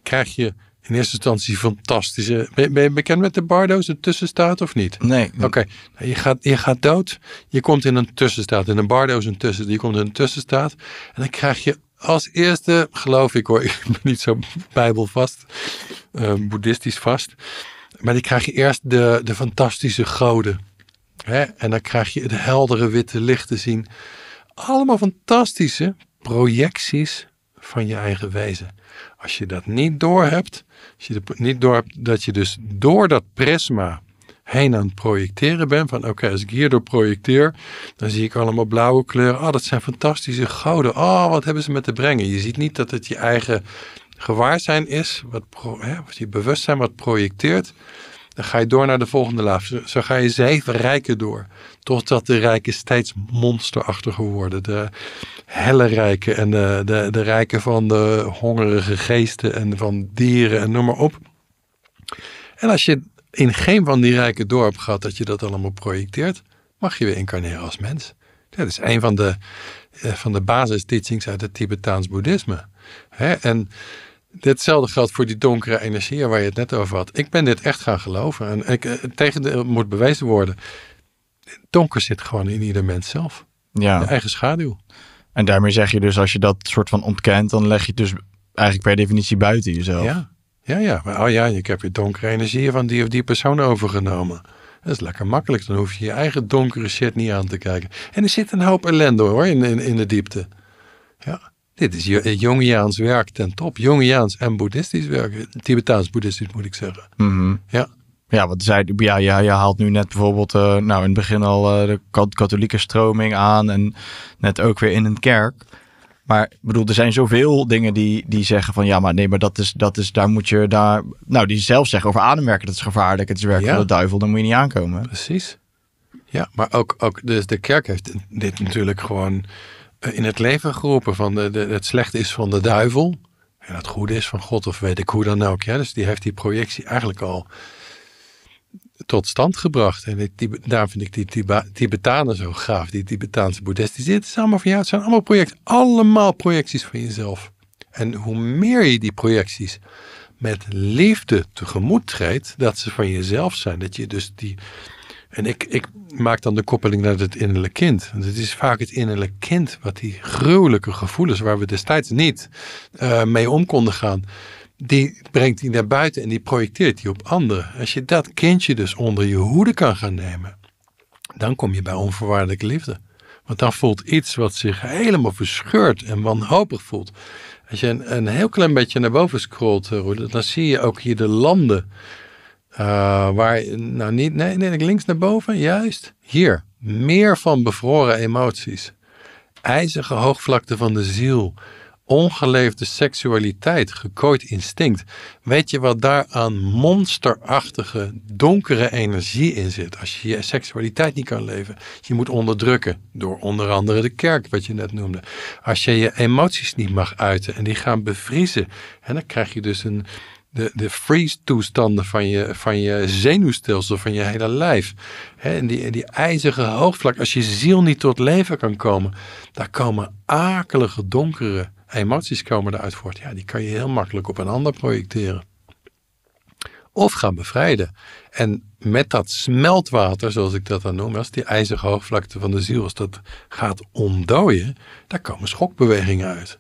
Krijg je in eerste instantie fantastische. Eh, ben, ben, je bekend met de bardo's, de tussenstaat of niet? Nee. Oké, nou, je, gaat, je gaat dood, je komt in een tussenstaat. En een bardo's een tussen, je komt in een tussenstaat. En dan krijg je als eerste, geloof ik hoor, ik ben niet zo bijbelvast, uh, boeddhistisch vast. Maar die krijg je eerst de, de fantastische goden. Hè? En dan krijg je het heldere witte licht te zien. Allemaal fantastische projecties van je eigen wezen. Als je dat niet doorhebt, je niet door dat je dus door dat prisma heen aan het projecteren bent Van oké, als ik hierdoor projecteer, dan zie ik allemaal blauwe kleuren. Ah, oh, dat zijn fantastische gouden. Oh, wat hebben ze met te brengen? Je ziet niet dat het je eigen gewaarzijn is, wat hè, je bewustzijn wat projecteert. Dan ga je door naar de volgende laag. Zo, ga je zeven rijken door. Totdat de rijken steeds monsterachtiger worden. De, helle rijken en de, eh, de, de rijken van de hongerige geesten en van dieren en noem maar op. En als je in geen van die rijken dorp gaat dat je dat allemaal projecteert, mag je weer incarneren als mens. Dat is een van de, eh, van de basisteachings uit het Tibetaans boeddhisme. En ditzelfde geldt voor die donkere energieën waar je het net over had. Ik ben dit echt gaan geloven. En ik, eh, tegen moet bewezen worden. Donker zit gewoon in ieder mens zelf. Ja. De eigen schaduw. En daarmee zeg je dus, als je dat soort van ontkent, dan leg je het dus eigenlijk per definitie buiten jezelf. Ja, ja, ja. Maar, oh ja, ik heb je donkere energie van die of die persoon overgenomen. Dat is lekker makkelijk. Dan hoef je je eigen donkere shit niet aan te kijken. En er zit een hoop ellende hoor, in, in, de diepte. Ja. Dit is eh, Jongiaans werk ten top. Jongiaans en boeddhistisch werk. Tibetaans boeddhistisch moet ik zeggen. Mm -hmm. Ja. Ja, want zei ja, ja, je haalt nu net bijvoorbeeld eh, nou, in het begin al eh, de katholieke stroming aan en net ook weer in een kerk. Maar bedoel, er zijn zoveel dingen die, die zeggen van ja, maar nee, maar dat is, dat is, daar moet je daar. Nou, die zelf zeggen over ademwerken, dat is gevaarlijk, het is werk van de duivel, dan moet je niet aankomen. Precies. Ja, maar ook, ook dus de kerk heeft dit natuurlijk gewoon eh, in het leven geroepen van de, het slecht is van de duivel en het goede is van God of weet ik hoe dan ook. Ja, dus die heeft die projectie eigenlijk al tot stand gebracht. En die, daar vind ik die Tibetanen zo gaaf, die Tibetaanse boeddhisten. Dit zijn allemaal van jou, het zijn allemaal projecten, allemaal projecties van jezelf. En hoe meer je die projecties met liefde tegemoet treedt, dat ze van jezelf zijn. Dat je dus die. En ik, ik maak dan de koppeling naar het innerlijk kind. Want het is vaak het innerlijk kind wat die gruwelijke gevoelens, waar we destijds niet eh, mee om konden gaan, die brengt die naar buiten en die projecteert die op anderen. Als je dat kindje dus onder je hoede kan gaan nemen, dan kom je bij onvoorwaardelijke liefde. Want dan voelt iets wat zich helemaal verscheurd en wanhopig voelt. Als je een, heel klein beetje naar boven scrolt, eh, dan zie je ook hier de landen. Eh, waar, nou niet, nee, nee, links naar boven, juist. Hier, meer van bevroren emoties. IJzige hoogvlakte van de ziel ongeleefde seksualiteit, gekooid instinct. Weet je wat daar aan monsterachtige, donkere energie in zit? Als je je seksualiteit niet kan leven, je moet onderdrukken door onder andere de kerk, wat je net noemde. Als je je emoties niet mag uiten en die gaan bevriezen, en dan krijg je dus een, de, de freeze-toestanden van je, van je zenuwstelsel, van je hele lijf. en die, die ijzige hoogvlak, als je ziel niet tot leven kan komen, daar komen akelige, donkere emoties komen eruit voort. Ja, die kan je heel makkelijk op een ander projecteren. Of gaan bevrijden. En met dat smeltwater, zoals ik dat dan noem, als die ijzige hoogvlakte van de ziel, als dat gaat ontdooien, daar komen schokbewegingen uit.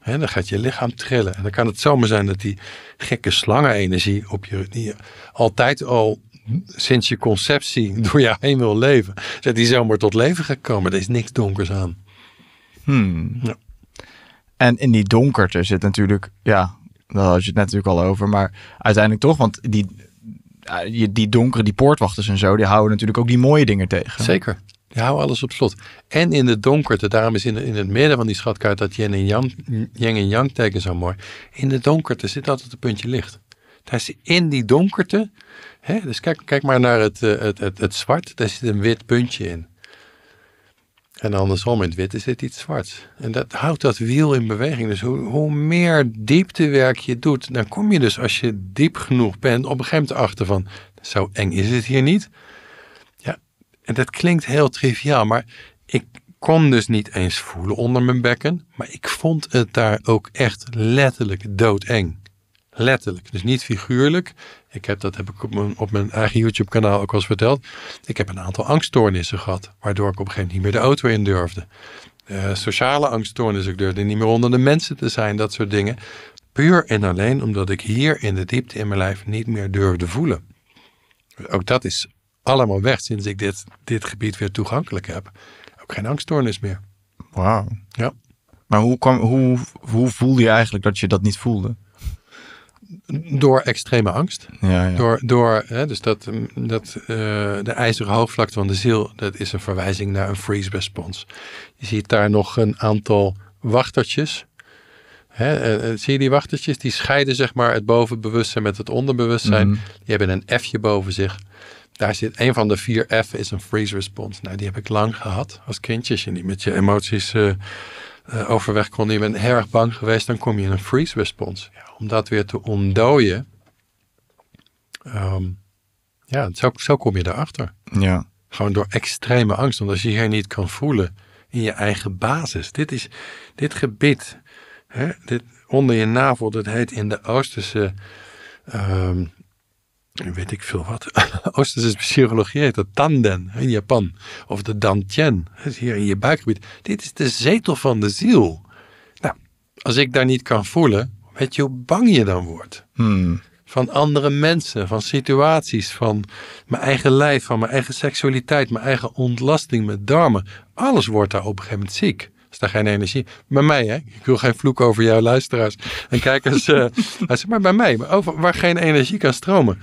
En dan gaat je lichaam trillen. En dan kan het zomaar zijn dat die gekke slangenenergie op je, die altijd al sinds je conceptie door je heen wil leven, dat die zomaar tot leven gaat komen. Er is niks donkers aan. Hmm. En in die donkerte zit natuurlijk, ja, daar had je het net natuurlijk al over, maar uiteindelijk toch, want die, eh, die donkere, die poortwachters en zo, die houden natuurlijk ook die mooie dingen tegen. Zeker. Die houden alles op slot. En in de donkerte, daarom is in, in het midden van die schatkaart dat Yen en yang, yang en yang teken zo mooi. In de donkerte zit altijd een puntje licht. Daar is in die donkerte, hè, dus kijk, kijk maar naar het, eh, het, het zwart, daar zit een wit puntje in. En andersom, in het witte zit iets zwarts. En dat houdt dat wiel in beweging. Dus hoe, hoe meer dieptewerk je doet, dan kom je dus als je diep genoeg bent op een gegeven moment achter van, zo eng is het hier niet. Ja, en dat klinkt heel triviaal, maar ik kon dus niet eens voelen onder mijn bekken. Maar ik vond het daar ook echt letterlijk doodeng letterlijk, dus niet figuurlijk. Ik heb, dat heb ik op mijn, op mijn eigen YouTube kanaal ook al eens verteld. Ik heb een aantal angststoornissen gehad, waardoor ik op een gegeven moment niet meer de auto in durfde. Eh, sociale angststoornissen, ik durfde niet meer onder de mensen te zijn, dat soort dingen. Puur en alleen omdat ik hier in de diepte in mijn lijf niet meer durfde voelen. Ook dat is allemaal weg sinds ik dit, dit gebied weer toegankelijk heb. Ook geen angststoornis meer. Wauw. Ja. Maar hoe, kwam, hoe, hoe voelde je eigenlijk dat je dat niet voelde? door extreme angst. Ja, ja. Door, door hè, dus dat, mm, dat eh, de ijzeren hoogvlakte van de ziel, dat is een verwijzing naar een freeze response. Je ziet daar nog een aantal wachtertjes. Hè, eh, eh, zie je die wachtertjes? Die scheiden zeg maar het bovenbewustzijn met het onderbewustzijn. Mhm. Die hebben een F'je boven zich. Daar zit een van de vier f's is een freeze response. Nou, die heb ik lang gehad als kindje. je niet met je emoties eh, overweg kon. Je bent erg bang geweest, dan kom je in een freeze response. om dat weer te ontdooien. Ehm, ja, zo, kom je erachter. Ja. Gewoon door extreme angst. Want als je hier niet kan voelen in je eigen basis. Dit is dit gebied. Hè, dit onder je navel, dat heet in de Oosterse ehm, weet ik veel wat. Oosterse psychologie heet dat Tanden in Japan. Of de Dantien, hier in je buikgebied. Dit is de zetel van de ziel. Nou, als ik daar niet kan voelen, weet je hoe bang je dan wordt. Hmm. Van andere mensen, van situaties, van mijn eigen lijf, van mijn eigen seksualiteit, mijn eigen ontlasting, mijn darmen. Alles wordt daar op een gegeven moment ziek is daar geen energie. Bij mij, hè? Ik wil geen vloek over jou luisteraars en kijkers. uh, maar bij mij, over, waar geen energie kan stromen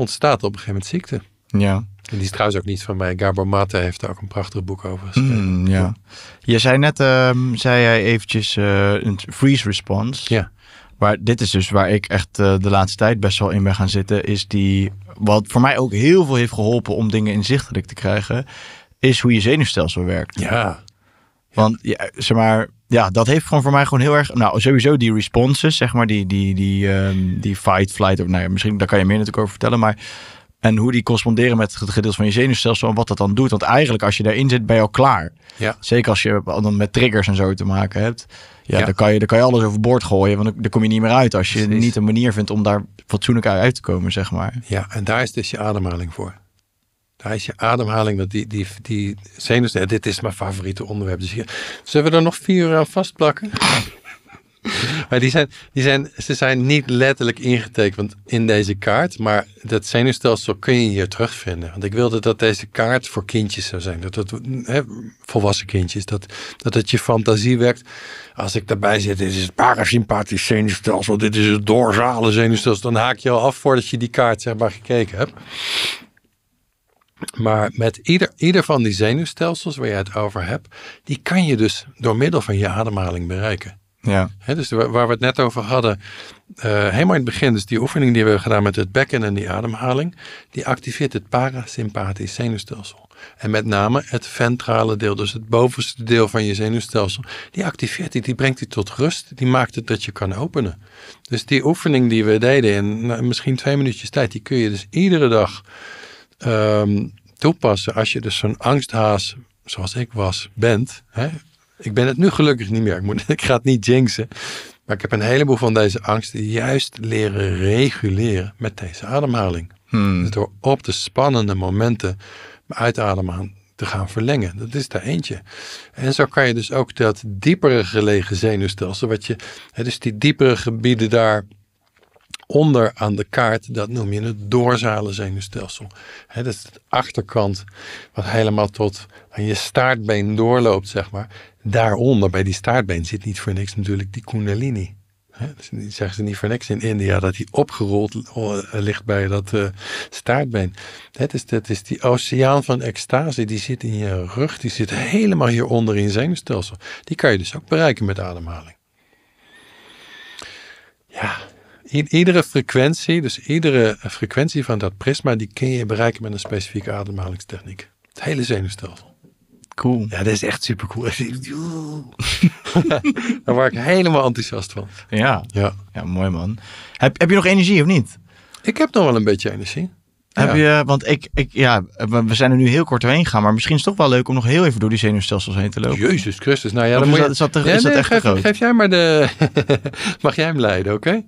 ontstaat op een gegeven moment ziekte. Ja. En die is trouwens ook niet van mij. Gabo Mate heeft daar ook een prachtig boek over geschreven. Mm, ja. Je zei net, um, zei jij eventjes eh, een freeze response. Ja. Maar dit is dus waar ik echt eh, de laatste tijd best wel in ben gaan zitten. Is die, wat voor mij ook heel veel heeft geholpen om dingen inzichtelijk te krijgen, is hoe je zenuwstelsel werkt. Ja. Want ja, zeg maar, ja, dat heeft gewoon voor mij gewoon heel erg. Nou, sowieso die responses, zeg maar, die, die, die, ehm, die fight, flight. Of, nou ja, misschien daar kan je meer natuurlijk over vertellen. Maar en hoe die corresponderen met het gedeelte van je zenuwstelsel en wat dat dan doet. Want eigenlijk als je daarin zit, ben je al klaar. Ja. Zeker als je dan met triggers en zo te maken hebt. Ja, Dan, kan je, dan kan je alles overboord gooien, want dan kom je niet meer uit als je niet een manier vindt om daar fatsoenlijk uit te komen, zeg maar. Ja, en daar is dus je ademhaling voor. Daar is je ademhaling, dat die, die, die zenuws. dit is mijn favoriete onderwerp. Dus hier, zullen we er nog vier uur aan vastplakken? maar die zijn, die zijn, ze zijn niet letterlijk ingetekend in deze kaart. Maar dat zenuwstelsel kun je hier terugvinden. Want ik wilde dat deze kaart voor kindjes zou zijn. Dat het hè, volwassen kindjes. Dat, dat het je fantasie werkt. Als ik daarbij zit, dit is het parasympathisch zenuwstelsel. Dit is het doorzale zenuwstelsel. Dan haak je al af voordat je die kaart zeg maar gekeken hebt. Maar met ieder, ieder van die zenuwstelsels waar je het over hebt, die kan je dus door middel van je ademhaling bereiken. Ja. dus waar, we het net over hadden, eh, helemaal in het begin, dus die oefening die we hebben gedaan met het bekken en die ademhaling, die activeert het parasympathisch zenuwstelsel. En met name het ventrale deel, dus het bovenste deel van je zenuwstelsel, die activeert die, die brengt die tot rust, die maakt het dat je kan openen. Dus die oefening die we deden in nou, misschien twee minuutjes tijd, die kun je dus iedere dag Ehm, toepassen als je dus zo'n angsthaas, zoals ik was, bent. Hè? Ik ben het nu gelukkig niet meer. Ik, ga het niet jinxen. Maar ik heb een heleboel van deze angsten juist leren reguleren met deze ademhaling. Hmm. Dus door op de spannende momenten mijn uitademen te gaan verlengen. Dat is daar eentje. En zo kan je dus ook dat diepere gelegen zenuwstelsel, wat je, dus die diepere gebieden daar onder aan de kaart, dat noem je het doorzalen zenuwstelsel. He, dat is de achterkant wat helemaal tot aan je staartbeen doorloopt, zeg maar. Daaronder, bij die staartbeen, zit niet voor niks natuurlijk die kundalini. He, dus zeggen ze niet voor niks in India dat die opgerold eh, ligt bij dat eh, staartbeen. Dat is, dat is die oceaan van extase, die zit in je rug, die zit helemaal hieronder in je zenuwstelsel. Die kan je dus ook bereiken met ademhaling. Ja, iedere frequentie, dus iedere frequentie van dat prisma, die kun je bereiken met een specifieke ademhalingstechniek. Het hele zenuwstelsel. Cool. Ja, dat is echt super cool. Daar word ik helemaal enthousiast van. Ja. Ja, ja mooi man. Heb, heb je nog energie of niet? Ik heb nog wel een beetje energie. Heb je, want ik, ik, ja, we zijn er nu heel kort doorheen gegaan, maar misschien is het toch wel leuk om nog heel even door die zenuwstelsels heen te lopen. Jezus Christus, nou ja, dat, Is dat, is is dat echt geef, geef jij maar de... Mag jij hem leiden, oké?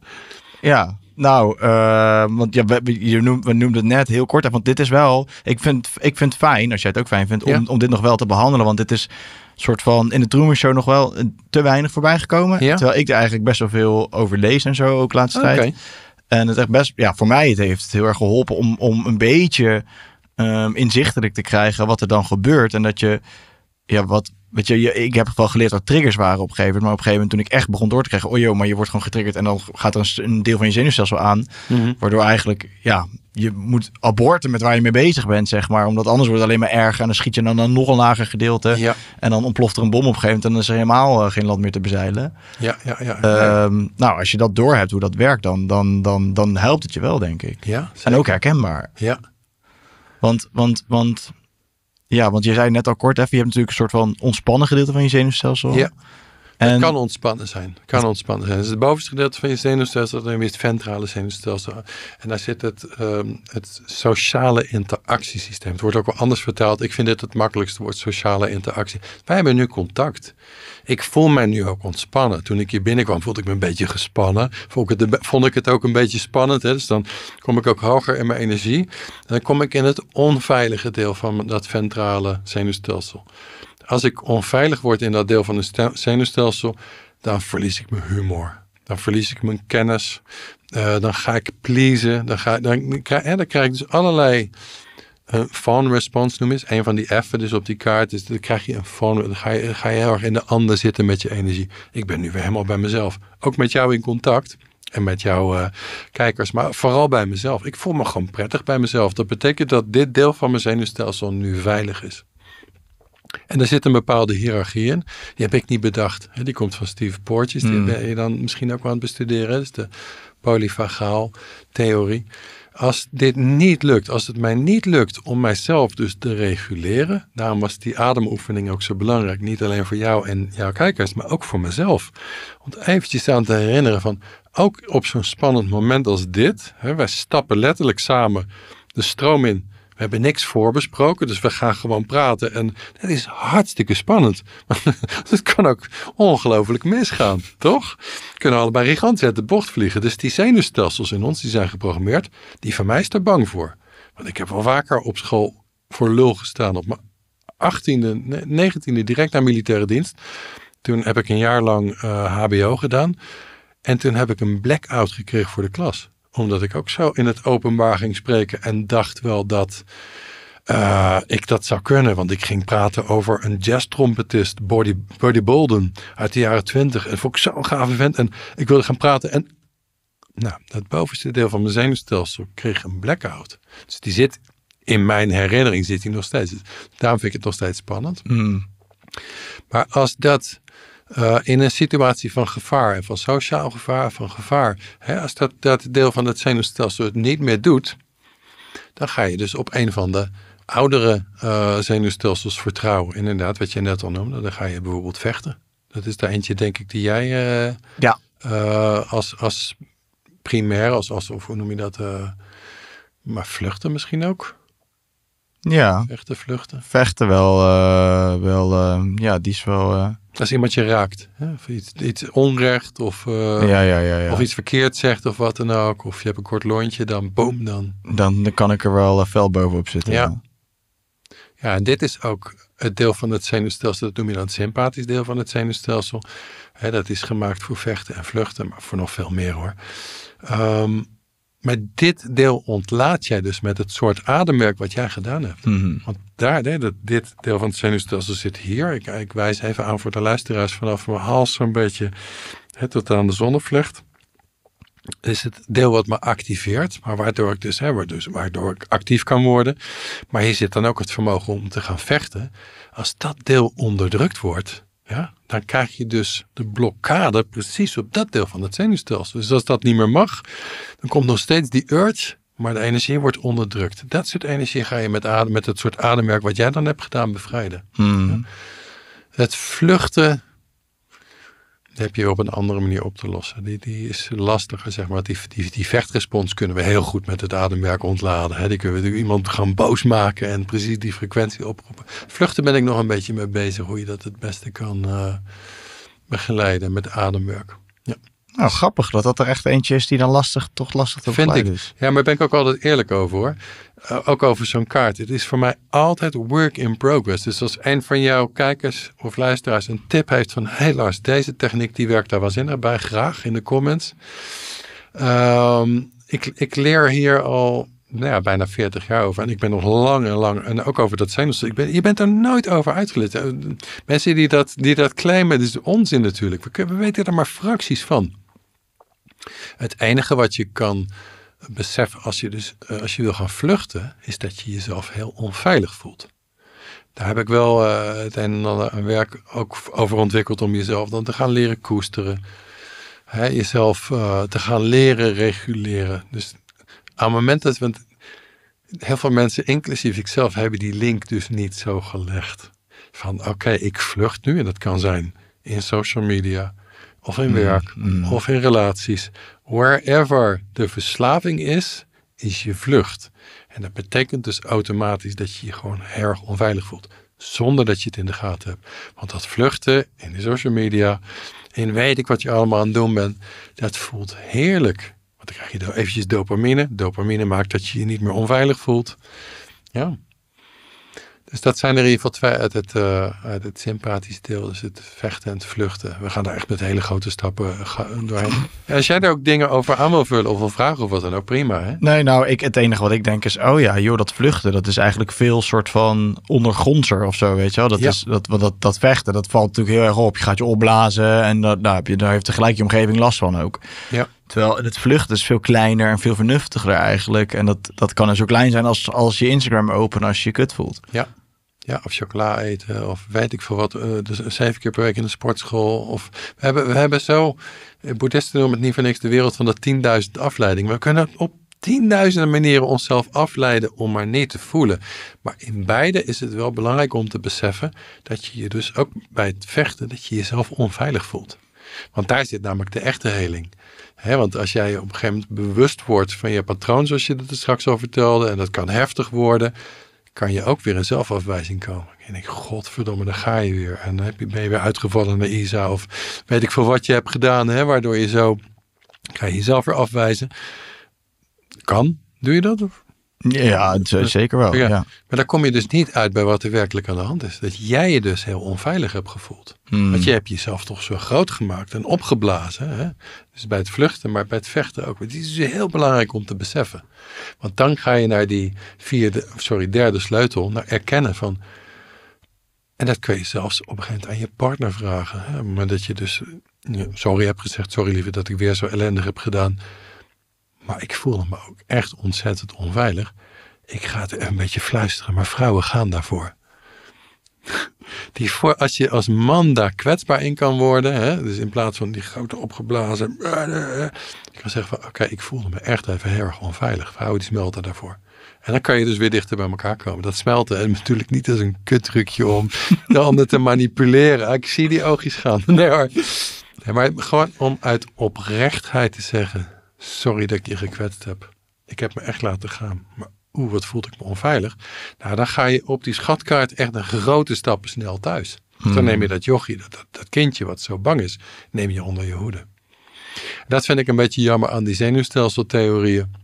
Ja, nou, eh, want ja, we, je noemt, we noemden het net heel kort, want dit is wel, ik vind, ik vind het fijn, als jij het ook fijn vindt, om, om dit nog wel te behandelen. Want dit is soort van in de Truman Show nog wel eh, te weinig voorbij gekomen. Terwijl ik er eigenlijk best wel veel over lees en zo ook laatste tijd. En het echt best, ja, voor mij het heeft het heel erg geholpen om, om een beetje ehm, inzichtelijk te krijgen wat er dan gebeurt. En dat je, ja, wat, Weet je, je, ik heb wel geleerd dat triggers waren op een gegeven moment. Maar op een gegeven moment toen ik echt begon door te krijgen... oh joh, maar je wordt gewoon getriggerd en dan gaat er een deel van je zenuwstelsel aan. Mhm. Waardoor eigenlijk, ja, je moet aborten met waar je mee bezig bent, zeg maar. Omdat anders wordt het alleen maar erger en dan schiet je dan naar nog een lager gedeelte. En dan ontploft er een bom op een gegeven moment en dan is er helemaal eh, geen land meer te bezeilen. Ja, ja, ja. Ehm, nou, als je dat door hebt, hoe dat werkt, dan, dan, dan, dan helpt het je wel, denk ik. Ja, en ook herkenbaar. Ja. Want, want, want ja, want je zei net al kort even, je hebt natuurlijk een soort van ontspannen gedeelte van je zenuwstelsel. Ja. Het kan ontspannen zijn. Het kan ontspannen zijn. het bovenste gedeelte van je zenuwstelsel, dat is het ventrale zenuwstelsel. En daar zit het, ehm, het sociale interactiesysteem. Het wordt ook wel anders vertaald. Ik vind dit het makkelijkste woord, sociale interactie. Wij hebben nu contact. Ik voel mij nu ook ontspannen. Toen ik hier binnenkwam, voelde ik me een beetje gespannen. Vond ik het, vond ik het ook een beetje spannend. Hè? Dus dan kom ik ook hoger in mijn energie. En dan kom ik in het onveilige deel van dat ventrale zenuwstelsel als ik onveilig word in dat deel van het zenuwstelsel, dan verlies ik mijn humor. Dan verlies ik mijn kennis. Eh, dan ga ik pleasen. Dan, ga, dan, dan, krijg, dan krijg ik dus allerlei een eh, phone response noem is. Een van die effen dus op die kaart. Dus dan krijg je een phone. Dan ga je, ga je heel erg in de ander zitten met je energie. Ik ben nu weer helemaal bij mezelf. Ook met jou in contact. En met jouw eh, kijkers. Maar vooral bij mezelf. Ik voel me gewoon prettig bij mezelf. Dat betekent dat dit deel van mijn zenuwstelsel nu veilig is. En daar zit een bepaalde hiërarchie in. Die heb ik niet bedacht. Die komt van Steve Poortjes. Die hmm. ben je dan misschien ook wel aan het bestuderen. Dat is de polyfagaal theorie. Als dit niet lukt, als het mij niet lukt om mijzelf dus te reguleren, daarom was die ademoefening ook zo belangrijk, niet alleen voor jou en jouw kijkers, maar ook voor mezelf. Om eventjes aan te herinneren van, ook op zo'n spannend moment als dit, hè, wij stappen letterlijk samen de stroom in hebben niks voorbesproken, dus we gaan gewoon praten. En dat is hartstikke spannend. Het kan ook ongelooflijk misgaan, toch? We kunnen allebei gigantisch uit de bocht vliegen. Dus die zenuwstelsels in ons die zijn geprogrammeerd, die van mij is er bang voor. Want ik heb wel vaker op school voor lul gestaan. Op mijn 18e, 19e, direct naar militaire dienst. Toen heb ik een jaar lang HBO eh, gedaan. En toen heb ik een blackout gekregen voor de klas omdat ik ook zo in het openbaar ging spreken en dacht wel dat eh, ik dat zou kunnen. Want ik ging praten over een jazztrompetist, Buddy, Bolden, uit de jaren twintig. En vond ik zo'n gave En ik wilde gaan praten en... Nou, dat bovenste deel van mijn zenuwstelsel kreeg een blackout. Dus die zit in mijn herinnering zit hij nog steeds. Dus daarom vind ik het nog steeds spannend. Mm. Maar als dat eh, in een situatie van gevaar en van sociaal gevaar, van gevaar. Hè, als dat, dat deel van het zenuwstelsel het niet meer doet, dan ga je dus op een van de oudere eh, zenuwstelsels vertrouwen. Inderdaad, wat je net al noemde, dan ga je bijvoorbeeld vechten. Dat is daar eentje, denk ik, die jij eh, ja. als, als primair, als, als, of hoe noem je dat, maar vluchten misschien ook? Ja. Vechten, vluchten. Vechten wel, eh, wel eh, ja, die is wel... Eh, Als iemand je raakt, hè? of iets, onrecht, of, ja, ja, ja, of iets verkeerd zegt, of wat dan ook, of je hebt een kort lontje, dan boom dan. Dan, kan ik er wel fel bovenop zitten. Ja. ja, en dit is ook het deel van het zenuwstelsel, dat noem je dan het sympathisch deel van het zenuwstelsel. Hè, dat is gemaakt voor vechten en vluchten, maar voor nog veel meer hoor. Um, maar dit deel ontlaat jij dus met het soort ademwerk wat jij gedaan hebt. Mhm. Want daar, dat, dit deel van het zenuwstelsel zit hier. Ik, ik, wijs even aan voor de luisteraars vanaf mijn hals zo'n beetje hè, tot aan de zonnevlecht Is het deel wat me activeert, maar waardoor ik dus, hè, dus, waardoor ik actief kan worden. Maar hier zit dan ook het vermogen om te gaan vechten. Als dat deel onderdrukt wordt, ja, dan krijg je dus de blokkade precies op dat deel van het zenuwstelsel. Dus als dat niet meer mag, dan komt nog steeds die urge, maar de energie wordt onderdrukt. Dat soort energie ga je met, adem, met het soort ademwerk wat jij dan hebt gedaan bevrijden. Hmm. Het vluchten heb je op een andere manier op te lossen. Die, die is lastiger, zeg maar. Die, die, die vechtrespons kunnen we heel goed met het ademwerk ontladen. Hè. Die kunnen we iemand gaan boos maken en precies die frequentie oproepen. Vluchten ben ik nog een beetje mee bezig, hoe je dat het beste kan eh, begeleiden met ademwerk. Nou, grappig dat dat er echt eentje is die dan lastig, toch lastig te Vind ik. is. Ja, maar ben ik ook altijd eerlijk over hoor. Eh, ook over zo'n kaart. Het is voor mij altijd work in progress. Dus als een van jouw kijkers of luisteraars een tip heeft van... Lars, deze techniek die werkt daar was in, bij. Graag in de comments. Ehm, ik, ik leer hier al nou ja, bijna 40 jaar over. En ik ben nog lang en lang. En ook over dat zenuwstelsel. Ik ben, je bent er nooit over uitgelet. Eh, mensen die dat, die dat claimen, dat is onzin natuurlijk. we weten er maar fracties van. Het enige wat je kan beseffen als je, dus, eh, als je wil gaan vluchten, is dat je jezelf heel onveilig voelt. Daar heb ik wel uh, het een en ander werk ook over ontwikkeld om jezelf dan te gaan leren koesteren. Hè, jezelf eh, te gaan leren reguleren. Dus aan het moment dat, want heel veel mensen, inclusief ikzelf, hebben die link dus niet zo gelegd. Van oké, ik vlucht nu en dat kan zijn in social media, of in werk mm, mm. of in relaties. Wherever de verslaving is, is je vlucht. En dat betekent dus automatisch dat je je gewoon erg onveilig voelt. Zonder dat je het in de gaten hebt. Want dat vluchten in de social media, in weet ik wat je allemaal aan het doen bent, dat voelt heerlijk. Want dan krijg je eventjes dopamine. Dopamine maakt dat je je niet meer onveilig voelt. Ja. Dus dat zijn er in ieder geval twee uit het, eh, het sympathische deel. Dus het vechten en het vluchten. We gaan daar echt met hele grote stappen eh, doorheen. als jij daar ook dingen over aan wil vullen of wil vragen of wat dan ook, prima. Hè? Nee, nou, ik, het enige wat ik denk is, oh ja, joh, dat vluchten, dat is eigenlijk veel soort van ondergrondser of zo, weet je wel. Dat, is, dat, dat, dat vechten, dat valt natuurlijk heel erg op. Je gaat je opblazen en dat, heb je, daar heeft tegelijk je omgeving last van ook. Ja. Terwijl het vluchten is veel kleiner en veel vernuftiger eigenlijk. En dat, dat kan er dus zo klein zijn als, als je Instagram open als je je kut voelt. Ja, ja, of chocola eten, of weet ik veel wat. Uh, zeven keer per week in de sportschool. Of we hebben, we hebben zo, eh, boeddhisten noemen het niet van niks de wereld van de 10.000 afleiding. We kunnen op tienduizenden manieren onszelf afleiden om maar niet te voelen. Maar in beide is het wel belangrijk om te beseffen dat je je dus ook bij het vechten, dat je jezelf onveilig voelt. Want daar zit namelijk de echte heling. He, want als jij op een gegeven moment bewust wordt van je patroon, zoals je dat straks al vertelde, en dat kan heftig worden, kan je ook weer een zelfafwijzing komen. En ik, godverdomme, dan ga je weer. En dan heb je, ben je weer uitgevallen naar ISA of weet ik veel wat je hebt gedaan, hè, waardoor je zo, ga je jezelf weer afwijzen. Kan. Doe je dat? Of? Ja, zeker wel. Ja. Maar daar kom je dus niet uit bij wat er werkelijk aan de hand is. Dat jij je dus heel onveilig hebt gevoeld. Hmm. Want je hebt jezelf toch zo groot gemaakt en opgeblazen. Hè? Dus bij het vluchten, maar bij het vechten ook. Het is heel belangrijk om te beseffen. Want dan ga je naar die vierde, sorry, derde sleutel, naar erkennen van... En dat kun je zelfs op een gegeven moment aan je partner vragen. Hè? Maar dat je dus sorry heb gezegd, sorry lieve dat ik weer zo ellendig heb gedaan... Maar ik voelde me ook echt ontzettend onveilig. Ik ga het een beetje fluisteren, maar vrouwen gaan daarvoor. Die voor, als je als man daar kwetsbaar in kan worden, hè, dus in plaats van die grote opgeblazen. Ik kan zeggen van oké, ik voelde me echt even heel erg onveilig. Vrouwen die smelten daarvoor. En dan kan je dus weer dichter bij elkaar komen. Dat smelten. En natuurlijk niet als een kutrukje om de ander te manipuleren. Ah, ik zie die oogjes gaan. Nee hoor. maar gewoon om uit oprechtheid te zeggen: sorry dat ik je gekwetst heb. Ik heb me echt laten gaan. Maar oeh, wat voelt ik me onveilig. Nou, dan ga je op die schatkaart echt een grote stap snel thuis. Dan hmm. neem je dat jochie, dat, dat, kindje wat zo bang is, neem je onder je hoede. Dat vind ik een beetje jammer aan die zenuwstelseltheorieën.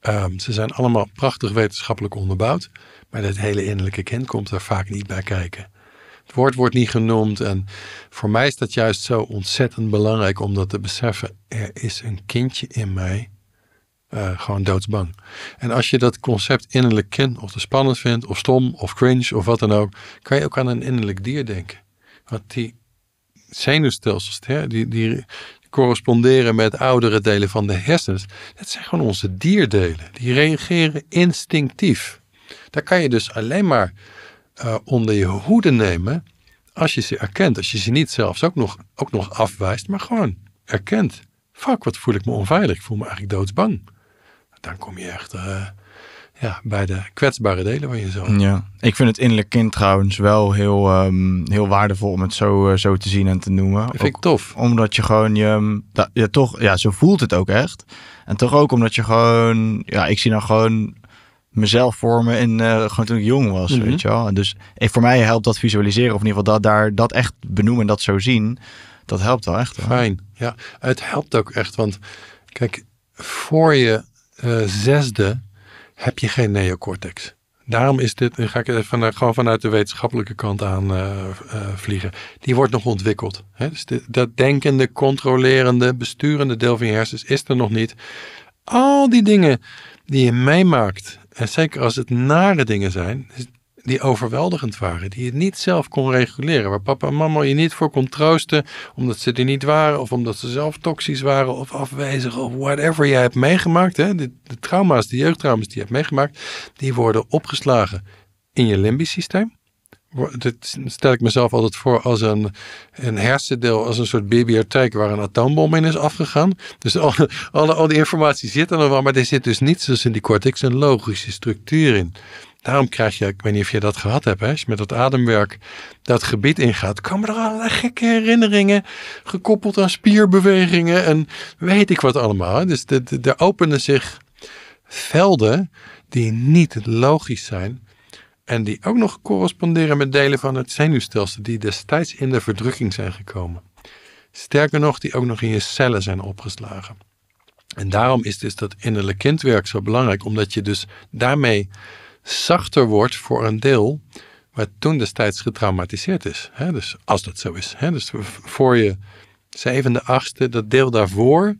Ehm, ze zijn allemaal prachtig wetenschappelijk onderbouwd, maar dat hele innerlijke kind komt daar vaak niet bij kijken. Het woord wordt niet genoemd. En voor mij is dat juist zo ontzettend belangrijk om dat te beseffen. Er is een kindje in mij. Eh, gewoon doodsbang. En als je dat concept innerlijk kent, of te spannend vindt, of stom, of cringe, of wat dan ook, kan je ook aan een innerlijk dier denken. Want die zenuwstelsels, hè, die, die corresponderen met oudere delen van de hersens, dat zijn gewoon onze dierdelen. Die reageren instinctief. Daar kan je dus alleen maar eh, onder je hoede nemen als je ze erkent. Als je ze niet zelfs ook nog, ook nog afwijst, maar gewoon erkent. Fuck, wat voel ik me onveilig. Ik voel me eigenlijk doodsbang. Dan kom je echt eh, ja, bij de kwetsbare delen van jezelf. Ja, ik vind het innerlijk kind trouwens wel heel, ehm, heel waardevol om het zo, eh, zo te zien en te noemen. vind ik tof. Omdat je gewoon je, ehm, ja, toch, ja, zo voelt het ook echt. En toch ook omdat je gewoon, ja, ik zie nou gewoon mezelf vormen en eh, gewoon toen ik jong was, mhm. weet je wel. dus en eh, voor mij helpt dat visualiseren, of in ieder geval dat, daar, dat echt benoemen en dat zo zien, dat helpt wel echt. Fijn, ja. Het helpt ook echt, want kijk, voor je eh, zesde heb je geen neocortex. Daarom is dit, ga ik even, gewoon vanuit de wetenschappelijke kant aan vliegen. Die wordt nog ontwikkeld. Hè? Dus dat denkende, controlerende, besturende deel van je hersens is er nog niet. Al die dingen die je meemaakt en zeker als het nare dingen zijn die overweldigend waren, die je niet zelf kon reguleren, waar papa en mama je niet voor kon troosten omdat ze er niet waren of omdat ze zelf toxisch waren of afwezig of whatever jij hebt meegemaakt. Hè? De, de trauma's, de jeugdtrauma's die je hebt meegemaakt, die worden opgeslagen in je limbisch systeem dit stel ik mezelf altijd voor als een, een hersendeel, als een soort bibliotheek waar een atoombom in is afgegaan. Dus al, alle, die informatie zit er nog wel, maar er zit dus niets dus in die cortex een logische structuur in. Daarom krijg je, ik weet niet of je dat gehad hebt, hè, als je met dat ademwerk dat gebied ingaat, komen er allerlei gekke herinneringen gekoppeld aan spierbewegingen en weet ik wat allemaal. Dus er openen zich velden die niet logisch zijn en die ook nog corresponderen met delen van het zenuwstelsel die destijds in de verdrukking zijn gekomen. Sterker nog, die ook nog in je cellen zijn opgeslagen. En daarom is dus dat innerlijk kindwerk zo belangrijk, omdat je dus daarmee zachter wordt voor een deel wat toen destijds getraumatiseerd is. Dus als dat zo is. Dus voor je zevende, achtste, dat deel daarvoor,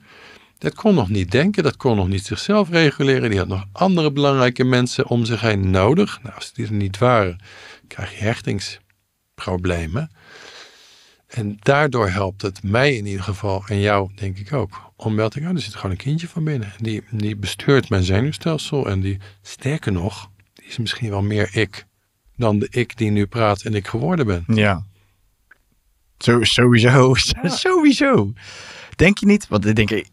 dat kon nog niet denken, dat kon nog niet zichzelf reguleren. Die had nog andere belangrijke mensen om zich heen nodig. Nou, als die er niet waren, krijg je hechtingsproblemen. En daardoor helpt het mij in ieder geval en jou denk ik ook. Omdat ik, oh, er zit gewoon een kindje van binnen. Die, die bestuurt mijn zenuwstelsel en die, sterker nog, is misschien wel meer ik dan de ik die nu praat en ik geworden ben. Ja. sowieso. sowieso. Denk je niet, want ik denk ik,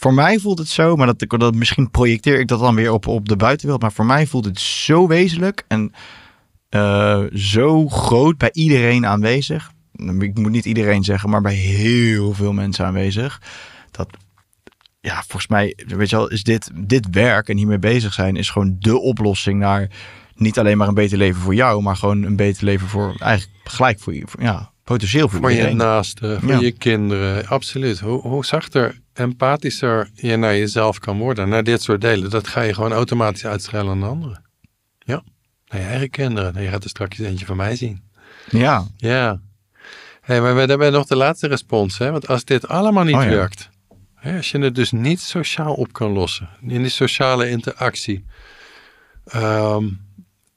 voor mij voelt het zo, maar dat, dat, misschien projecteer ik dat dan weer op, op de buitenwereld. Maar voor mij voelt het zo wezenlijk en eh, zo groot bij iedereen aanwezig. Ik moet niet iedereen zeggen, maar bij heel veel mensen aanwezig. Dat, ja, volgens mij, weet je wel, is dit, dit werk en hiermee bezig zijn, is gewoon de oplossing naar niet alleen maar een beter leven voor jou, maar gewoon een beter leven voor eigenlijk gelijk voor je, ja, potentieel voor, voor je naasten, voor je kinderen, absoluut. Hoe, hoe zachter empathischer je naar jezelf kan worden, naar dit soort delen, dat ga je gewoon automatisch uitschellen aan de anderen. Ja, naar je eigen kinderen. Je gaat er straks eentje van mij zien. Ja. Ja. Hey, maar we hebben nog de laatste respons. Hè? Want als dit allemaal niet oh, werkt, hè, als je het dus niet sociaal op kan lossen, in die sociale interactie, ehm,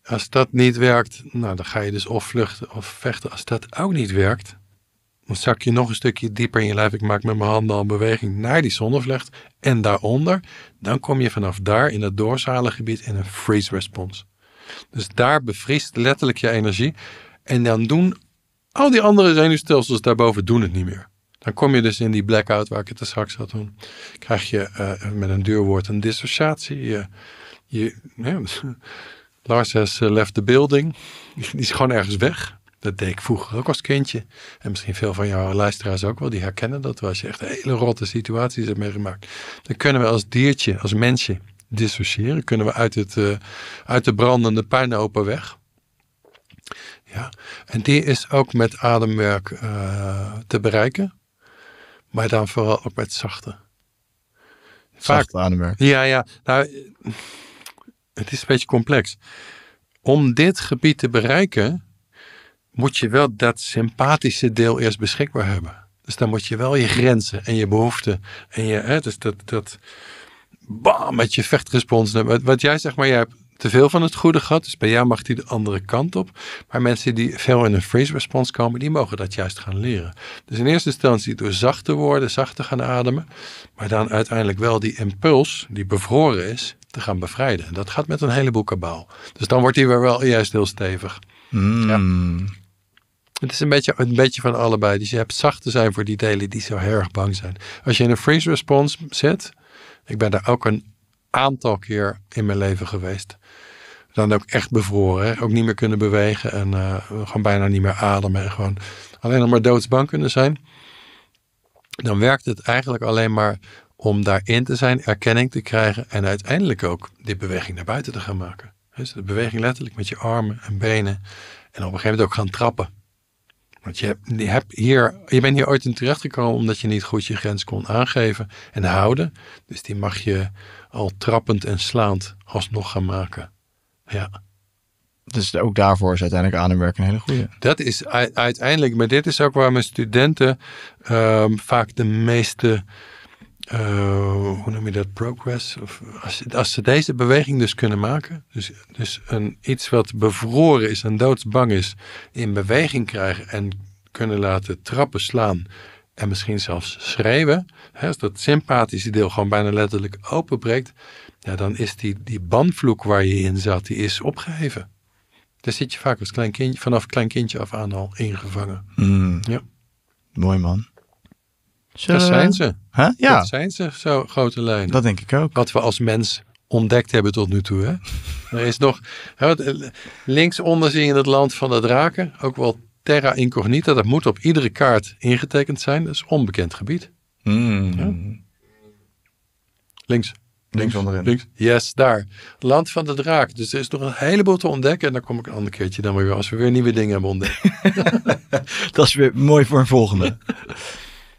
als dat niet werkt, nou, dan ga je dus of vluchten of vechten. Als dat ook niet werkt, dan zak je nog een stukje dieper in je lijf. Ik maak met mijn handen al een beweging naar die zonnevlecht en daaronder. Dan kom je vanaf daar in dat dorsale gebied in een freeze response. Dus daar bevriest letterlijk je energie. En dan doen al die andere zenuwstelsels daarboven doen het niet meer. Dan kom je dus in die blackout waar ik het straks had doen. Krijg je eh, met een duur woord een dissociatie. Je, je, Lars has eh, left the building. Die is gewoon ergens weg. Dat deed ik vroeger ook als kindje. En misschien veel van jouw luisteraars ook wel, die herkennen dat. Als je echt hele rotte situaties hebt meegemaakt, dan kunnen we als diertje, als mensje, dissociëren. Kunnen we uit, het, eh, uit de brandende open weg. Ja, en die is ook met ademwerk eh, te bereiken, maar dan vooral ook met zachte. Vaak, zachte ademwerk. Ja, ja. Nou, het is een beetje complex. Om dit gebied te bereiken, moet je wel dat sympathische deel eerst beschikbaar hebben. Dus dan moet je wel je grenzen en je behoeften en je, hè, dus dat, dat, bam, met je vechtrespons. Nou, wat, wat jij zeg maar, jij hebt te veel van het goede gehad, dus bij jou mag die de andere kant op. Maar mensen die veel in een freeze response komen, die mogen dat juist gaan leren. Dus in eerste instantie door zacht te worden, zacht te gaan ademen, maar dan uiteindelijk wel die impuls die bevroren is, te gaan bevrijden. En dat gaat met een heleboel kabaal. Dus dan wordt hij weer wel juist heel stevig. Mm. Ja. Het is een beetje, een beetje van allebei. Dus je hebt zacht te zijn voor die delen die zo heel erg bang zijn. Als je in een freeze response zit, ik ben daar ook een aantal keer in mijn leven geweest. Dan ook echt bevroren, ook niet meer kunnen bewegen en uh, gewoon bijna niet meer ademen en gewoon alleen nog maar doodsbang kunnen zijn. Dan werkt het eigenlijk alleen maar om daarin te zijn, erkenning te krijgen en uiteindelijk ook die beweging naar buiten te gaan maken. Dus de beweging letterlijk met je armen en benen en op een gegeven moment ook gaan trappen. Want je, hebt, hier, je bent hier ooit in terechtgekomen omdat je niet goed je grens kon aangeven en houden. Dus die mag je al trappend en slaand alsnog gaan maken. Ja. Dus ook daarvoor is uiteindelijk ademwerk een hele goede. Dat is uiteindelijk, maar dit is ook waar mijn studenten ehm, vaak de meeste eh, hoe noem je dat, progress? Of als, ze deze beweging dus kunnen maken, dus, dus een, iets wat bevroren is en doodsbang is, in beweging krijgen en kunnen laten trappen, slaan en misschien zelfs schreeuwen, hè, als dat sympathische deel gewoon bijna letterlijk openbreekt, ja, dan is die, die bandvloek waar je in zat, die is opgeheven. Daar zit je vaak als klein kindje, vanaf klein kindje af aan al ingevangen. Mm. Ja. Mooi man dat zijn ze. Ja. Dat zijn ze, zo grote lijnen. Dat denk ik ook. Wat we als mens ontdekt hebben tot nu toe. Hè? er is nog, linksonder zie je het land van de draken, ook wel terra incognita. Dat moet op iedere kaart ingetekend zijn. Dat is onbekend gebied. Hmm. Links. Links onderin. Links. Yes, daar. Land van de draken. Dus er is nog een heleboel te ontdekken. En dan kom ik een ander keertje dan weer als we weer nieuwe dingen hebben ontdekt. dat is weer mooi voor een volgende.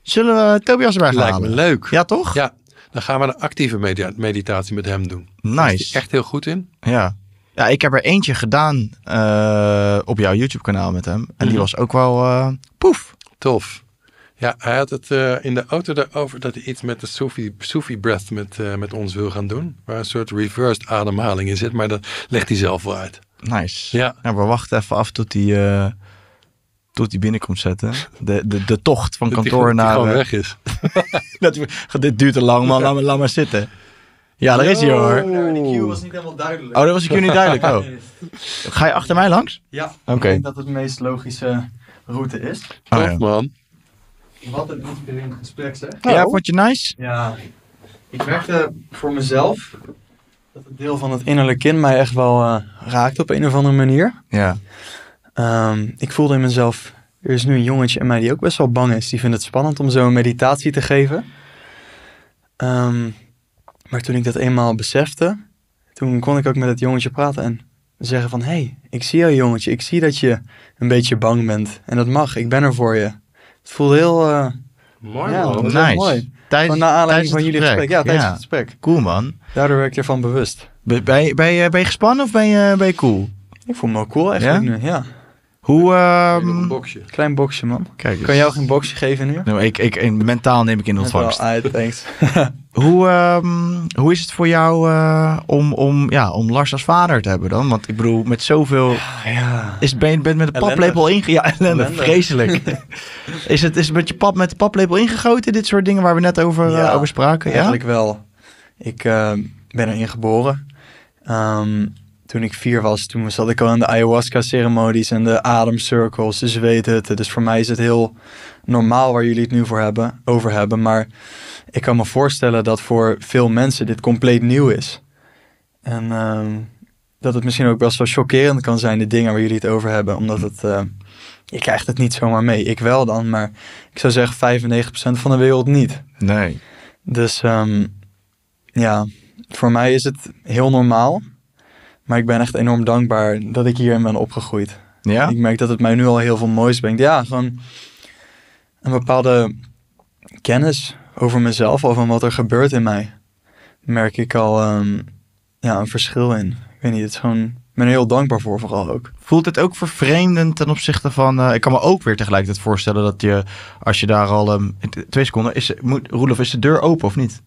Zullen we Tobias erbij gaan leuk. Ja, toch? Ja. Dan gaan we een actieve media- meditatie met hem doen. Nice. Is echt heel goed in. Ja. Ja, ik heb er eentje gedaan eh, op jouw YouTube-kanaal met hem. En die mhm. was ook wel eh, poef. Tof. Ja, hij had het eh, in de auto daarover dat hij iets met de Sufi, breath met, met ons wil gaan doen. Waar een soort reversed ademhaling in zit, maar dat legt hij zelf wel uit. Nice. Ja. we wachten even af tot hij tot hij binnenkomt zetten. De, de, de tocht van dat kantoor die, naar... Dat gewoon eh, weg is. dit duurt te lang, man. Laat, maar, laat maar zitten. Ja, daar is hij hoor. De oh. nou, die was niet helemaal duidelijk. Oh, dat was ik Q niet duidelijk. Oh. Ga je achter mij langs? Ja, okay. ik denk dat het de meest logische route is. Oh, ja. man. Wat een inspirerend gesprek zeg. Ja, nou. vond je nice? Ja. Ik merkte voor mezelf dat het deel van het innerlijke kind mij echt wel uh, eh, raakt op een of andere manier. Ja. Ehm, ik voelde in mezelf, er is nu een jongetje in mij die ook best wel bang is. Die vindt het spannend om zo een meditatie te geven. Ehm, maar toen ik dat eenmaal besefte, toen kon ik ook met het jongetje praten en zeggen van... Hé, hey, ik zie jou jongetje, ik zie dat je een beetje bang bent. En dat mag, ik ben er voor je. Het voelde heel... Eh, mooi ja, nice. Mooi. naar aanleiding van jullie gesprek. Ja, tijdens het gesprek. Cool man. Daardoor werd ik ervan bewust. Ben, ben, ben, ben je gespannen of ben je, ben je cool? Ik voel me wel cool eigenlijk nu, ja. Hoe... Een ehm, Klein boxje, man. Kijk eens. Kan jou geen boxje geven nu? Nou, ik, ik, mentaal neem ik in ontvangst. Uit, thanks. hoe, ehm, hoe is het voor jou eh, om, om, ja, om Lars als vader te hebben dan? Want ik bedoel, met zoveel... Ja, Is, ben je bent met de paplepel inge... Ja, Vreselijk. is, het, is met je pap met de paplepel ingegoten, dit soort dingen waar we net over, eh, over spraken? Eigenlijk ja, eigenlijk wel. Ik ehm, ben erin geboren toen ik vier was, toen zat ik al aan de ayahuasca-ceremonies en de ademcircles, Dus weten weet het. Dus voor mij is het heel normaal waar jullie het nu voor hebben, over hebben. Maar ik kan me voorstellen dat voor veel mensen dit compleet nieuw is. En ehm, dat het misschien ook best wel chockerend kan zijn, de dingen waar jullie het over hebben. Omdat het, uh, je krijgt het niet zomaar mee. Ik wel dan, maar ik zou zeggen 95% van de wereld niet. Nee. Dus ehm, ja, voor mij is het heel normaal. Maar ik ben echt enorm dankbaar dat ik hierin ben opgegroeid. Ja? Ik merk dat het mij nu al heel veel moois brengt. Ja, gewoon een bepaalde kennis over mezelf, over wat er gebeurt in mij. Merk ik al ehm, ja, een verschil in. Ik weet niet, het is gewoon ik ben er heel dankbaar voor, vooral ook. Voelt het ook vervreemdend ten opzichte van. Eh, ik kan me ook weer tegelijkertijd voorstellen dat je, als je daar al. Ehm, twee seconden. Is, moet, Roelof, is de deur open of niet?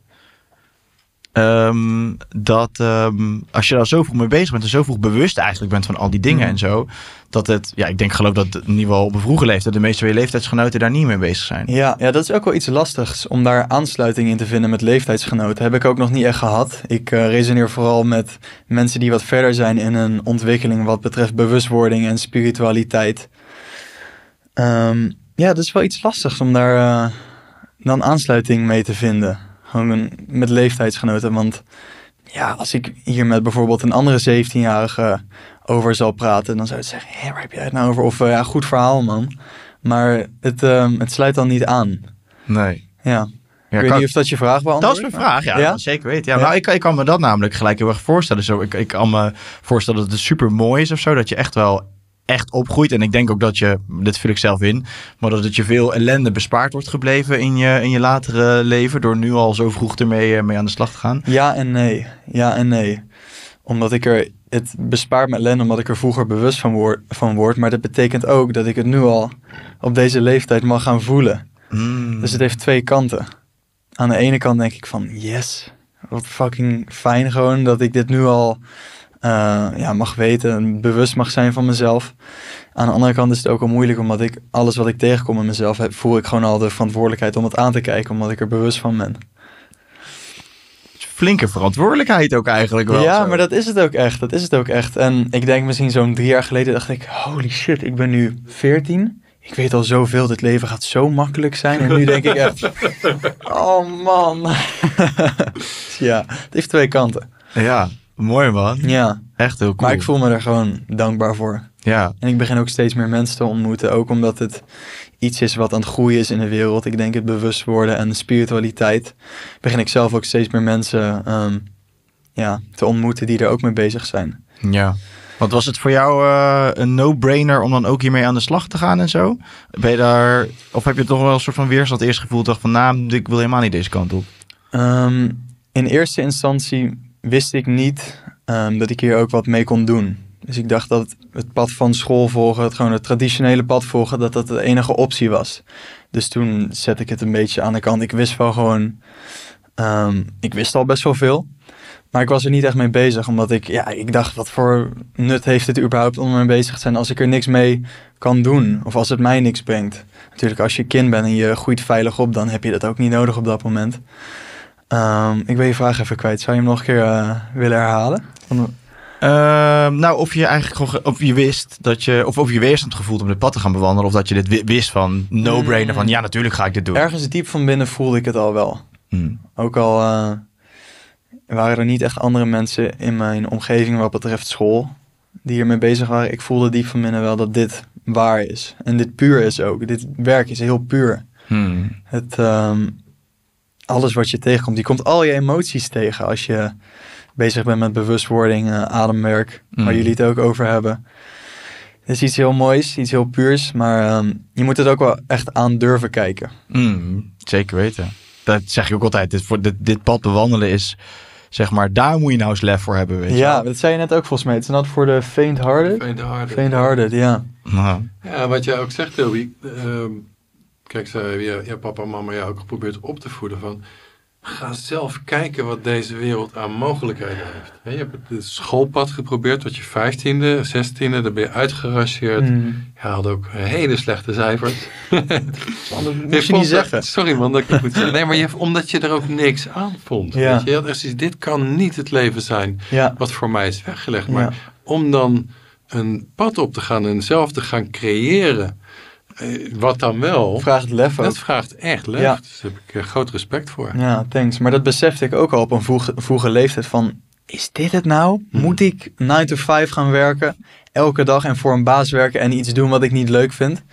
Ehm, dat ehm, als je daar zo vroeg mee bezig bent en zo vroeg bewust eigenlijk bent van al die dingen mhm. en zo, dat het, ja, ik denk geloof dat in ieder geval op een vroege leeftijd de meeste van je leeftijdsgenoten daar niet mee bezig zijn. Ja, ja, dat is ook wel iets lastigs om daar aansluiting in te vinden met leeftijdsgenoten. Heb ik ook nog niet echt gehad. Ik uh, resoneer vooral met mensen die wat verder zijn in hun ontwikkeling wat betreft bewustwording en spiritualiteit. Ehm, ja, dat is wel iets lastigs om daar eh, dan aansluiting mee te vinden met leeftijdsgenoten. Want ja, als ik hier met bijvoorbeeld een andere 17-jarige over zal praten, dan zou het zeggen: hé, waar heb jij het nou over? Of eh, ja, goed verhaal, man. Maar het, ehm, het sluit dan niet aan. Nee. Ja. Ja, ik weet niet of dat je vraag beantwoordt. Dat is mijn vraag, ja, ja? Zeker weet. Ja, Nou, ik, ik, kan me dat namelijk gelijk heel erg voorstellen. Zo, ik, ik kan me voorstellen dat het super mooi is of zo. Dat je echt wel echt opgroeit. En ik denk ook dat je, dit vul ik zelf in, maar dat het je veel ellende bespaard wordt gebleven in je, in je latere leven. Door nu al zo vroeg ermee eh, mee aan de slag te gaan. Ja en nee. Ja en nee. Omdat ik er, het bespaart me ellende omdat ik er vroeger bewust van word, van word. Maar dat betekent ook dat ik het nu al op deze leeftijd mag gaan voelen. Hmm. Dus het heeft twee kanten. Aan de ene kant denk ik van yes, wat fucking fijn gewoon dat ik dit nu al uh, ja, mag weten en bewust mag zijn van mezelf. Aan de andere kant is het ook al moeilijk, omdat ik alles wat ik tegenkom in mezelf heb, voel ik gewoon al de verantwoordelijkheid om het aan te kijken, omdat ik er bewust van ben. Flinke verantwoordelijkheid ook eigenlijk wel. Ja, maar dat is het ook echt. Dat is het ook echt. En ik denk misschien zo'n drie jaar geleden dacht ik, holy shit, ik ben nu 14 ik weet al zoveel, dit leven gaat zo makkelijk zijn. En nu denk ik echt, oh man. ja, het heeft twee kanten. Ja, Mooi man. Ja. Echt heel cool. Maar ik voel me er gewoon dankbaar voor. Ja. En ik begin ook steeds meer mensen te ontmoeten. Ook omdat het iets is wat aan het groeien is in de wereld. Ik denk het bewust worden en de spiritualiteit. Begin ik zelf ook steeds meer mensen ehm, ja, te ontmoeten die er ook mee bezig zijn. Ja. Want was het voor jou eh, een no-brainer om dan ook hiermee aan de slag te gaan en zo? Ben je daar, of heb je toch wel een soort van weerstand eerst gevoeld? Dacht van, nou, ik wil helemaal niet deze kant op. Ehm, in eerste instantie wist ik niet ehm, dat ik hier ook wat mee kon doen. Dus ik dacht dat het pad van school volgen, het gewoon het traditionele pad volgen, dat dat de enige optie was. Dus toen zette ik het een beetje aan de kant. Ik wist wel gewoon, ehm, ik wist al best wel veel. Maar ik was er niet echt mee bezig, omdat ik, ja, ik dacht, wat voor nut heeft het überhaupt om mee bezig te zijn als ik er niks mee kan doen? Of als het mij niks brengt. Natuurlijk, als je kind bent en je groeit veilig op, dan heb je dat ook niet nodig op dat moment. Ehm, ik ben je vraag even kwijt. Zou je hem nog een keer eh, willen herhalen? Ehm, nou, of je eigenlijk gewoon, of je wist dat je, of of je weerstand gevoeld om dit pad te gaan bewandelen, of dat je dit wist van no-brainer, van hmm. ja, natuurlijk ga ik dit doen. Ergens diep van binnen voelde ik het al wel. Hmm. Ook al eh, waren er niet echt andere mensen in mijn omgeving wat betreft school die hiermee bezig waren. Ik voelde diep van binnen wel dat dit waar is. En dit puur is ook. Dit werk is heel puur. Hmm. Het, ehm, alles wat je tegenkomt. Die komt al je emoties tegen als je bezig bent met bewustwording, eh, ademwerk, waar mm. jullie het ook over hebben. Het is iets heel moois, iets heel puurs, maar ehm, je moet het ook wel echt aan durven kijken. Mm, zeker weten. Dat zeg ik ook altijd. Dit, voor, dit, pad bewandelen is, zeg maar, daar moet je nou eens lef voor hebben. Weet ja, dat zei je net ook volgens mij. Het is net voor de feint hearted Faint-hearted. ja. Ja, wat jij ook zegt, Toby. Ehm, Kijk, zei je, je papa en mama jou ook geprobeerd op te voeden van... Ga zelf kijken wat deze wereld aan mogelijkheden heeft. je hebt het schoolpad geprobeerd tot je vijftiende, zestiende. Daar ben je uitgeraseerd. Hmm. Je haalde ook hele slechte cijfers. dat moest je, niet zeggen. sorry man, dat ik moet zeggen. Nee, maar je, omdat je er ook niks aan vond. Weet je? je had dus dit kan niet het leven zijn wat voor mij is weggelegd. Maar om dan een pad op te gaan en zelf te gaan creëren eh, wat dan wel? Vraagt Dat vraagt echt lef. Ja. Dus daar heb ik eh, groot respect voor. Ja, thanks. Maar dat besefte ik ook al op een vroege, leeftijd van... Is dit het nou? Hmm. Moet ik 9 to 5 gaan werken? Elke dag en voor een baas werken en iets doen wat ik niet leuk vind?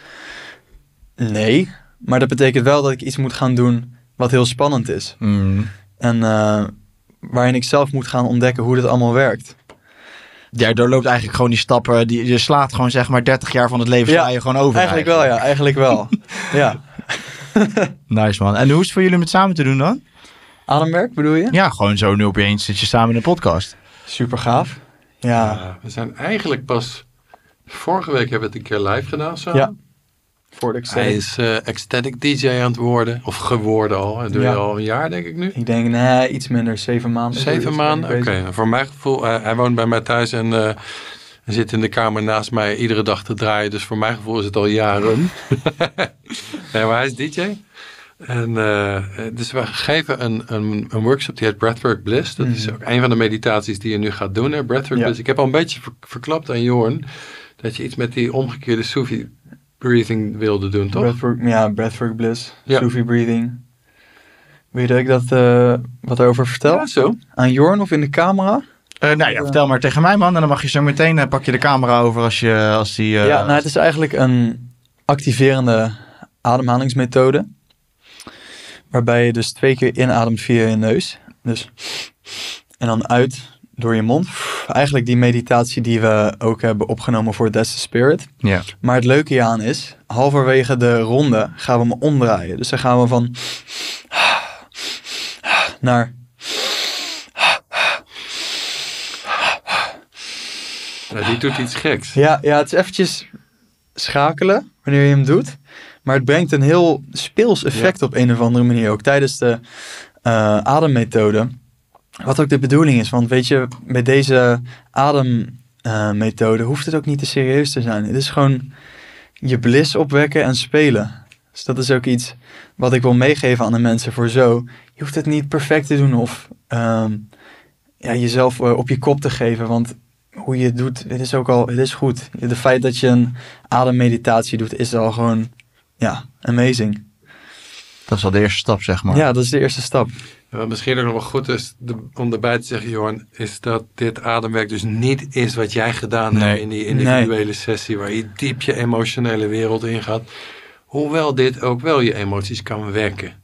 Nee. Maar dat betekent wel dat ik iets moet gaan doen wat heel spannend is. Hmm. En eh, waarin ik zelf moet gaan ontdekken hoe dit allemaal werkt ja, door loopt eigenlijk gewoon die stappen. Die, je slaat gewoon zeg maar 30 jaar van het leven ja, je gewoon over. Eigenlijk, eigenlijk. wel, ja. Eigenlijk wel. ja. nice man. En hoe is het voor jullie met samen te doen dan? Ademwerk bedoel je? Ja, gewoon zo nu opeens zit je samen in een podcast. Super gaaf. Ja. we zijn eigenlijk pas vorige week hebben we het een keer live gedaan samen. Ja. Hij is eh, ecstatic DJ aan het worden, of geworden al. Dat doe je al een jaar, denk ik nu. Ik denk, nee, iets minder, zeven maanden. Zeven maanden, oké. Voor mijn gevoel, eh, hij woont bij mij thuis en eh, zit in de kamer naast mij iedere dag te draaien. Dus voor mijn gevoel is het al jaren. maar hij is DJ. En dus we geven een, een, een, workshop die heet Breathwork Bliss. Dat is mhm. ook een van de meditaties die je nu gaat doen. Hè? Breathwork Bliss. Ik heb al een beetje verklapt aan Jorn dat je iets met die omgekeerde sufi breathing wilde doen, toch? Breathwork, ja, breathwork bliss, ja. breathing. Weet je dat ik dat eh, wat over vertel? Ja, zo. Aan Jorn of in de camera? Uh, nou ja, eh, vertel maar tegen mij man. En dan mag je zo meteen, uh, pak je de camera over als je, als die... ja, nou het is eigenlijk een activerende ademhalingsmethode. Waarbij je dus twee keer inademt via je neus. Dus, en dan uit door je mond. eigenlijk die meditatie die we ook hebben opgenomen voor Death Spirit. Ja. Maar het leuke hieraan is, halverwege de ronde gaan we hem omdraaien. Dus dan gaan we van naar die doet iets geks. Ja, ja, het is eventjes schakelen wanneer je hem doet. Maar het brengt een heel speels effect op een of andere manier. Ook tijdens de eh, ademmethode wat ook de bedoeling is, want weet je, bij deze ademmethode hoeft het ook niet te serieus te zijn. Het is gewoon je bliss opwekken en spelen. Dus dat is ook iets wat ik wil meegeven aan de mensen voor zo. Je hoeft het niet perfect te doen of ehm, ja, jezelf eh, op je kop te geven, want hoe je het doet, het is ook al, het is goed. Het feit dat je een ademmeditatie doet, is al gewoon, ja, amazing. Dat is al de eerste stap, zeg maar. Ja, dat is de eerste stap. Wat misschien ook nog wel goed is om erbij te zeggen, Johan, is dat dit ademwerk dus niet is wat jij gedaan hebt in die individuele sessie, waar je diep je emotionele wereld ingaat. Hoewel dit ook wel je emoties kan wekken.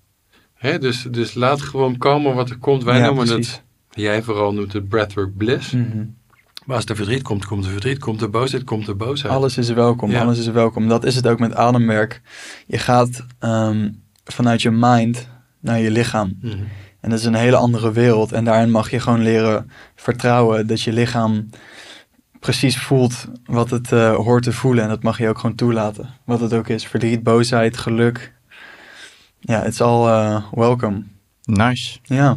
Hè? Dus, dus laat gewoon komen wat er komt. Wij noemen het, jij vooral noemt het breathwork bliss. Mhm. Maar als er verdriet komt, komt er verdriet. Komt er boosheid, komt er boosheid. Alles is welkom, alles is welkom. Dat is het ook met ademwerk. Je gaat ehm, vanuit je mind naar je lichaam. Mhm. En dat is een hele andere wereld. En daarin mag je gewoon leren vertrouwen dat je lichaam precies voelt wat het eh, hoort te voelen. En dat mag je ook gewoon toelaten. Wat het ook is. Verdriet, boosheid, geluk. Ja, it's all uh, welcome. Nice. Ja.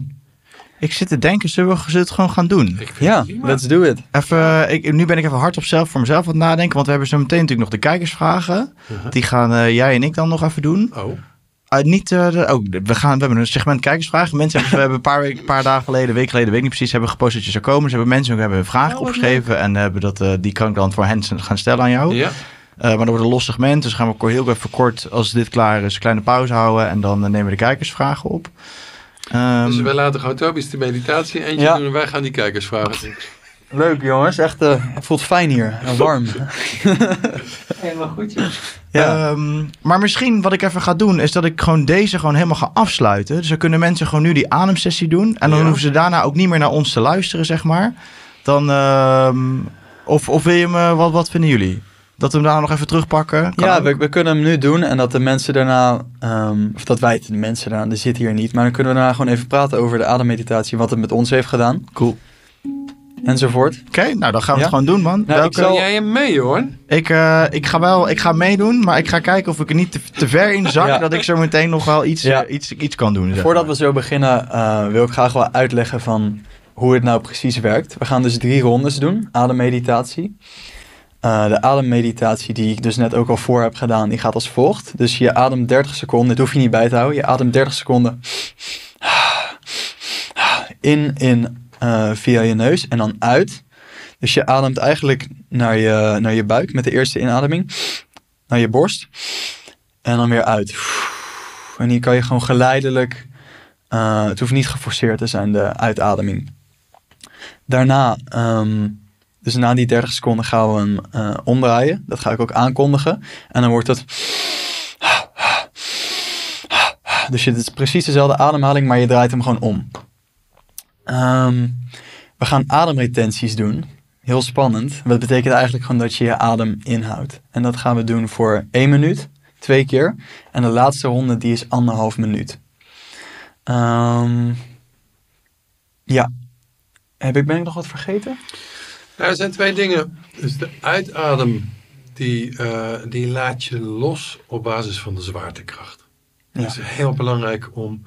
Ik zit te denken, zullen we, het gewoon gaan doen? Ja, let's do it. Even, eh, ik, nu ben ik even hard op zelf voor mezelf aan het nadenken. Want we hebben zo meteen natuurlijk nog de kijkersvragen. Mhm. Die gaan jij en ik dan nog even doen. Oh niet, eh, oh, we, gaan, we hebben een segment kijkersvragen. Mensen hebben, we hebben een paar, week, paar dagen geleden, week geleden, weet ik niet precies, hebben gepost dat je zou komen. Ze hebben mensen ook hebben hun vragen oh, opgeschreven en hebben dat, eh, die kan ik dan voor hen gaan stellen aan jou. Ja. Eh, maar dat wordt een los segment, dus gaan we heel even kort, als dit klaar is, een kleine pauze houden en dan nemen we de kijkersvragen op. Um, dus ehm, wij laten gewoon Tobias de meditatie eentje doen en wij gaan die kijkersvragen doen. Leuk jongens, echt, eh, het voelt fijn hier en warm. helemaal goed joh. Ja. Ehm, maar misschien wat ik even ga doen, is dat ik gewoon deze gewoon helemaal ga afsluiten. Dus dan kunnen mensen gewoon nu die ademsessie doen. En dan hoeven ze daarna ook niet meer naar ons te luisteren, zeg maar. Dan, ehm, of, of wil je me, eh, wat, wat vinden jullie? Dat we hem daarna nog even terugpakken? ja, we, kunnen hem nu doen en dat de mensen daarna, ehm, of dat wij, de mensen daarna, die zitten hier niet. Maar dan kunnen we daarna gewoon even praten over de ademmeditatie, wat het met ons heeft gedaan. Cool enzovoort. Oké, nou dan gaan we het gewoon doen, man. Nou, Welke... Zal jij mee, hoor? Ik, eh, ik ga wel, ik ga meedoen, maar ik ga kijken of ik er niet te, te ver in zak, dat ik zo meteen nog wel iets, eh, iets, iets kan doen. Zeg Voordat we zo beginnen, eh, wil ik graag wel uitleggen van hoe het nou precies werkt. We gaan dus drie rondes doen, ademmeditatie. de ademmeditatie die ik dus net ook al voor heb gedaan, die gaat als volgt. Dus je adem 30 seconden, dit hoef je niet bij te houden. Je ademt 30 seconden in, in, eh, via je neus en dan uit. Dus je ademt eigenlijk naar je, naar je buik met de eerste inademing, naar je borst en dan weer uit. En hier kan je gewoon geleidelijk, eh, het hoeft niet geforceerd te zijn, de uitademing. Daarna, ehm, dus na die 30 seconden gaan we hem uh, omdraaien. Dat ga ik ook aankondigen. En dan wordt het. Dus je, het is precies dezelfde ademhaling, maar je draait hem gewoon om. Ehm, we gaan ademretenties doen. Heel spannend. Dat betekent eigenlijk gewoon dat je je adem inhoudt. En dat gaan we doen voor één minuut, twee keer. En de laatste ronde die is anderhalf minuut. Ehm, ja. Heb ik, ben ik nog wat vergeten? Nou, er zijn twee dingen. Dus de uitadem, die, eh, die laat je los op basis van de zwaartekracht. Ja. Het is heel belangrijk om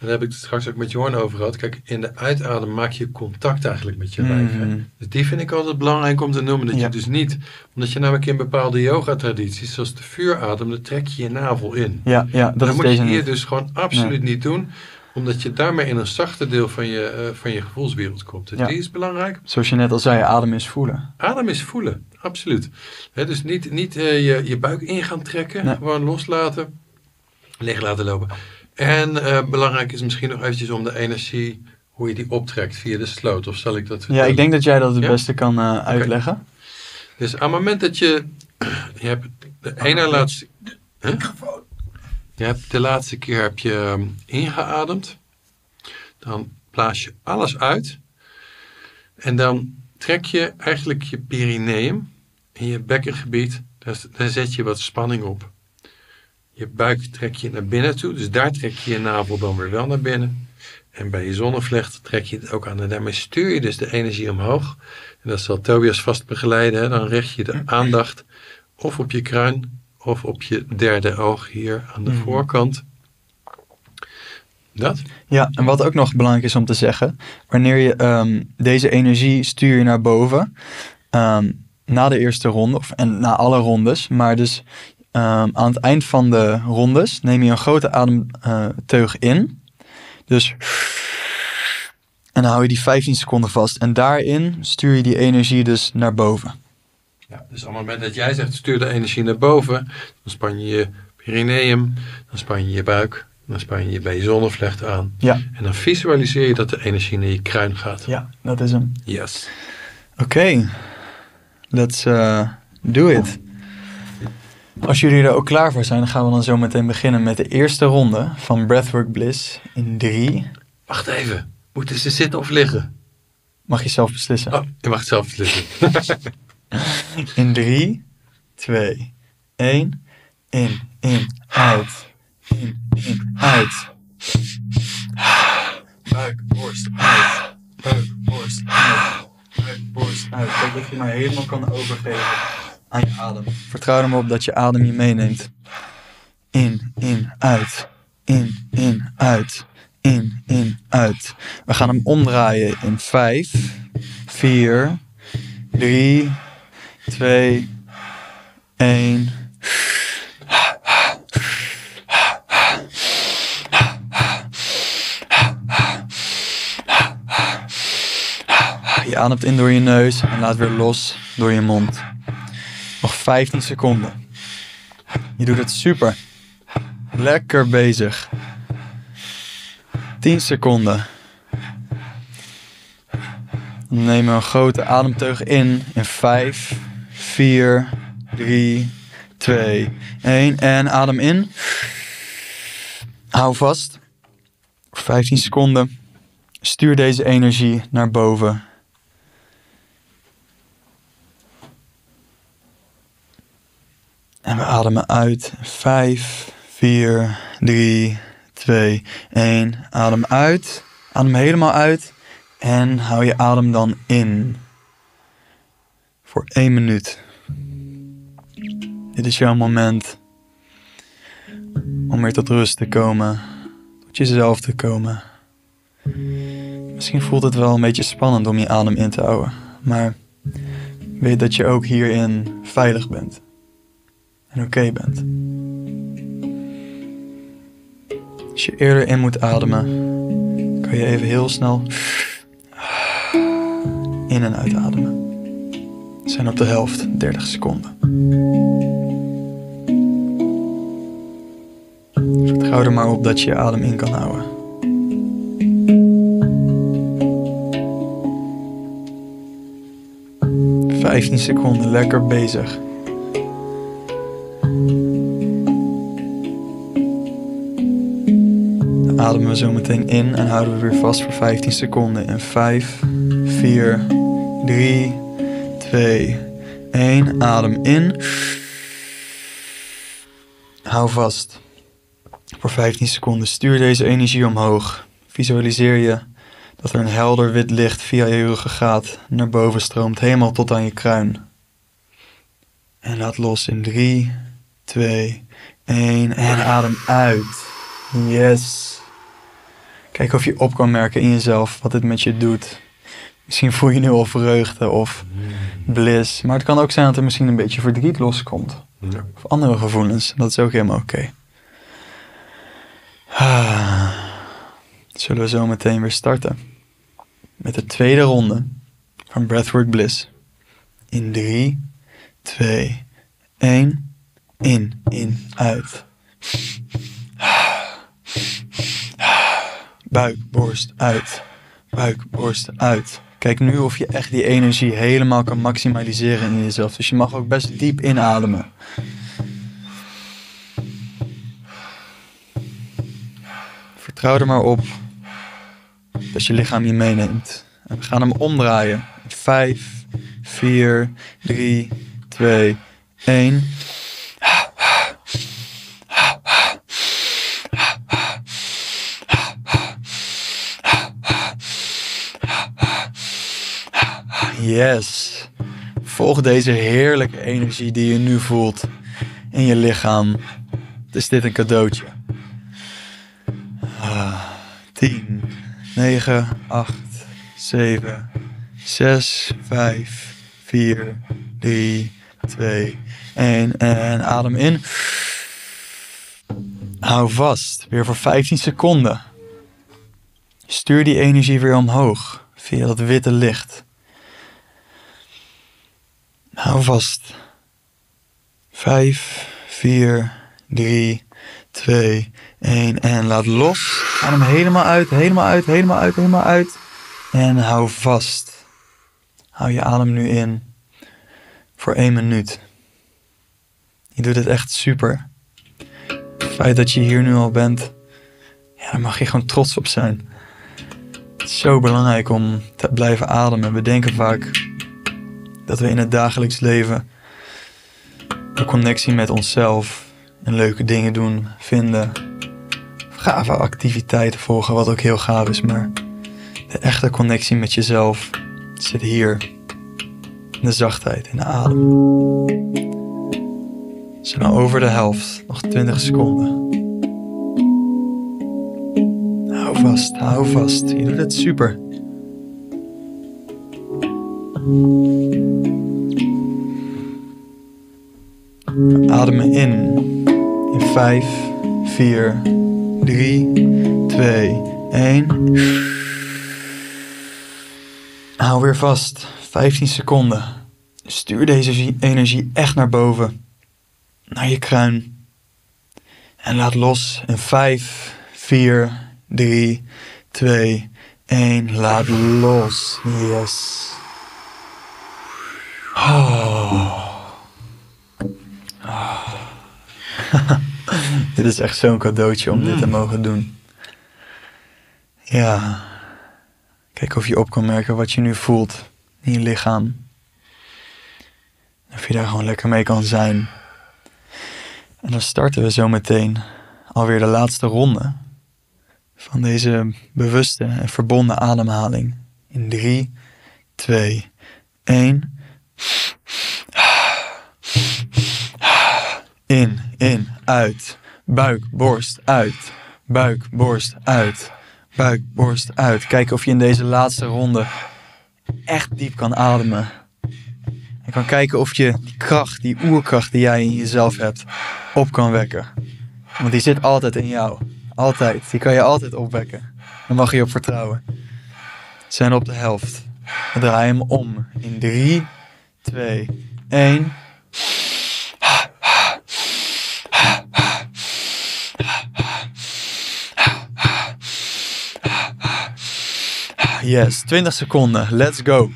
daar heb ik het straks ook met Jorn over gehad. Kijk, in de uitadem maak je contact eigenlijk met je mm. lijf. Dus die vind ik altijd belangrijk om te noemen. Dat je dus niet, omdat je namelijk nou in bepaalde yoga-tradities, zoals de vuuradem, dan trek je je navel in. Ja, ja dat, dat moet je hier dus gewoon absoluut niet doen omdat je daarmee in een zachte deel van je, eh, van je gevoelswereld komt. Dus die is belangrijk. Zoals je net al zei, adem is voelen. Adem is voelen, absoluut. dus niet, niet eh, je, je buik in gaan trekken, gewoon loslaten, leeg laten lopen. En eh, belangrijk is misschien nog eventjes om de energie, hoe je die optrekt via de sloot. Of zal ik dat... Ja, ik denk dat jij dat het beste kan eh, uitleggen. Dus aan het moment dat je... Je hebt de ene laatste... keer. Je hebt de laatste keer heb je ehm, ingeademd. Dan blaas je alles uit. En dan trek je eigenlijk je perineum in je bekkengebied. daar zet je wat spanning op. Je buik trek je naar binnen toe, dus daar trek je je navel dan weer wel naar binnen. En bij je zonnevlecht trek je het ook aan. En daarmee stuur je dus de energie omhoog. En dat zal Tobias vast begeleiden. Hè? Dan richt je de aandacht of op je kruin of op je derde oog hier aan de mhm. voorkant. Dat? Ja, en wat ook nog belangrijk is om te zeggen. Wanneer je ehm, deze energie stuur je naar boven. Ehm, na de eerste ronde, of en na alle rondes. Maar dus Ehm, aan het eind van de rondes neem je een grote ademteug eh, in. Dus. En dan hou je die 15 seconden vast. En daarin stuur je die energie dus naar boven. Ja, dus op het moment dat jij zegt stuur de energie naar boven, dan span je je perineum, dan span je je buik, dan span je je bij je zonnevlecht aan. Ja. En dan visualiseer je dat de energie naar je kruin gaat. Ja, dat is hem. Yes. Oké, let's eh, do it. Als jullie er ook klaar voor zijn, gaan we dan zo meteen beginnen met de eerste ronde van Breathwork Bliss in 3. Wacht even, moeten ze zitten of liggen? Mag je zelf beslissen. Oh, je mag het zelf beslissen. in 3, 2, 1. In, in, uit. In, in, uit. Buik, borst, uit. Buik, borst, uit. Buik, borst, uit. Zodat je mij helemaal kan overgeven aan je adem. Vertrouw er op dat je adem je meeneemt. In, in, uit. In, in, uit. In, in, uit. We gaan hem omdraaien in 5, 4, 3, 2, 1. Je ademt in door je neus en laat weer los door je mond. Nog 15 seconden. Je doet het super. Lekker bezig. 10 seconden. Dan nemen een grote ademteug in. In 5, 4, 3, 2, 1. En adem in. Hou vast. 15 seconden. Stuur deze energie naar boven En we ademen uit. 5, 4, 3, 2, 1. Adem uit. Adem helemaal uit. En hou je adem dan in. Voor 1 minuut. Dit is jouw moment om weer tot rust te komen, tot jezelf te komen. Misschien voelt het wel een beetje spannend om je adem in te houden, maar weet dat je ook hierin veilig bent en oké bent. Als je eerder in moet ademen, kan je even heel snel in en uit ademen. zijn op de helft 30 seconden. Vertrouw er maar op dat je je adem in kan houden. 15 seconden lekker bezig. Ademen we zo meteen in en houden we weer vast voor 15 seconden. In 5, 4, 3, 2, 1. Adem in. Hou vast. Voor 15 seconden stuur deze energie omhoog. Visualiseer je dat er een helder wit licht via je ruggen gaat, naar boven stroomt, helemaal tot aan je kruin. En laat los in 3, 2, 1 en adem uit. Yes. Kijk of je op kan merken in jezelf wat het met je doet. Misschien voel je nu al vreugde of hmm. bliss. Maar het kan ook zijn dat er misschien een beetje verdriet loskomt. Ja. Of andere gevoelens. Dat is ook helemaal oké. Ah. zullen we zo meteen weer starten. Met de tweede ronde van Breathwork Bliss. In 3, 2, 1. In, in, uit. Buik, borst, uit. Buik, borst, uit. Kijk nu of je echt die energie helemaal kan maximaliseren in jezelf. Dus je mag ook best diep inademen. Vertrouw er maar op dat je lichaam je meeneemt. we gaan hem omdraaien. 5, 4, 3, 2, 1. Yes. Volg deze heerlijke energie die je nu voelt in je lichaam. Is dit een cadeautje? 10, 9, 8, 7, 6, 5, 4, 3, 2, 1. En adem in. Hou vast. Weer voor 15 seconden. Stuur die energie weer omhoog via dat witte licht. Hou vast. 5, 4, 3, 2, 1 en laat los. Adem helemaal uit, helemaal uit, helemaal uit, helemaal uit. En hou vast. Hou je adem nu in voor 1 minuut. Je doet het echt super. Het feit dat je hier nu al bent, ja, daar mag je gewoon trots op zijn. Het is zo belangrijk om te blijven ademen. We denken vaak dat we in het dagelijks leven een connectie met onszelf en leuke dingen doen, vinden. Gave activiteiten volgen, wat ook heel gaaf is, maar de echte connectie met jezelf zit hier. In de zachtheid, in de adem. We zijn al over de helft, nog 20 seconden. Hou vast, hou vast. Je doet het super. Adem in. In 5, 4, 3, 2, 1. Hou weer vast. 15 seconden. Stuur deze energie echt naar boven. Naar je kruin. En laat los in 5, 4, 3, 2, 1. Laat los. Yes. Oh. dit is echt zo'n cadeautje om dit te mm. mogen doen. Ja. Kijk of je op kan merken wat je nu voelt in je lichaam. Of je daar gewoon lekker mee kan zijn. En dan starten we zo meteen alweer de laatste ronde van deze bewuste en verbonden ademhaling. In 3, 2, 1. In, in, uit. Buik, borst, uit. Buik, borst, uit. Buik, borst, uit. Kijken of je in deze laatste ronde echt diep kan ademen. En kan kijken of je die kracht, die oerkracht die jij in jezelf hebt, op kan wekken. Want die zit altijd in jou. Altijd. Die kan je altijd opwekken. Dan mag je op vertrouwen. Zijn op de helft. draai hem om in drie, twee, één. Yes, 20 seconden. Let's go.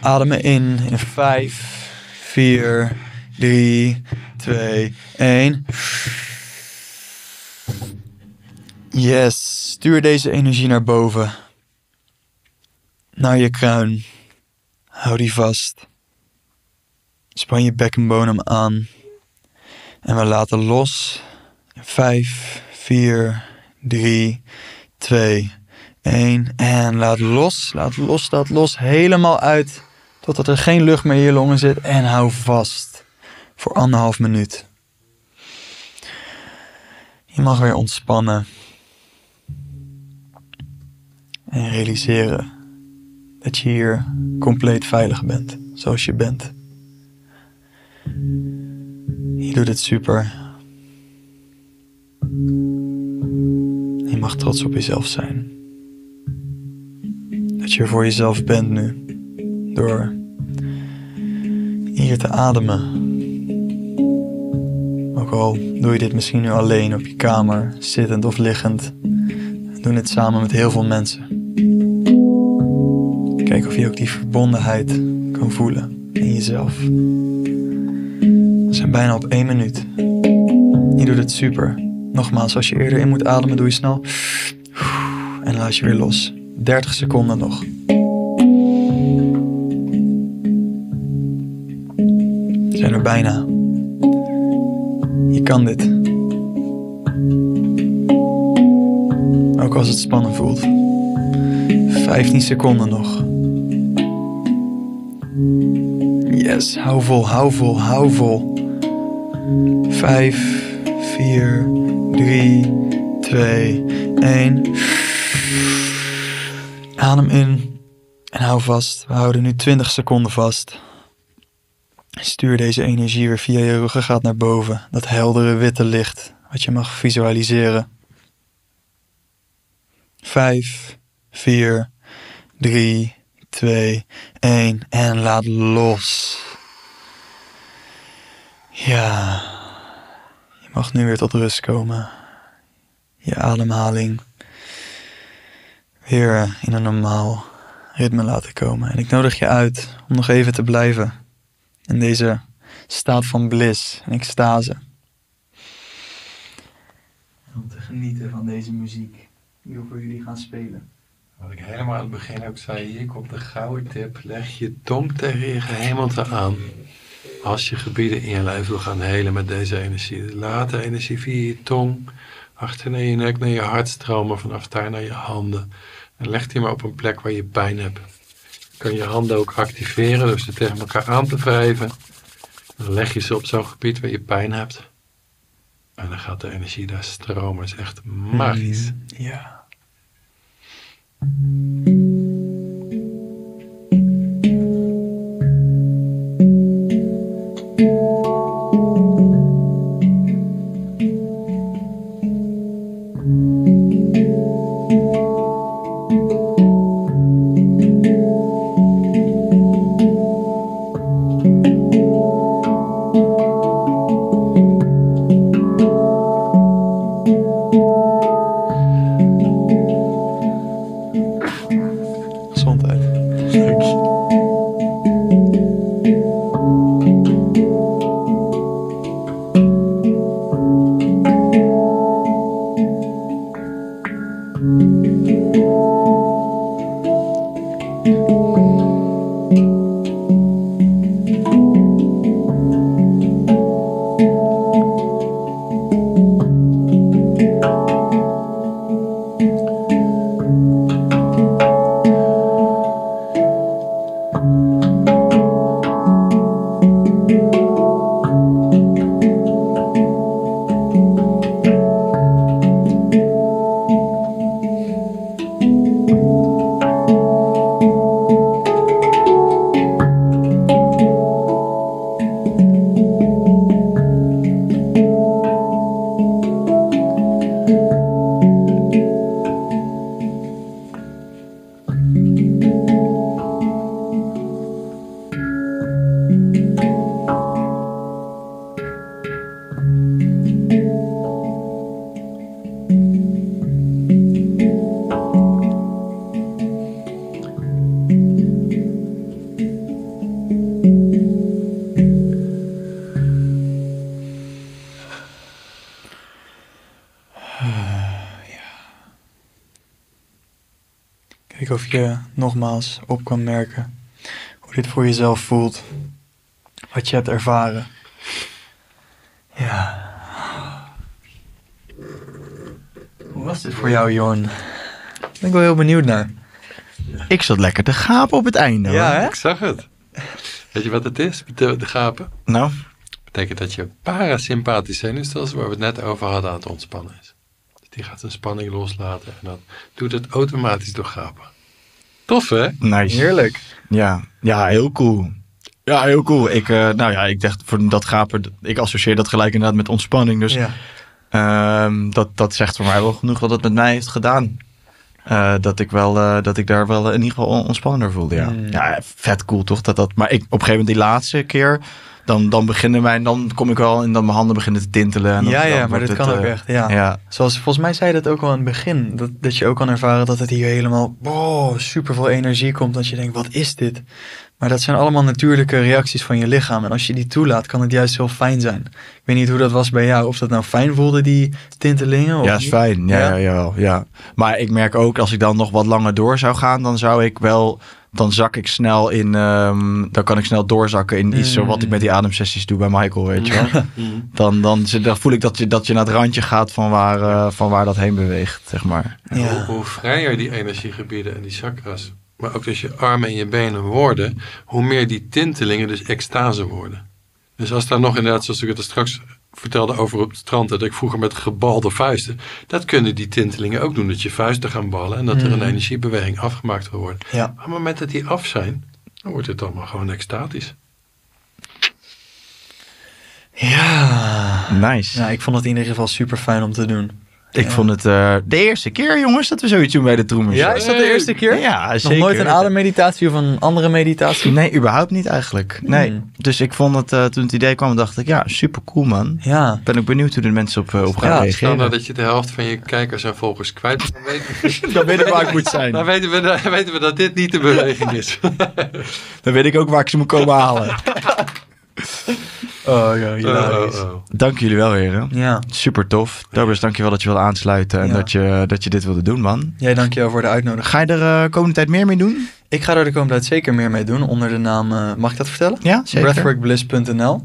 Ademen in in 5, 4, 3, 2, 1. Yes, stuur deze energie naar boven. Naar je kruin. Hou die vast. Span je bekkenbodem aan. En we laten los. 5, 4, 3, 2, 1. En laat los, laat los, laat los. Helemaal uit. Totdat er geen lucht meer in je longen zit. En hou vast. Voor anderhalf minuut. Je mag weer ontspannen. En realiseren dat je hier compleet veilig bent, zoals je bent. Je doet het super. Je mag trots op jezelf zijn. Dat je er voor jezelf bent nu. Door hier te ademen. Ook al doe je dit misschien nu alleen op je kamer, zittend of liggend. Doe dit samen met heel veel mensen. Kijk of je ook die verbondenheid kan voelen in jezelf. We zijn bijna op één minuut. Je doet het super. Nogmaals, als je eerder in moet ademen, doe je snel. En laat je weer los. 30 seconden nog. We zijn er bijna. Je kan dit. Ook als het spannend voelt. 15 seconden nog. hou vol, hou vol, hou vol. 5 vier, drie, twee, één. Adem in en hou vast. We houden nu 20 seconden vast. Stuur deze energie weer via je ruggengraat naar boven. Dat heldere witte licht wat je mag visualiseren. 5, 4, 3, 2, 1 en laat los. Ja, je mag nu weer tot rust komen. Je ademhaling weer in een normaal ritme laten komen. En ik nodig je uit om nog even te blijven in deze staat van bliss en extase. Om te genieten van deze muziek die we voor jullie gaan spelen. Wat ik helemaal aan het begin ook zei, hier komt de gouden tip. Leg je tong tegen je gehemelte aan als je gebieden in je lijf wil gaan helen met deze energie. Laat de energie via je tong, achter naar je nek, naar je hart stromen, vanaf daar naar je handen. En leg die maar op een plek waar je pijn hebt. Je kan je handen ook activeren door ze tegen elkaar aan te wrijven. Dan leg je ze op zo'n gebied waar je pijn hebt. En dan gaat de energie daar stromen. Het is echt magisch. Mm, ja. thank you of je nogmaals op kan merken hoe dit voor jezelf voelt, wat je hebt ervaren. Ja. Hoe was dit voor jou, Jon? Ik ben wel heel benieuwd naar. Ik zat lekker te gapen op het einde. Ja, ik zag het. Weet je wat het is, de gapen? Nou? betekent dat je parasympathisch zenuwstelsel, waar we het net over hadden, aan het ontspannen is. Die gaat zijn spanning loslaten en dat doet het automatisch door gapen. Tof hè? Nice. Heerlijk. Ja, ja heel cool. Ja, heel cool. Ik, eh, nou ja, ik dacht voor dat gaper, ik associeer dat gelijk inderdaad met ontspanning. Dus ja. Ehm, dat, dat zegt voor mij wel genoeg wat het met mij heeft gedaan. Eh, dat, ik wel, eh, dat ik daar wel in ieder geval ontspannender voelde. Ja. ja, vet cool toch? Dat, dat, maar ik, op een gegeven moment die laatste keer dan, dan beginnen wij, dan kom ik wel en dan mijn handen beginnen te tintelen. En dan, ja, ja, maar dat kan eh, ook echt. Ja. ja. Zoals volgens mij zei dat ook al in het begin. Dat, dat je ook kan ervaren dat het hier helemaal superveel super veel energie komt. Dat je denkt, wat is dit? Maar dat zijn allemaal natuurlijke reacties van je lichaam. En als je die toelaat, kan het juist heel fijn zijn. Ik weet niet hoe dat was bij jou. Of dat nou fijn voelde, die tintelingen? Of ja, is fijn. Ja, ja? ja ja. Maar ik merk ook, als ik dan nog wat langer door zou gaan, dan zou ik wel dan zak ik snel in. Ehm, dan kan ik snel doorzakken in iets mm. zo wat ik met die ademsessies doe bij Michael, weet je wel. Mm. Dan, dan, voel ik dat je, dat je naar het randje gaat van waar, eh, van waar dat heen beweegt, zeg maar. Hoe, hoe vrijer die energiegebieden en die chakras maar ook als je armen en je benen worden, hoe meer die tintelingen dus extase worden. Dus als daar nog inderdaad, zoals ik het er straks vertelde over op het strand, dat ik vroeger met gebalde vuisten, dat kunnen die tintelingen ook doen. Dat je vuisten gaan ballen en dat er een mm. energiebeweging afgemaakt wil worden. Maar op het moment dat die af zijn, dan wordt het allemaal gewoon extatisch. Ja. Nice. Ja, ik vond het in ieder geval super fijn om te doen. Ik vond het eh, de eerste keer, jongens, dat we zoiets doen bij de Troemers. Ja, is dat de eerste keer? Ja, Nog zeker. nooit een ademmeditatie of een andere meditatie? Nee, überhaupt niet eigenlijk. Nee. Hmm. Dus ik vond het, eh, toen het idee kwam, dacht ik, ja, super cool man. Ja. Ben ik benieuwd hoe de mensen op, uh, op ja, reageren. dat je de helft van je kijkers en volgers kwijt bent. Dan weet ik waar ik moet zijn. Dan weten we, dan weten we dat dit niet de beweging is. dan weet ik ook waar ik ze moet komen halen. Oh, ja, oh, oh, oh. Dank jullie wel heren. Ja. Super tof. je dankjewel dat je wilde aansluiten en dat, je, dat je dit wilde doen, man. Jij wel voor de uitnodiging. Ga je er uh, komende tijd meer mee doen? Ik ga er de komende tijd zeker meer mee doen onder de naam, eh, mag ik dat vertellen? Ja, zeker. Breathworkbliss.nl uh,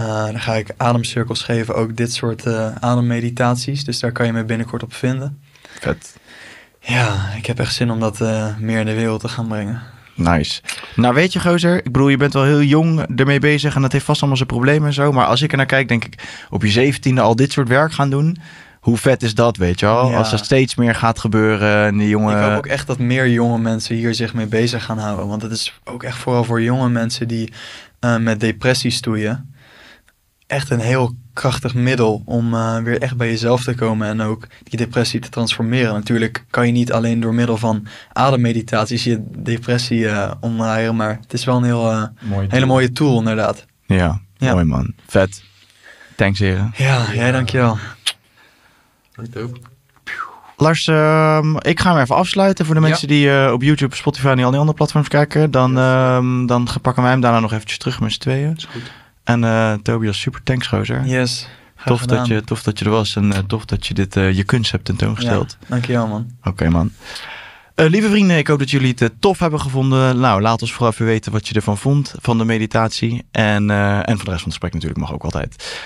eh, Dan ga ik ademcirkels geven, ook dit soort ademmeditaties. Dus daar kan je me binnenkort op vinden. Vet. Ja, ik heb echt zin om dat meer in de wereld te gaan brengen. Nice. Nou weet je, gozer, ik bedoel, je bent wel heel jong ermee bezig en dat heeft vast allemaal zijn problemen en zo. Maar als ik er naar kijk, denk ik, op je zeventiende al dit soort werk gaan doen. Hoe vet is dat, weet je wel? Als er steeds meer gaat gebeuren die jongen... Ik hoop ook echt dat meer jonge mensen hier zich mee bezig gaan houden. Want het is ook echt vooral voor jonge mensen die eh, met depressies stoeien echt een heel krachtig middel om eh, weer echt bij jezelf te komen en ook die depressie te transformeren. Natuurlijk kan je niet alleen door middel van ademmeditaties je depressie uh, omdraaien, maar het is wel een heel, eh, mooie hele mooie tool inderdaad. Ja, mooi man. Vet. Thanks heren. Ja, jij ja. dankjewel. Lars, ehm, ik ga hem even afsluiten. Voor de mensen die uh, op YouTube, Spotify en al die andere platforms kijken, dan, yes. Ehm, dan pakken wij hem daarna nog eventjes terug met z'n tweeën. Is goed. En uh, Tobias Supertanksgozer. Yes. Tof dat, je, tof dat je er was en uh, tof dat je dit, eh, je kunst hebt tentoongesteld. dankjewel man. Oké man. Eh, lieve vrienden, ik hoop dat jullie het eh, tof hebben gevonden. Nou, laat ons vooral even weten wat je ervan vond, van de meditatie. En, eh, en van de rest van het gesprek natuurlijk mag ook altijd.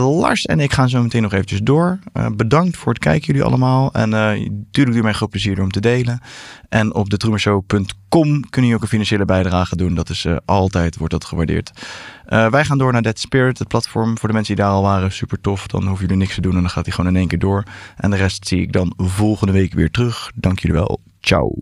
Lars en ik gaan zo meteen nog eventjes door. bedankt voor het kijken jullie allemaal. En natuurlijk doe mij groot plezier door om te delen. En op detroemershow.com kun je ook een financiële bijdrage doen. Dat is altijd, wordt dat gewaardeerd. wij gaan door naar Dead Spirit, het platform voor de mensen die daar al waren. Super tof, dan hoeven jullie niks te doen en dan gaat hij gewoon in één keer door. En de rest zie ik dan volgende week weer terug. Dank jullie wel. Čau.